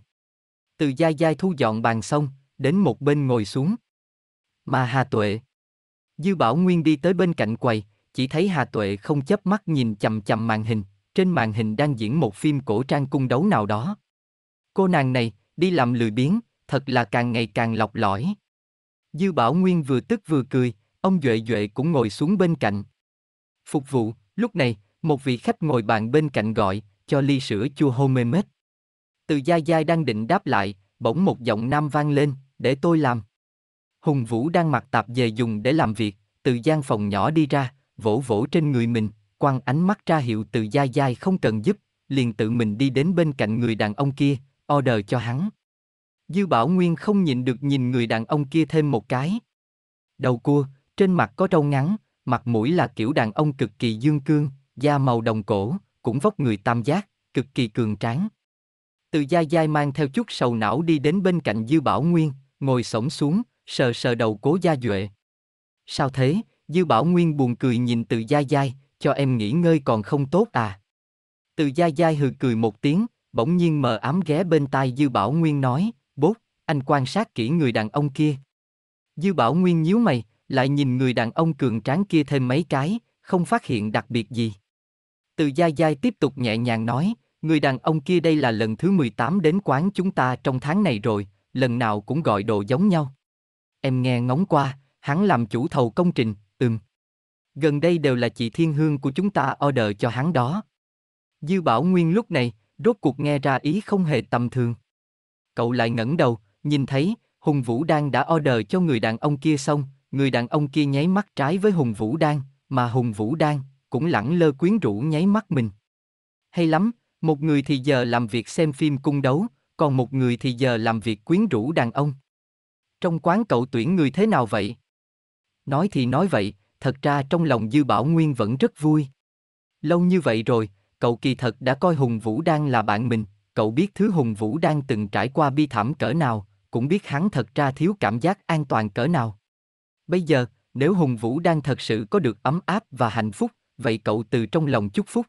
Từ Gia Gia thu dọn bàn xong, đến một bên ngồi xuống. Mà Hà Tuệ, Dư Bảo Nguyên đi tới bên cạnh quầy, chỉ thấy Hà Tuệ không chớp mắt nhìn chằm chằm màn hình, trên màn hình đang diễn một phim cổ trang cung đấu nào đó. Cô nàng này, đi làm lười biếng, thật là càng ngày càng lọc lõi. Dư Bảo Nguyên vừa tức vừa cười, ông Duệ Duệ cũng ngồi xuống bên cạnh. Phục vụ, lúc này, một vị khách ngồi bàn bên cạnh gọi, cho ly sữa chua homemade. Từ Gia Gia đang định đáp lại, bỗng một giọng nam vang lên, để tôi làm. Hùng Vũ đang mặc tạp dề dùng để làm việc, từ gian phòng nhỏ đi ra, vỗ vỗ trên người mình, quăng ánh mắt ra hiệu từ Gia Giai không cần giúp, liền tự mình đi đến bên cạnh người đàn ông kia, order cho hắn. Dư Bảo Nguyên không nhịn được nhìn người đàn ông kia thêm một cái. Đầu cua, trên mặt có râu ngắn, mặt mũi là kiểu đàn ông cực kỳ dương cương, da màu đồng cổ, cũng vóc người tam giác, cực kỳ cường tráng. Từ Gia Giai mang theo chút sầu não đi đến bên cạnh Dư Bảo Nguyên, ngồi sổng xuống, sờ sờ đầu cố gia duệ sao thế dư bảo nguyên buồn cười nhìn từ gia giai cho em nghỉ ngơi còn không tốt à từ gia giai hừ cười một tiếng bỗng nhiên mờ ám ghé bên tai dư bảo nguyên nói bốt anh quan sát kỹ người đàn ông kia dư bảo nguyên nhíu mày lại nhìn người đàn ông cường tráng kia thêm mấy cái không phát hiện đặc biệt gì từ gia giai tiếp tục nhẹ nhàng nói người đàn ông kia đây là lần thứ 18 đến quán chúng ta trong tháng này rồi lần nào cũng gọi đồ giống nhau Em nghe ngóng qua, hắn làm chủ thầu công trình, ừm. Gần đây đều là chị Thiên Hương của chúng ta order cho hắn đó. Dư Bảo Nguyên lúc này, rốt cuộc nghe ra ý không hề tầm thường. Cậu lại ngẩng đầu, nhìn thấy, Hùng Vũ Đan đã order cho người đàn ông kia xong, người đàn ông kia nháy mắt trái với Hùng Vũ Đan, mà Hùng Vũ Đan cũng lẳng lơ quyến rũ nháy mắt mình. Hay lắm, một người thì giờ làm việc xem phim cung đấu, còn một người thì giờ làm việc quyến rũ đàn ông trong quán cậu tuyển người thế nào vậy? Nói thì nói vậy, thật ra trong lòng Dư Bảo Nguyên vẫn rất vui. Lâu như vậy rồi, cậu kỳ thật đã coi Hùng Vũ đang là bạn mình, cậu biết thứ Hùng Vũ đang từng trải qua bi thảm cỡ nào, cũng biết hắn thật ra thiếu cảm giác an toàn cỡ nào. Bây giờ, nếu Hùng Vũ đang thật sự có được ấm áp và hạnh phúc, vậy cậu từ trong lòng chúc phúc.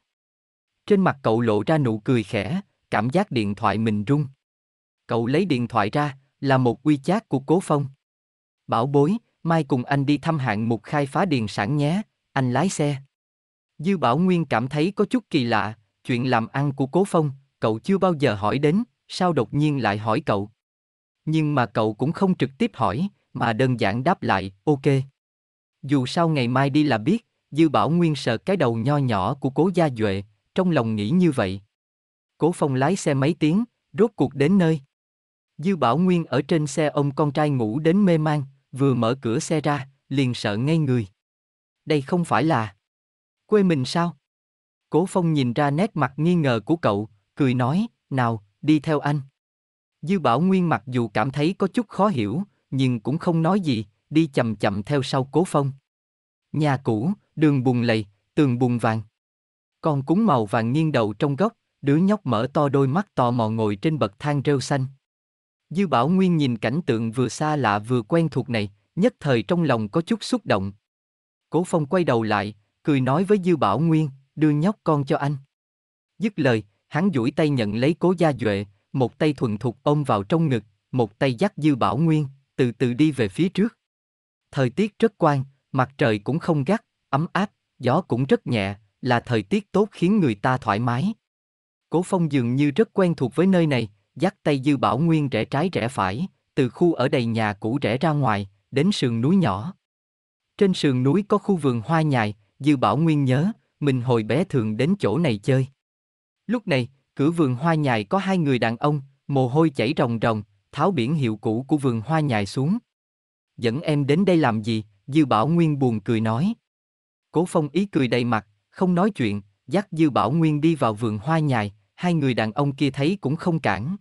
Trên mặt cậu lộ ra nụ cười khẽ, cảm giác điện thoại mình rung. Cậu lấy điện thoại ra, là một quy chát của Cố Phong. Bảo bối, mai cùng anh đi thăm hạng mục khai phá điền sản nhé, anh lái xe. Dư Bảo Nguyên cảm thấy có chút kỳ lạ, chuyện làm ăn của Cố Phong, cậu chưa bao giờ hỏi đến, sao đột nhiên lại hỏi cậu. Nhưng mà cậu cũng không trực tiếp hỏi, mà đơn giản đáp lại, ok. Dù sao ngày mai đi là biết, Dư Bảo Nguyên sợ cái đầu nho nhỏ của Cố Gia Duệ, trong lòng nghĩ như vậy. Cố Phong lái xe mấy tiếng, rốt cuộc đến nơi. Dư Bảo Nguyên ở trên xe ông con trai ngủ đến mê man, vừa mở cửa xe ra, liền sợ ngay người. Đây không phải là quê mình sao? Cố Phong nhìn ra nét mặt nghi ngờ của cậu, cười nói, nào, đi theo anh. Dư Bảo Nguyên mặc dù cảm thấy có chút khó hiểu, nhưng cũng không nói gì, đi chậm chậm theo sau Cố Phong. Nhà cũ, đường bùn lầy, tường bùn vàng. Con cúng màu vàng nghiêng đầu trong góc, đứa nhóc mở to đôi mắt tò mò ngồi trên bậc thang rêu xanh. Dư Bảo Nguyên nhìn cảnh tượng vừa xa lạ vừa quen thuộc này, nhất thời trong lòng có chút xúc động. Cố Phong quay đầu lại, cười nói với Dư Bảo Nguyên, đưa nhóc con cho anh. Dứt lời, hắn duỗi tay nhận lấy cố gia duệ, một tay thuần thục ôm vào trong ngực, một tay dắt Dư Bảo Nguyên, từ từ đi về phía trước. Thời tiết rất quang, mặt trời cũng không gắt, ấm áp, gió cũng rất nhẹ, là thời tiết tốt khiến người ta thoải mái. Cố Phong dường như rất quen thuộc với nơi này, dắt tay Dư Bảo Nguyên rẽ trái rẽ phải, từ khu ở đầy nhà cũ rẽ ra ngoài, đến sườn núi nhỏ. Trên sườn núi có khu vườn hoa nhài, Dư Bảo Nguyên nhớ, mình hồi bé thường đến chỗ này chơi. Lúc này, cửa vườn hoa nhài có hai người đàn ông, mồ hôi chảy ròng ròng, tháo biển hiệu cũ của vườn hoa nhài xuống. Dẫn em đến đây làm gì? Dư Bảo Nguyên buồn cười nói. Cố Phong ý cười đầy mặt, không nói chuyện, dắt Dư Bảo Nguyên đi vào vườn hoa nhài, hai người đàn ông kia thấy cũng không cản.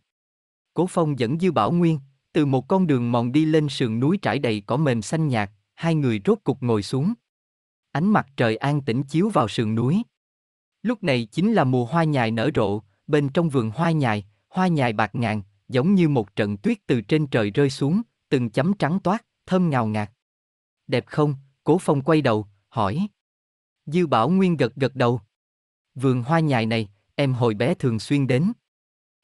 Cố Phong dẫn Dư Bảo Nguyên, từ một con đường mòn đi lên sườn núi trải đầy cỏ mềm xanh nhạt, hai người rốt cục ngồi xuống. Ánh mặt trời an tĩnh chiếu vào sườn núi. Lúc này chính là mùa hoa nhài nở rộ, bên trong vườn hoa nhài, hoa nhài bạc ngàn, giống như một trận tuyết từ trên trời rơi xuống, từng chấm trắng toát, thơm ngào ngạt. Đẹp không? Cố Phong quay đầu, hỏi. Dư Bảo Nguyên gật gật đầu. Vườn hoa nhài này, em hồi bé thường xuyên đến.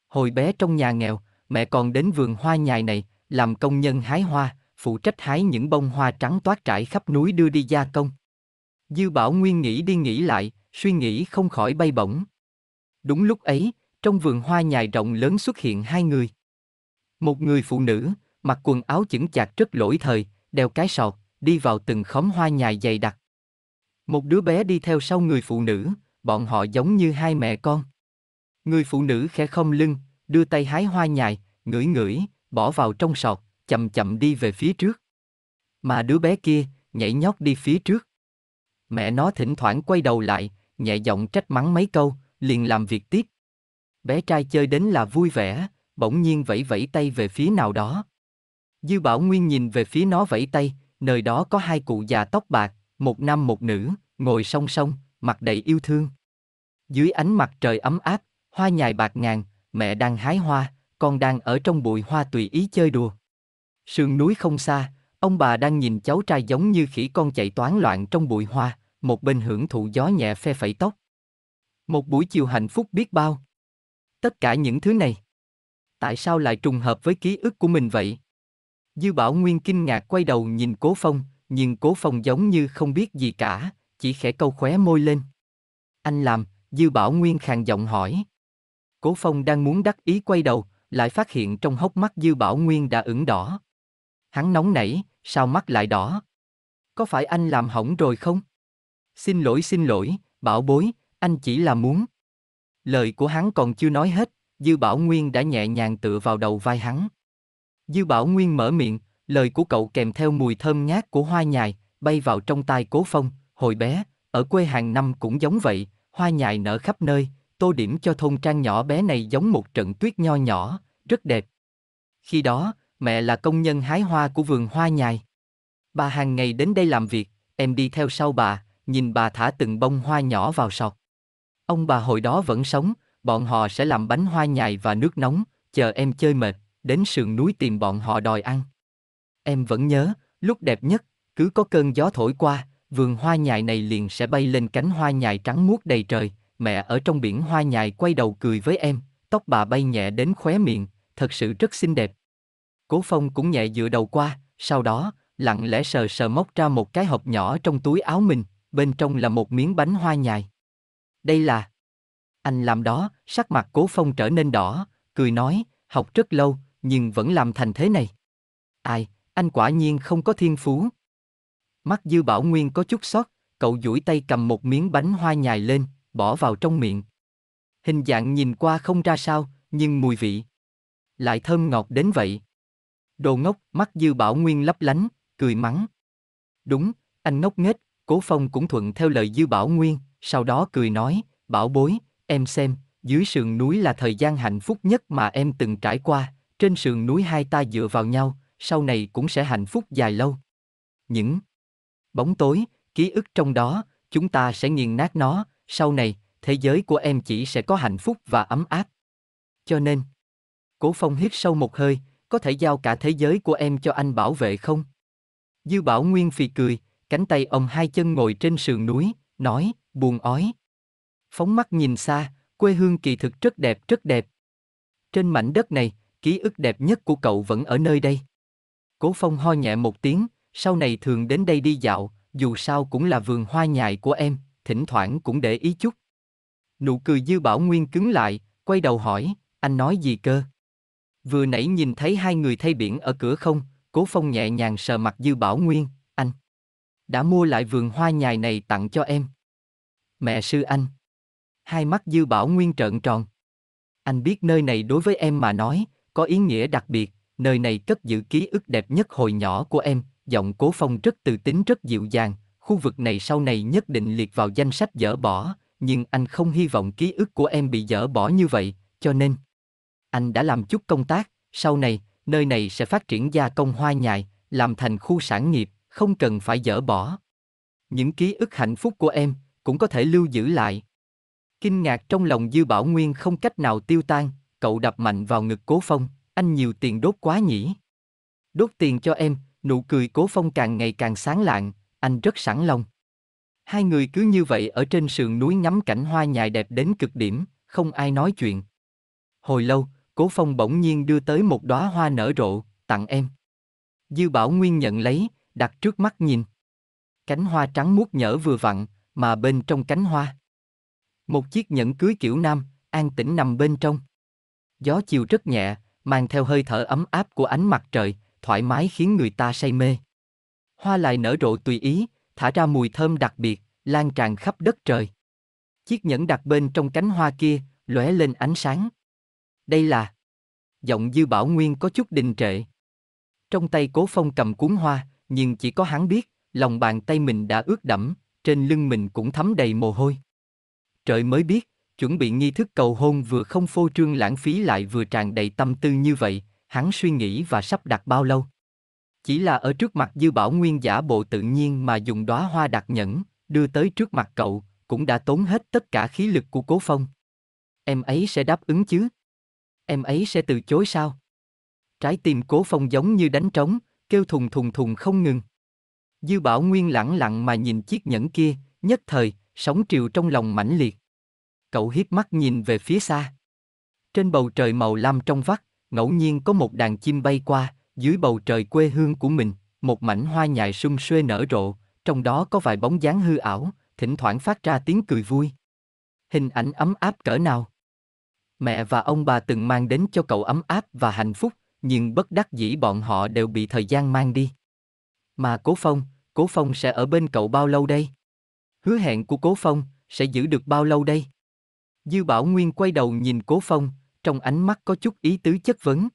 Hồi bé trong nhà nghèo, mẹ còn đến vườn hoa nhài này, làm công nhân hái hoa, phụ trách hái những bông hoa trắng toát trải khắp núi đưa đi gia công. Dư Bảo Nguyên nghĩ đi nghĩ lại, suy nghĩ không khỏi bay bổng. Đúng lúc ấy, trong vườn hoa nhài rộng lớn xuất hiện hai người. Một người phụ nữ, mặc quần áo chững chạc rất lỗi thời, đeo cái sọt, đi vào từng khóm hoa nhài dày đặc. Một đứa bé đi theo sau người phụ nữ, bọn họ giống như hai mẹ con. Người phụ nữ khẽ không lưng, đưa tay hái hoa nhài, ngửi ngửi, bỏ vào trong sọt, chậm chậm đi về phía trước. Mà đứa bé kia, nhảy nhót đi phía trước. Mẹ nó thỉnh thoảng quay đầu lại, nhẹ giọng trách mắng mấy câu, liền làm việc tiếp. Bé trai chơi đến là vui vẻ, bỗng nhiên vẫy vẫy tay về phía nào đó. Dư Bảo Nguyên nhìn về phía nó vẫy tay, nơi đó có hai cụ già tóc bạc, một nam một nữ, ngồi song song, mặt đầy yêu thương. Dưới ánh mặt trời ấm áp, hoa nhài bạc ngàn, mẹ đang hái hoa, con đang ở trong bụi hoa tùy ý chơi đùa. Sườn núi không xa, ông bà đang nhìn cháu trai giống như khỉ con chạy toán loạn trong bụi hoa, một bên hưởng thụ gió nhẹ phe phẩy tóc. Một buổi chiều hạnh phúc biết bao. Tất cả những thứ này. Tại sao lại trùng hợp với ký ức của mình vậy? Dư Bảo Nguyên kinh ngạc quay đầu nhìn Cố Phong, nhưng Cố Phong giống như không biết gì cả, chỉ khẽ câu khóe môi lên. Anh làm, Dư Bảo Nguyên khàn giọng hỏi. Cố Phong đang muốn đắc ý quay đầu, lại phát hiện trong hốc mắt Dư Bảo Nguyên đã ửng đỏ. Hắn nóng nảy, sao mắt lại đỏ? Có phải anh làm hỏng rồi không? Xin lỗi xin lỗi, bảo bối, anh chỉ là muốn. Lời của hắn còn chưa nói hết, Dư Bảo Nguyên đã nhẹ nhàng tựa vào đầu vai hắn. Dư Bảo Nguyên mở miệng, lời của cậu kèm theo mùi thơm ngát của hoa nhài, bay vào trong tai Cố Phong, hồi bé, ở quê hàng năm cũng giống vậy, hoa nhài nở khắp nơi, tô điểm cho thôn trang nhỏ bé này giống một trận tuyết nho nhỏ, rất đẹp. Khi đó, mẹ là công nhân hái hoa của vườn hoa nhài. Bà hàng ngày đến đây làm việc, em đi theo sau bà, nhìn bà thả từng bông hoa nhỏ vào sọt. Ông bà hồi đó vẫn sống, bọn họ sẽ làm bánh hoa nhài và nước nóng, chờ em chơi mệt, đến sườn núi tìm bọn họ đòi ăn. Em vẫn nhớ, lúc đẹp nhất, cứ có cơn gió thổi qua, vườn hoa nhài này liền sẽ bay lên cánh hoa nhài trắng muốt đầy trời, mẹ ở trong biển hoa nhài quay đầu cười với em, tóc bà bay nhẹ đến khóe miệng, thật sự rất xinh đẹp. Cố Phong cũng nhẹ dựa đầu qua, sau đó, lặng lẽ sờ sờ móc ra một cái hộp nhỏ trong túi áo mình, bên trong là một miếng bánh hoa nhài. Đây là... Anh làm đó, sắc mặt Cố Phong trở nên đỏ, cười nói, học rất lâu, nhưng vẫn làm thành thế này. Ai, anh quả nhiên không có thiên phú. Mắt Dư Bảo Nguyên có chút sót, cậu duỗi tay cầm một miếng bánh hoa nhài lên, bỏ vào trong miệng. Hình dạng nhìn qua không ra sao, nhưng mùi vị lại thơm ngọt đến vậy. Đồ ngốc, mắt Dư Bảo Nguyên lấp lánh, cười mắng. Đúng, anh ngốc nghếch, Cố Phong cũng thuận theo lời Dư Bảo Nguyên, sau đó cười nói, bảo bối, em xem, dưới sườn núi là thời gian hạnh phúc nhất mà em từng trải qua, trên sườn núi hai ta dựa vào nhau, sau này cũng sẽ hạnh phúc dài lâu. Những bóng tối, ký ức trong đó, chúng ta sẽ nghiền nát nó, sau này, thế giới của em chỉ sẽ có hạnh phúc và ấm áp. Cho nên, Cố Phong hít sâu một hơi, có thể giao cả thế giới của em cho anh bảo vệ không? Dư Bảo Nguyên phì cười, cánh tay ông hai chân ngồi trên sườn núi, nói, buồn ói. Phóng mắt nhìn xa, quê hương kỳ thực rất đẹp rất đẹp. Trên mảnh đất này, ký ức đẹp nhất của cậu vẫn ở nơi đây. Cố Phong ho nhẹ một tiếng, sau này thường đến đây đi dạo, dù sao cũng là vườn hoa nhài của em thỉnh thoảng cũng để ý chút. Nụ cười Dư Bảo Nguyên cứng lại, quay đầu hỏi, anh nói gì cơ? Vừa nãy nhìn thấy hai người thay biển ở cửa không, Cố Phong nhẹ nhàng sờ mặt Dư Bảo Nguyên, anh. Đã mua lại vườn hoa nhài này tặng cho em. Mẹ sư anh. Hai mắt Dư Bảo Nguyên trợn tròn. Anh biết nơi này đối với em mà nói, có ý nghĩa đặc biệt, nơi này cất giữ ký ức đẹp nhất hồi nhỏ của em, giọng Cố Phong rất tự tính rất dịu dàng, khu vực này sau này nhất định liệt vào danh sách dỡ bỏ, nhưng anh không hy vọng ký ức của em bị dỡ bỏ như vậy, cho nên anh đã làm chút công tác, sau này nơi này sẽ phát triển gia công hoa nhài, làm thành khu sản nghiệp, không cần phải dỡ bỏ. Những ký ức hạnh phúc của em cũng có thể lưu giữ lại. Kinh ngạc trong lòng Dư Bảo Nguyên không cách nào tiêu tan, cậu đập mạnh vào ngực Cố Phong, anh nhiều tiền đốt quá nhỉ. Đốt tiền cho em, nụ cười Cố Phong càng ngày càng sáng lạng, anh rất sẵn lòng. Hai người cứ như vậy ở trên sườn núi ngắm cảnh hoa nhài đẹp đến cực điểm, không ai nói chuyện. Hồi lâu, Cố Phong bỗng nhiên đưa tới một đóa hoa nở rộ, tặng em. Dư Bảo Nguyên nhận lấy, đặt trước mắt nhìn. Cánh hoa trắng muốt nhở vừa vặn, mà bên trong cánh hoa. Một chiếc nhẫn cưới kiểu nam, an tĩnh nằm bên trong. Gió chiều rất nhẹ, mang theo hơi thở ấm áp của ánh mặt trời, thoải mái khiến người ta say mê hoa lại nở rộ tùy ý, thả ra mùi thơm đặc biệt, lan tràn khắp đất trời. Chiếc nhẫn đặt bên trong cánh hoa kia, lóe lên ánh sáng. Đây là... Giọng Dư Bảo Nguyên có chút đình trệ. Trong tay Cố Phong cầm cuốn hoa, nhưng chỉ có hắn biết, lòng bàn tay mình đã ướt đẫm, trên lưng mình cũng thấm đầy mồ hôi. Trời mới biết, chuẩn bị nghi thức cầu hôn vừa không phô trương lãng phí lại vừa tràn đầy tâm tư như vậy, hắn suy nghĩ và sắp đặt bao lâu chỉ là ở trước mặt dư bảo nguyên giả bộ tự nhiên mà dùng đóa hoa đặc nhẫn đưa tới trước mặt cậu cũng đã tốn hết tất cả khí lực của cố phong em ấy sẽ đáp ứng chứ em ấy sẽ từ chối sao trái tim cố phong giống như đánh trống kêu thùng thùng thùng không ngừng dư bảo nguyên lẳng lặng mà nhìn chiếc nhẫn kia nhất thời sóng triều trong lòng mãnh liệt cậu hiếp mắt nhìn về phía xa trên bầu trời màu lam trong vắt ngẫu nhiên có một đàn chim bay qua dưới bầu trời quê hương của mình, một mảnh hoa nhài sum xuê nở rộ, trong đó có vài bóng dáng hư ảo, thỉnh thoảng phát ra tiếng cười vui. Hình ảnh ấm áp cỡ nào? Mẹ và ông bà từng mang đến cho cậu ấm áp và hạnh phúc, nhưng bất đắc dĩ bọn họ đều bị thời gian mang đi. Mà Cố Phong, Cố Phong sẽ ở bên cậu bao lâu đây? Hứa hẹn của Cố Phong sẽ giữ được bao lâu đây? Dư Bảo Nguyên quay đầu nhìn Cố Phong, trong ánh mắt có chút ý tứ chất vấn.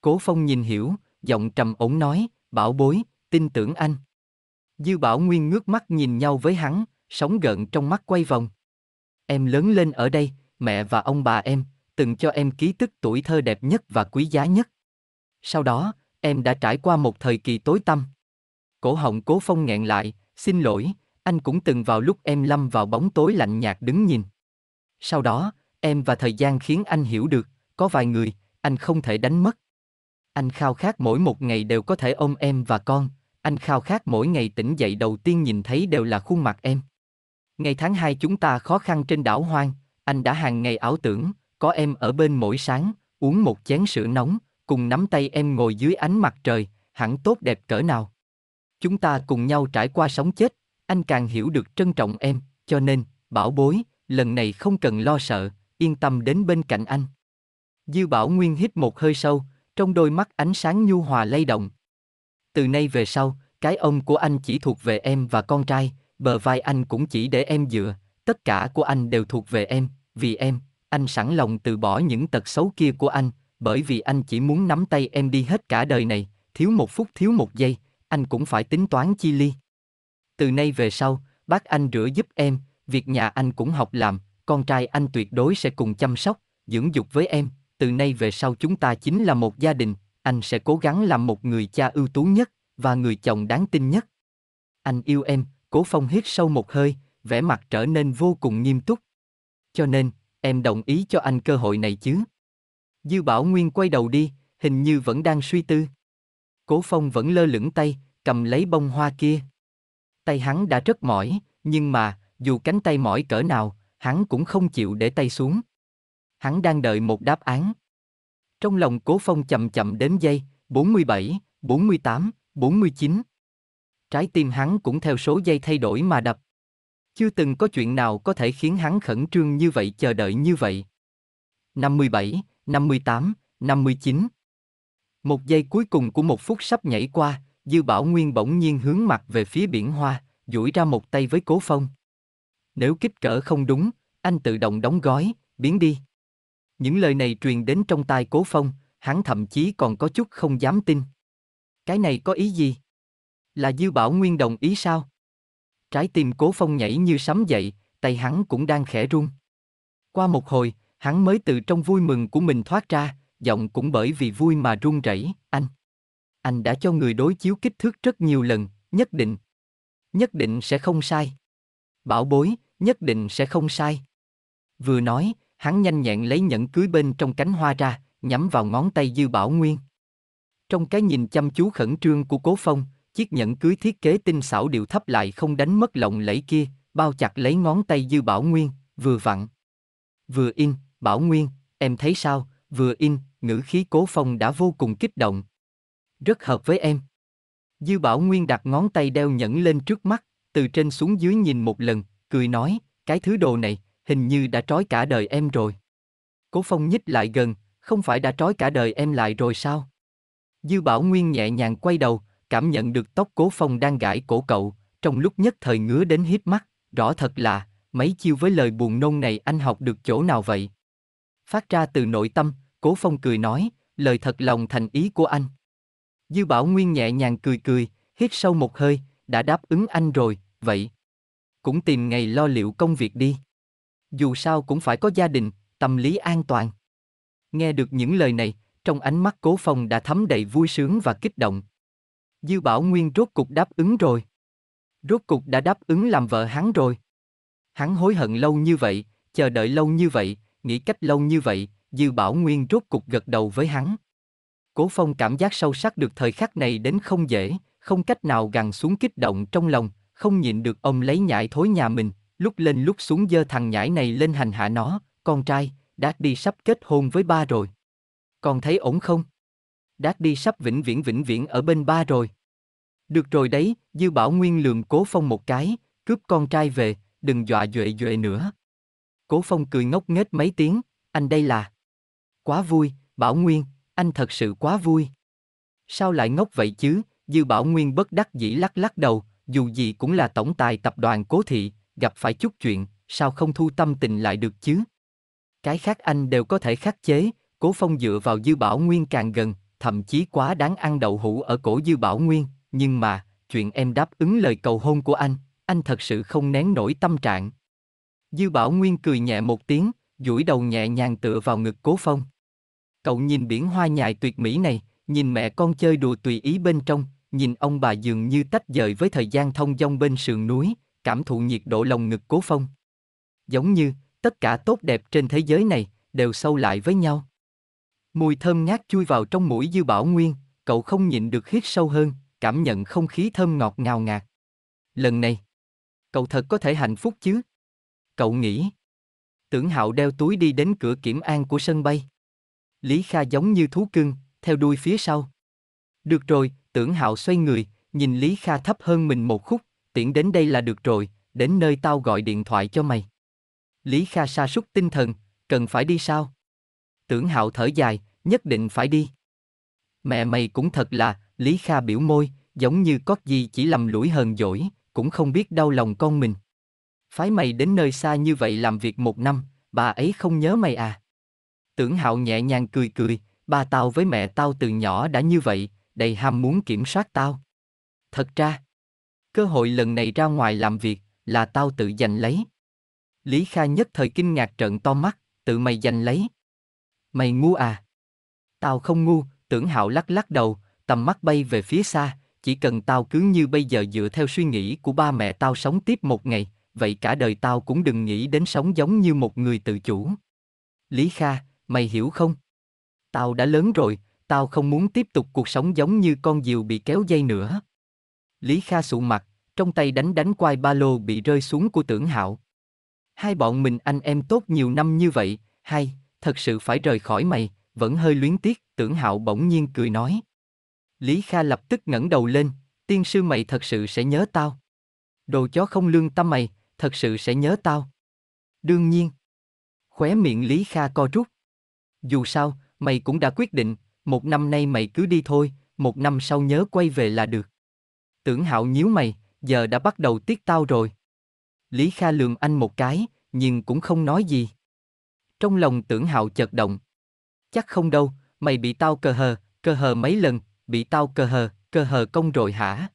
Cố Phong nhìn hiểu, giọng trầm ổn nói, bảo bối, tin tưởng anh. Dư bảo nguyên ngước mắt nhìn nhau với hắn, sóng gợn trong mắt quay vòng. Em lớn lên ở đây, mẹ và ông bà em, từng cho em ký tức tuổi thơ đẹp nhất và quý giá nhất. Sau đó, em đã trải qua một thời kỳ tối tăm. Cổ họng cố phong nghẹn lại, xin lỗi, anh cũng từng vào lúc em lâm vào bóng tối lạnh nhạt đứng nhìn. Sau đó, em và thời gian khiến anh hiểu được, có vài người, anh không thể đánh mất. Anh khao khát mỗi một ngày đều có thể ôm em và con, anh khao khát mỗi ngày tỉnh dậy đầu tiên nhìn thấy đều là khuôn mặt em. Ngày tháng 2 chúng ta khó khăn trên đảo hoang, anh đã hàng ngày ảo tưởng, có em ở bên mỗi sáng, uống một chén sữa nóng, cùng nắm tay em ngồi dưới ánh mặt trời, hẳn tốt đẹp cỡ nào. Chúng ta cùng nhau trải qua sống chết, anh càng hiểu được trân trọng em, cho nên, bảo bối, lần này không cần lo sợ, yên tâm đến bên cạnh anh. Dư Bảo Nguyên hít một hơi sâu, trong đôi mắt ánh sáng nhu hòa lay động. Từ nay về sau, cái ông của anh chỉ thuộc về em và con trai, bờ vai anh cũng chỉ để em dựa, tất cả của anh đều thuộc về em, vì em, anh sẵn lòng từ bỏ những tật xấu kia của anh, bởi vì anh chỉ muốn nắm tay em đi hết cả đời này, thiếu một phút thiếu một giây, anh cũng phải tính toán chi ly. Từ nay về sau, bác anh rửa giúp em, việc nhà anh cũng học làm, con trai anh tuyệt đối sẽ cùng chăm sóc, dưỡng dục với em, từ nay về sau chúng ta chính là một gia đình, anh sẽ cố gắng làm một người cha ưu tú nhất và người chồng đáng tin nhất. Anh yêu em, Cố Phong hít sâu một hơi, vẻ mặt trở nên vô cùng nghiêm túc. Cho nên, em đồng ý cho anh cơ hội này chứ? Dư Bảo Nguyên quay đầu đi, hình như vẫn đang suy tư. Cố Phong vẫn lơ lửng tay, cầm lấy bông hoa kia. Tay hắn đã rất mỏi, nhưng mà, dù cánh tay mỏi cỡ nào, hắn cũng không chịu để tay xuống hắn đang đợi một đáp án. Trong lòng Cố Phong chậm chậm đếm giây, 47, 48, 49. Trái tim hắn cũng theo số giây thay đổi mà đập. Chưa từng có chuyện nào có thể khiến hắn khẩn trương như vậy chờ đợi như vậy. 57, 58, 59. Một giây cuối cùng của một phút sắp nhảy qua, Dư Bảo Nguyên bỗng nhiên hướng mặt về phía biển hoa, duỗi ra một tay với Cố Phong. Nếu kích cỡ không đúng, anh tự động đóng gói, biến đi. Những lời này truyền đến trong tai Cố Phong, hắn thậm chí còn có chút không dám tin. Cái này có ý gì? Là Dư Bảo Nguyên đồng ý sao? Trái tim Cố Phong nhảy như sấm dậy, tay hắn cũng đang khẽ run. Qua một hồi, hắn mới từ trong vui mừng của mình thoát ra, giọng cũng bởi vì vui mà run rẩy, anh. Anh đã cho người đối chiếu kích thước rất nhiều lần, nhất định. Nhất định sẽ không sai. Bảo bối, nhất định sẽ không sai. Vừa nói, Hắn nhanh nhẹn lấy nhẫn cưới bên trong cánh hoa ra, nhắm vào ngón tay Dư Bảo Nguyên. Trong cái nhìn chăm chú khẩn trương của Cố Phong, chiếc nhẫn cưới thiết kế tinh xảo điều thấp lại không đánh mất lộng lẫy kia, bao chặt lấy ngón tay Dư Bảo Nguyên, vừa vặn. Vừa in, Bảo Nguyên, em thấy sao, vừa in, ngữ khí Cố Phong đã vô cùng kích động. Rất hợp với em. Dư Bảo Nguyên đặt ngón tay đeo nhẫn lên trước mắt, từ trên xuống dưới nhìn một lần, cười nói, cái thứ đồ này, hình như đã trói cả đời em rồi. Cố Phong nhích lại gần, không phải đã trói cả đời em lại rồi sao? Dư Bảo Nguyên nhẹ nhàng quay đầu, cảm nhận được tóc Cố Phong đang gãi cổ cậu, trong lúc nhất thời ngứa đến hít mắt, rõ thật là, mấy chiêu với lời buồn nôn này anh học được chỗ nào vậy? Phát ra từ nội tâm, Cố Phong cười nói, lời thật lòng thành ý của anh. Dư Bảo Nguyên nhẹ nhàng cười cười, hít sâu một hơi, đã đáp ứng anh rồi, vậy. Cũng tìm ngày lo liệu công việc đi dù sao cũng phải có gia đình, tâm lý an toàn. Nghe được những lời này, trong ánh mắt cố phong đã thấm đầy vui sướng và kích động. Dư Bảo Nguyên rốt cục đáp ứng rồi. Rốt cục đã đáp ứng làm vợ hắn rồi. Hắn hối hận lâu như vậy, chờ đợi lâu như vậy, nghĩ cách lâu như vậy, Dư Bảo Nguyên rốt cục gật đầu với hắn. Cố Phong cảm giác sâu sắc được thời khắc này đến không dễ, không cách nào gằn xuống kích động trong lòng, không nhịn được ông lấy nhại thối nhà mình, lúc lên lúc xuống dơ thằng nhãi này lên hành hạ nó, con trai, Đát đi sắp kết hôn với ba rồi. Con thấy ổn không? Đát đi sắp vĩnh viễn vĩnh viễn ở bên ba rồi. Được rồi đấy, Dư Bảo Nguyên lường Cố Phong một cái, cướp con trai về, đừng dọa duệ duệ nữa. Cố Phong cười ngốc nghếch mấy tiếng, anh đây là... Quá vui, Bảo Nguyên, anh thật sự quá vui. Sao lại ngốc vậy chứ, Dư Bảo Nguyên bất đắc dĩ lắc lắc đầu, dù gì cũng là tổng tài tập đoàn Cố Thị, gặp phải chút chuyện, sao không thu tâm tình lại được chứ? Cái khác anh đều có thể khắc chế, Cố Phong dựa vào Dư Bảo Nguyên càng gần, thậm chí quá đáng ăn đậu hũ ở cổ Dư Bảo Nguyên, nhưng mà, chuyện em đáp ứng lời cầu hôn của anh, anh thật sự không nén nổi tâm trạng. Dư Bảo Nguyên cười nhẹ một tiếng, duỗi đầu nhẹ nhàng tựa vào ngực Cố Phong. Cậu nhìn biển hoa nhài tuyệt mỹ này, nhìn mẹ con chơi đùa tùy ý bên trong, nhìn ông bà dường như tách rời với thời gian thông dong bên sườn núi, cảm thụ nhiệt độ lồng ngực cố phong. Giống như, tất cả tốt đẹp trên thế giới này, đều sâu lại với nhau. Mùi thơm ngát chui vào trong mũi Dư Bảo Nguyên, cậu không nhịn được hít sâu hơn, cảm nhận không khí thơm ngọt ngào ngạt. Lần này, cậu thật có thể hạnh phúc chứ? Cậu nghĩ. Tưởng Hạo đeo túi đi đến cửa kiểm an của sân bay. Lý Kha giống như thú cưng, theo đuôi phía sau. Được rồi, Tưởng Hạo xoay người, nhìn Lý Kha thấp hơn mình một khúc, tiễn đến đây là được rồi, đến nơi tao gọi điện thoại cho mày. Lý Kha sa sút tinh thần, cần phải đi sao? Tưởng hạo thở dài, nhất định phải đi. Mẹ mày cũng thật là, Lý Kha biểu môi, giống như có gì chỉ lầm lũi hờn dỗi, cũng không biết đau lòng con mình. Phái mày đến nơi xa như vậy làm việc một năm, bà ấy không nhớ mày à? Tưởng hạo nhẹ nhàng cười cười, ba tao với mẹ tao từ nhỏ đã như vậy, đầy ham muốn kiểm soát tao. Thật ra, cơ hội lần này ra ngoài làm việc, là tao tự giành lấy. Lý Kha nhất thời kinh ngạc trợn to mắt, tự mày giành lấy. Mày ngu à? Tao không ngu, tưởng hạo lắc lắc đầu, tầm mắt bay về phía xa, chỉ cần tao cứ như bây giờ dựa theo suy nghĩ của ba mẹ tao sống tiếp một ngày, vậy cả đời tao cũng đừng nghĩ đến sống giống như một người tự chủ. Lý Kha, mày hiểu không? Tao đã lớn rồi, tao không muốn tiếp tục cuộc sống giống như con diều bị kéo dây nữa. Lý Kha sụ mặt, trong tay đánh đánh quai ba lô bị rơi xuống của tưởng hạo. Hai bọn mình anh em tốt nhiều năm như vậy, hay, thật sự phải rời khỏi mày, vẫn hơi luyến tiếc, tưởng hạo bỗng nhiên cười nói. Lý Kha lập tức ngẩng đầu lên, tiên sư mày thật sự sẽ nhớ tao. Đồ chó không lương tâm mày, thật sự sẽ nhớ tao. Đương nhiên. Khóe miệng Lý Kha co rút. Dù sao, mày cũng đã quyết định, một năm nay mày cứ đi thôi, một năm sau nhớ quay về là được. Tưởng hạo nhíu mày, giờ đã bắt đầu tiết tao rồi. Lý Kha lườm anh một cái, nhưng cũng không nói gì. Trong lòng tưởng hạo chợt động. Chắc không đâu, mày bị tao cờ hờ, cờ hờ mấy lần, bị tao cờ hờ, cờ hờ công rồi hả?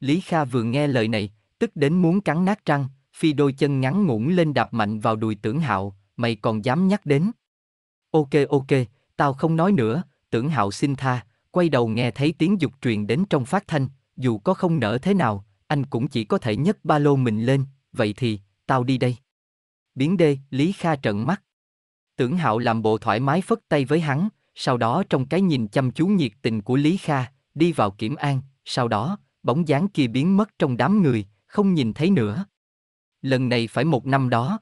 Lý Kha vừa nghe lời này, tức đến muốn cắn nát răng, phi đôi chân ngắn ngủn lên đạp mạnh vào đùi tưởng hạo, mày còn dám nhắc đến. Ok ok, tao không nói nữa, tưởng hạo xin tha, quay đầu nghe thấy tiếng dục truyền đến trong phát thanh, dù có không nở thế nào, anh cũng chỉ có thể nhấc ba lô mình lên, vậy thì, tao đi đây. Biến đê, Lý Kha trợn mắt. Tưởng Hạo làm bộ thoải mái phất tay với hắn, sau đó trong cái nhìn chăm chú nhiệt tình của Lý Kha, đi vào kiểm an, sau đó, bóng dáng kia biến mất trong đám người, không nhìn thấy nữa. Lần này phải một năm đó.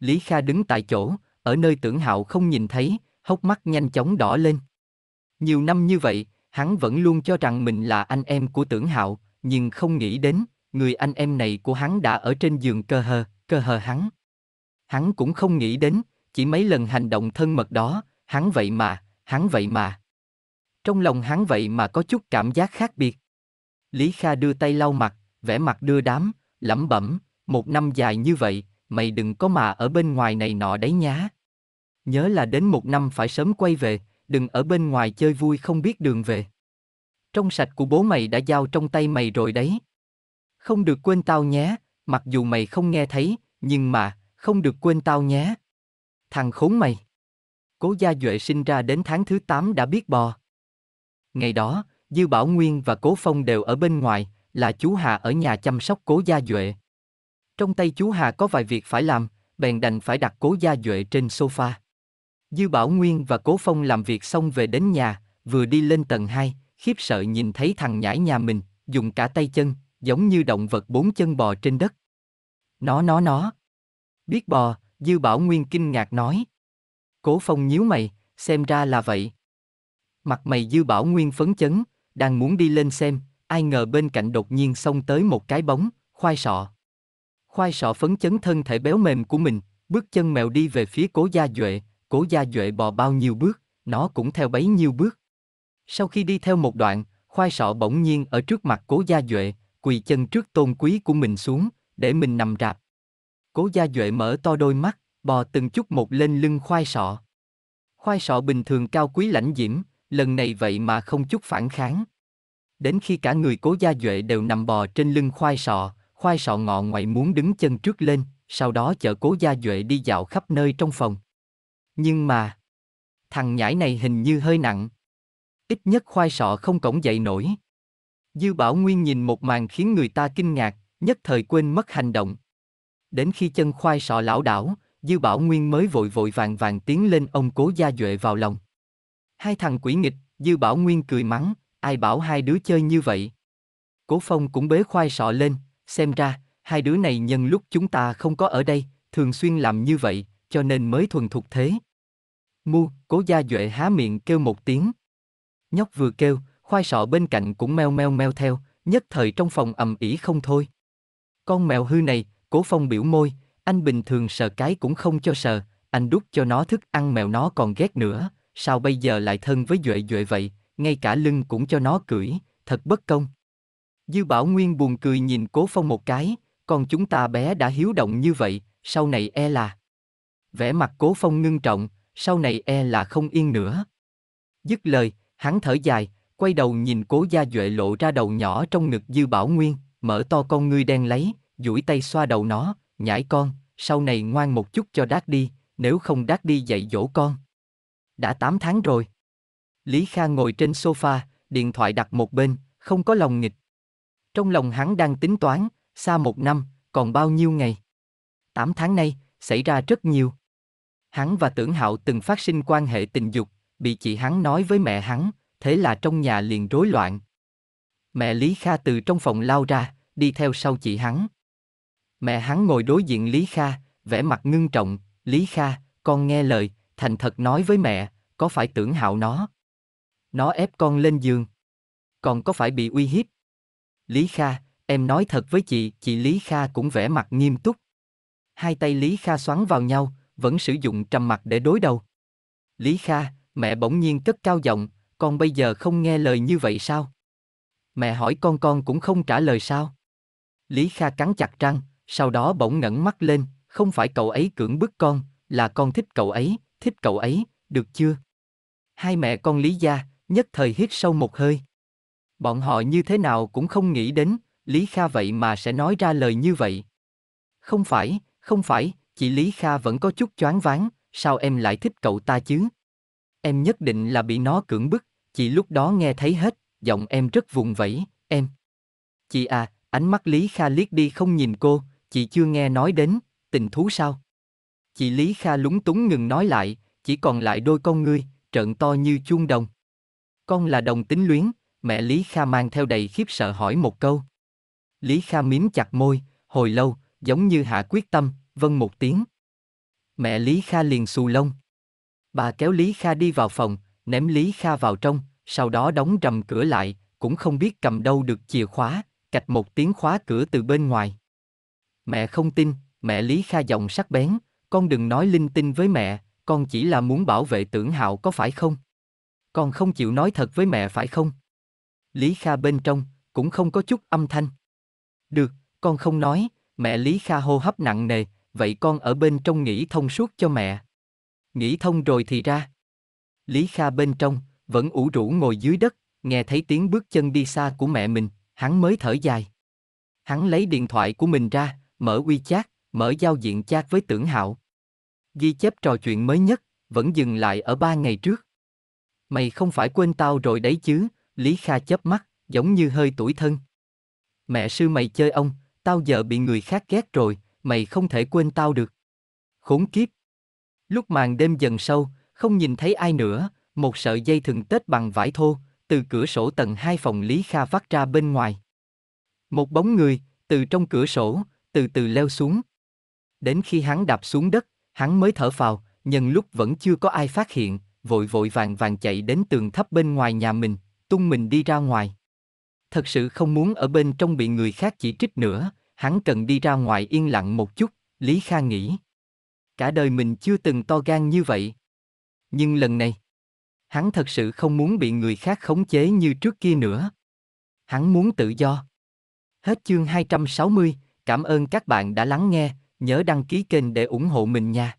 Lý Kha đứng tại chỗ, ở nơi tưởng hạo không nhìn thấy, hốc mắt nhanh chóng đỏ lên. Nhiều năm như vậy, hắn vẫn luôn cho rằng mình là anh em của tưởng hạo, nhưng không nghĩ đến, người anh em này của hắn đã ở trên giường cơ hờ, cơ hờ hắn. Hắn cũng không nghĩ đến, chỉ mấy lần hành động thân mật đó, hắn vậy mà, hắn vậy mà. Trong lòng hắn vậy mà có chút cảm giác khác biệt. Lý Kha đưa tay lau mặt, vẻ mặt đưa đám, lẩm bẩm, một năm dài như vậy, mày đừng có mà ở bên ngoài này nọ đấy nhá. Nhớ là đến một năm phải sớm quay về, đừng ở bên ngoài chơi vui không biết đường về. Trong sạch của bố mày đã giao trong tay mày rồi đấy. Không được quên tao nhé, mặc dù mày không nghe thấy, nhưng mà, không được quên tao nhé. Thằng khốn mày. Cố Gia Duệ sinh ra đến tháng thứ 8 đã biết bò. Ngày đó, Dư Bảo Nguyên và Cố Phong đều ở bên ngoài, là chú Hà ở nhà chăm sóc Cố Gia Duệ. Trong tay chú Hà có vài việc phải làm, bèn đành phải đặt Cố Gia Duệ trên sofa. Dư Bảo Nguyên và Cố Phong làm việc xong về đến nhà, vừa đi lên tầng 2, khiếp sợ nhìn thấy thằng nhãi nhà mình, dùng cả tay chân, giống như động vật bốn chân bò trên đất. Nó nó nó. Biết bò, Dư Bảo Nguyên kinh ngạc nói. Cố Phong nhíu mày, xem ra là vậy. Mặt mày Dư Bảo Nguyên phấn chấn, đang muốn đi lên xem, ai ngờ bên cạnh đột nhiên xông tới một cái bóng, khoai sọ. Khoai sọ phấn chấn thân thể béo mềm của mình, bước chân mèo đi về phía cố gia Duệ, cố gia duệ bò bao nhiêu bước, nó cũng theo bấy nhiêu bước. Sau khi đi theo một đoạn, khoai sọ bỗng nhiên ở trước mặt cố gia duệ, quỳ chân trước tôn quý của mình xuống, để mình nằm rạp. Cố gia duệ mở to đôi mắt, bò từng chút một lên lưng khoai sọ. Khoai sọ bình thường cao quý lãnh diễm, lần này vậy mà không chút phản kháng. Đến khi cả người cố gia duệ đều nằm bò trên lưng khoai sọ, khoai sọ ngọ ngoại muốn đứng chân trước lên, sau đó chở cố gia duệ đi dạo khắp nơi trong phòng. Nhưng mà... Thằng nhãi này hình như hơi nặng. Ít nhất khoai sọ không cổng dậy nổi. Dư Bảo Nguyên nhìn một màn khiến người ta kinh ngạc, nhất thời quên mất hành động. Đến khi chân khoai sọ lão đảo, Dư Bảo Nguyên mới vội vội vàng vàng tiến lên ông cố gia duệ vào lòng. Hai thằng quỷ nghịch, Dư Bảo Nguyên cười mắng, ai bảo hai đứa chơi như vậy. Cố Phong cũng bế khoai sọ lên, xem ra, hai đứa này nhân lúc chúng ta không có ở đây, thường xuyên làm như vậy, cho nên mới thuần thục thế. Mu, cố gia duệ há miệng kêu một tiếng. Nhóc vừa kêu, khoai sọ bên cạnh cũng meo meo meo theo, nhất thời trong phòng ầm ĩ không thôi. Con mèo hư này, cố phong biểu môi, anh bình thường sờ cái cũng không cho sờ, anh đút cho nó thức ăn mèo nó còn ghét nữa, sao bây giờ lại thân với duệ duệ vậy, ngay cả lưng cũng cho nó cưỡi, thật bất công. Dư Bảo Nguyên buồn cười nhìn Cố Phong một cái, còn chúng ta bé đã hiếu động như vậy, sau này e là vẻ mặt cố phong ngưng trọng, sau này e là không yên nữa. Dứt lời, hắn thở dài, quay đầu nhìn cố gia duệ lộ ra đầu nhỏ trong ngực dư bảo nguyên, mở to con ngươi đen lấy, duỗi tay xoa đầu nó, nhãi con, sau này ngoan một chút cho đát đi, nếu không đát đi dạy dỗ con. Đã 8 tháng rồi. Lý Kha ngồi trên sofa, điện thoại đặt một bên, không có lòng nghịch. Trong lòng hắn đang tính toán, xa một năm, còn bao nhiêu ngày. 8 tháng nay, xảy ra rất nhiều hắn và tưởng hạo từng phát sinh quan hệ tình dục, bị chị hắn nói với mẹ hắn, thế là trong nhà liền rối loạn. Mẹ Lý Kha từ trong phòng lao ra, đi theo sau chị hắn. Mẹ hắn ngồi đối diện Lý Kha, vẻ mặt ngưng trọng, Lý Kha, con nghe lời, thành thật nói với mẹ, có phải tưởng hạo nó? Nó ép con lên giường. Còn có phải bị uy hiếp? Lý Kha, em nói thật với chị, chị Lý Kha cũng vẻ mặt nghiêm túc. Hai tay Lý Kha xoắn vào nhau, vẫn sử dụng trầm mặc để đối đầu. Lý Kha, mẹ bỗng nhiên cất cao giọng, con bây giờ không nghe lời như vậy sao? Mẹ hỏi con con cũng không trả lời sao? Lý Kha cắn chặt răng, sau đó bỗng ngẩng mắt lên, không phải cậu ấy cưỡng bức con, là con thích cậu ấy, thích cậu ấy, được chưa? Hai mẹ con Lý Gia, nhất thời hít sâu một hơi. Bọn họ như thế nào cũng không nghĩ đến, Lý Kha vậy mà sẽ nói ra lời như vậy. Không phải, không phải, Chị Lý Kha vẫn có chút choáng váng, sao em lại thích cậu ta chứ? Em nhất định là bị nó cưỡng bức, chị lúc đó nghe thấy hết, giọng em rất vùng vẫy, em. Chị à, ánh mắt Lý Kha liếc đi không nhìn cô, chị chưa nghe nói đến, tình thú sao? Chị Lý Kha lúng túng ngừng nói lại, chỉ còn lại đôi con ngươi, trợn to như chuông đồng. Con là đồng tính luyến, mẹ Lý Kha mang theo đầy khiếp sợ hỏi một câu. Lý Kha mím chặt môi, hồi lâu, giống như hạ quyết tâm, vâng một tiếng. Mẹ Lý Kha liền xù lông. Bà kéo Lý Kha đi vào phòng, ném Lý Kha vào trong, sau đó đóng rầm cửa lại, cũng không biết cầm đâu được chìa khóa, cạch một tiếng khóa cửa từ bên ngoài. Mẹ không tin, mẹ Lý Kha giọng sắc bén, con đừng nói linh tinh với mẹ, con chỉ là muốn bảo vệ tưởng hạo có phải không? Con không chịu nói thật với mẹ phải không? Lý Kha bên trong, cũng không có chút âm thanh. Được, con không nói, mẹ Lý Kha hô hấp nặng nề, vậy con ở bên trong nghĩ thông suốt cho mẹ. Nghĩ thông rồi thì ra. Lý Kha bên trong, vẫn ủ rũ ngồi dưới đất, nghe thấy tiếng bước chân đi xa của mẹ mình, hắn mới thở dài. Hắn lấy điện thoại của mình ra, mở WeChat, mở giao diện chat với tưởng hạo. Ghi chép trò chuyện mới nhất, vẫn dừng lại ở ba ngày trước. Mày không phải quên tao rồi đấy chứ, Lý Kha chớp mắt, giống như hơi tủi thân. Mẹ sư mày chơi ông, tao giờ bị người khác ghét rồi, mày không thể quên tao được. Khốn kiếp. Lúc màn đêm dần sâu, không nhìn thấy ai nữa, một sợi dây thừng tết bằng vải thô, từ cửa sổ tầng hai phòng Lý Kha vắt ra bên ngoài. Một bóng người, từ trong cửa sổ, từ từ leo xuống. Đến khi hắn đạp xuống đất, hắn mới thở phào, nhân lúc vẫn chưa có ai phát hiện, vội vội vàng vàng chạy đến tường thấp bên ngoài nhà mình, tung mình đi ra ngoài. Thật sự không muốn ở bên trong bị người khác chỉ trích nữa, hắn cần đi ra ngoài yên lặng một chút, Lý Kha nghĩ. Cả đời mình chưa từng to gan như vậy. Nhưng lần này, hắn thật sự không muốn bị người khác khống chế như trước kia nữa. Hắn muốn tự do. Hết chương 260, cảm ơn các bạn đã lắng nghe, nhớ đăng ký kênh để ủng hộ mình nha.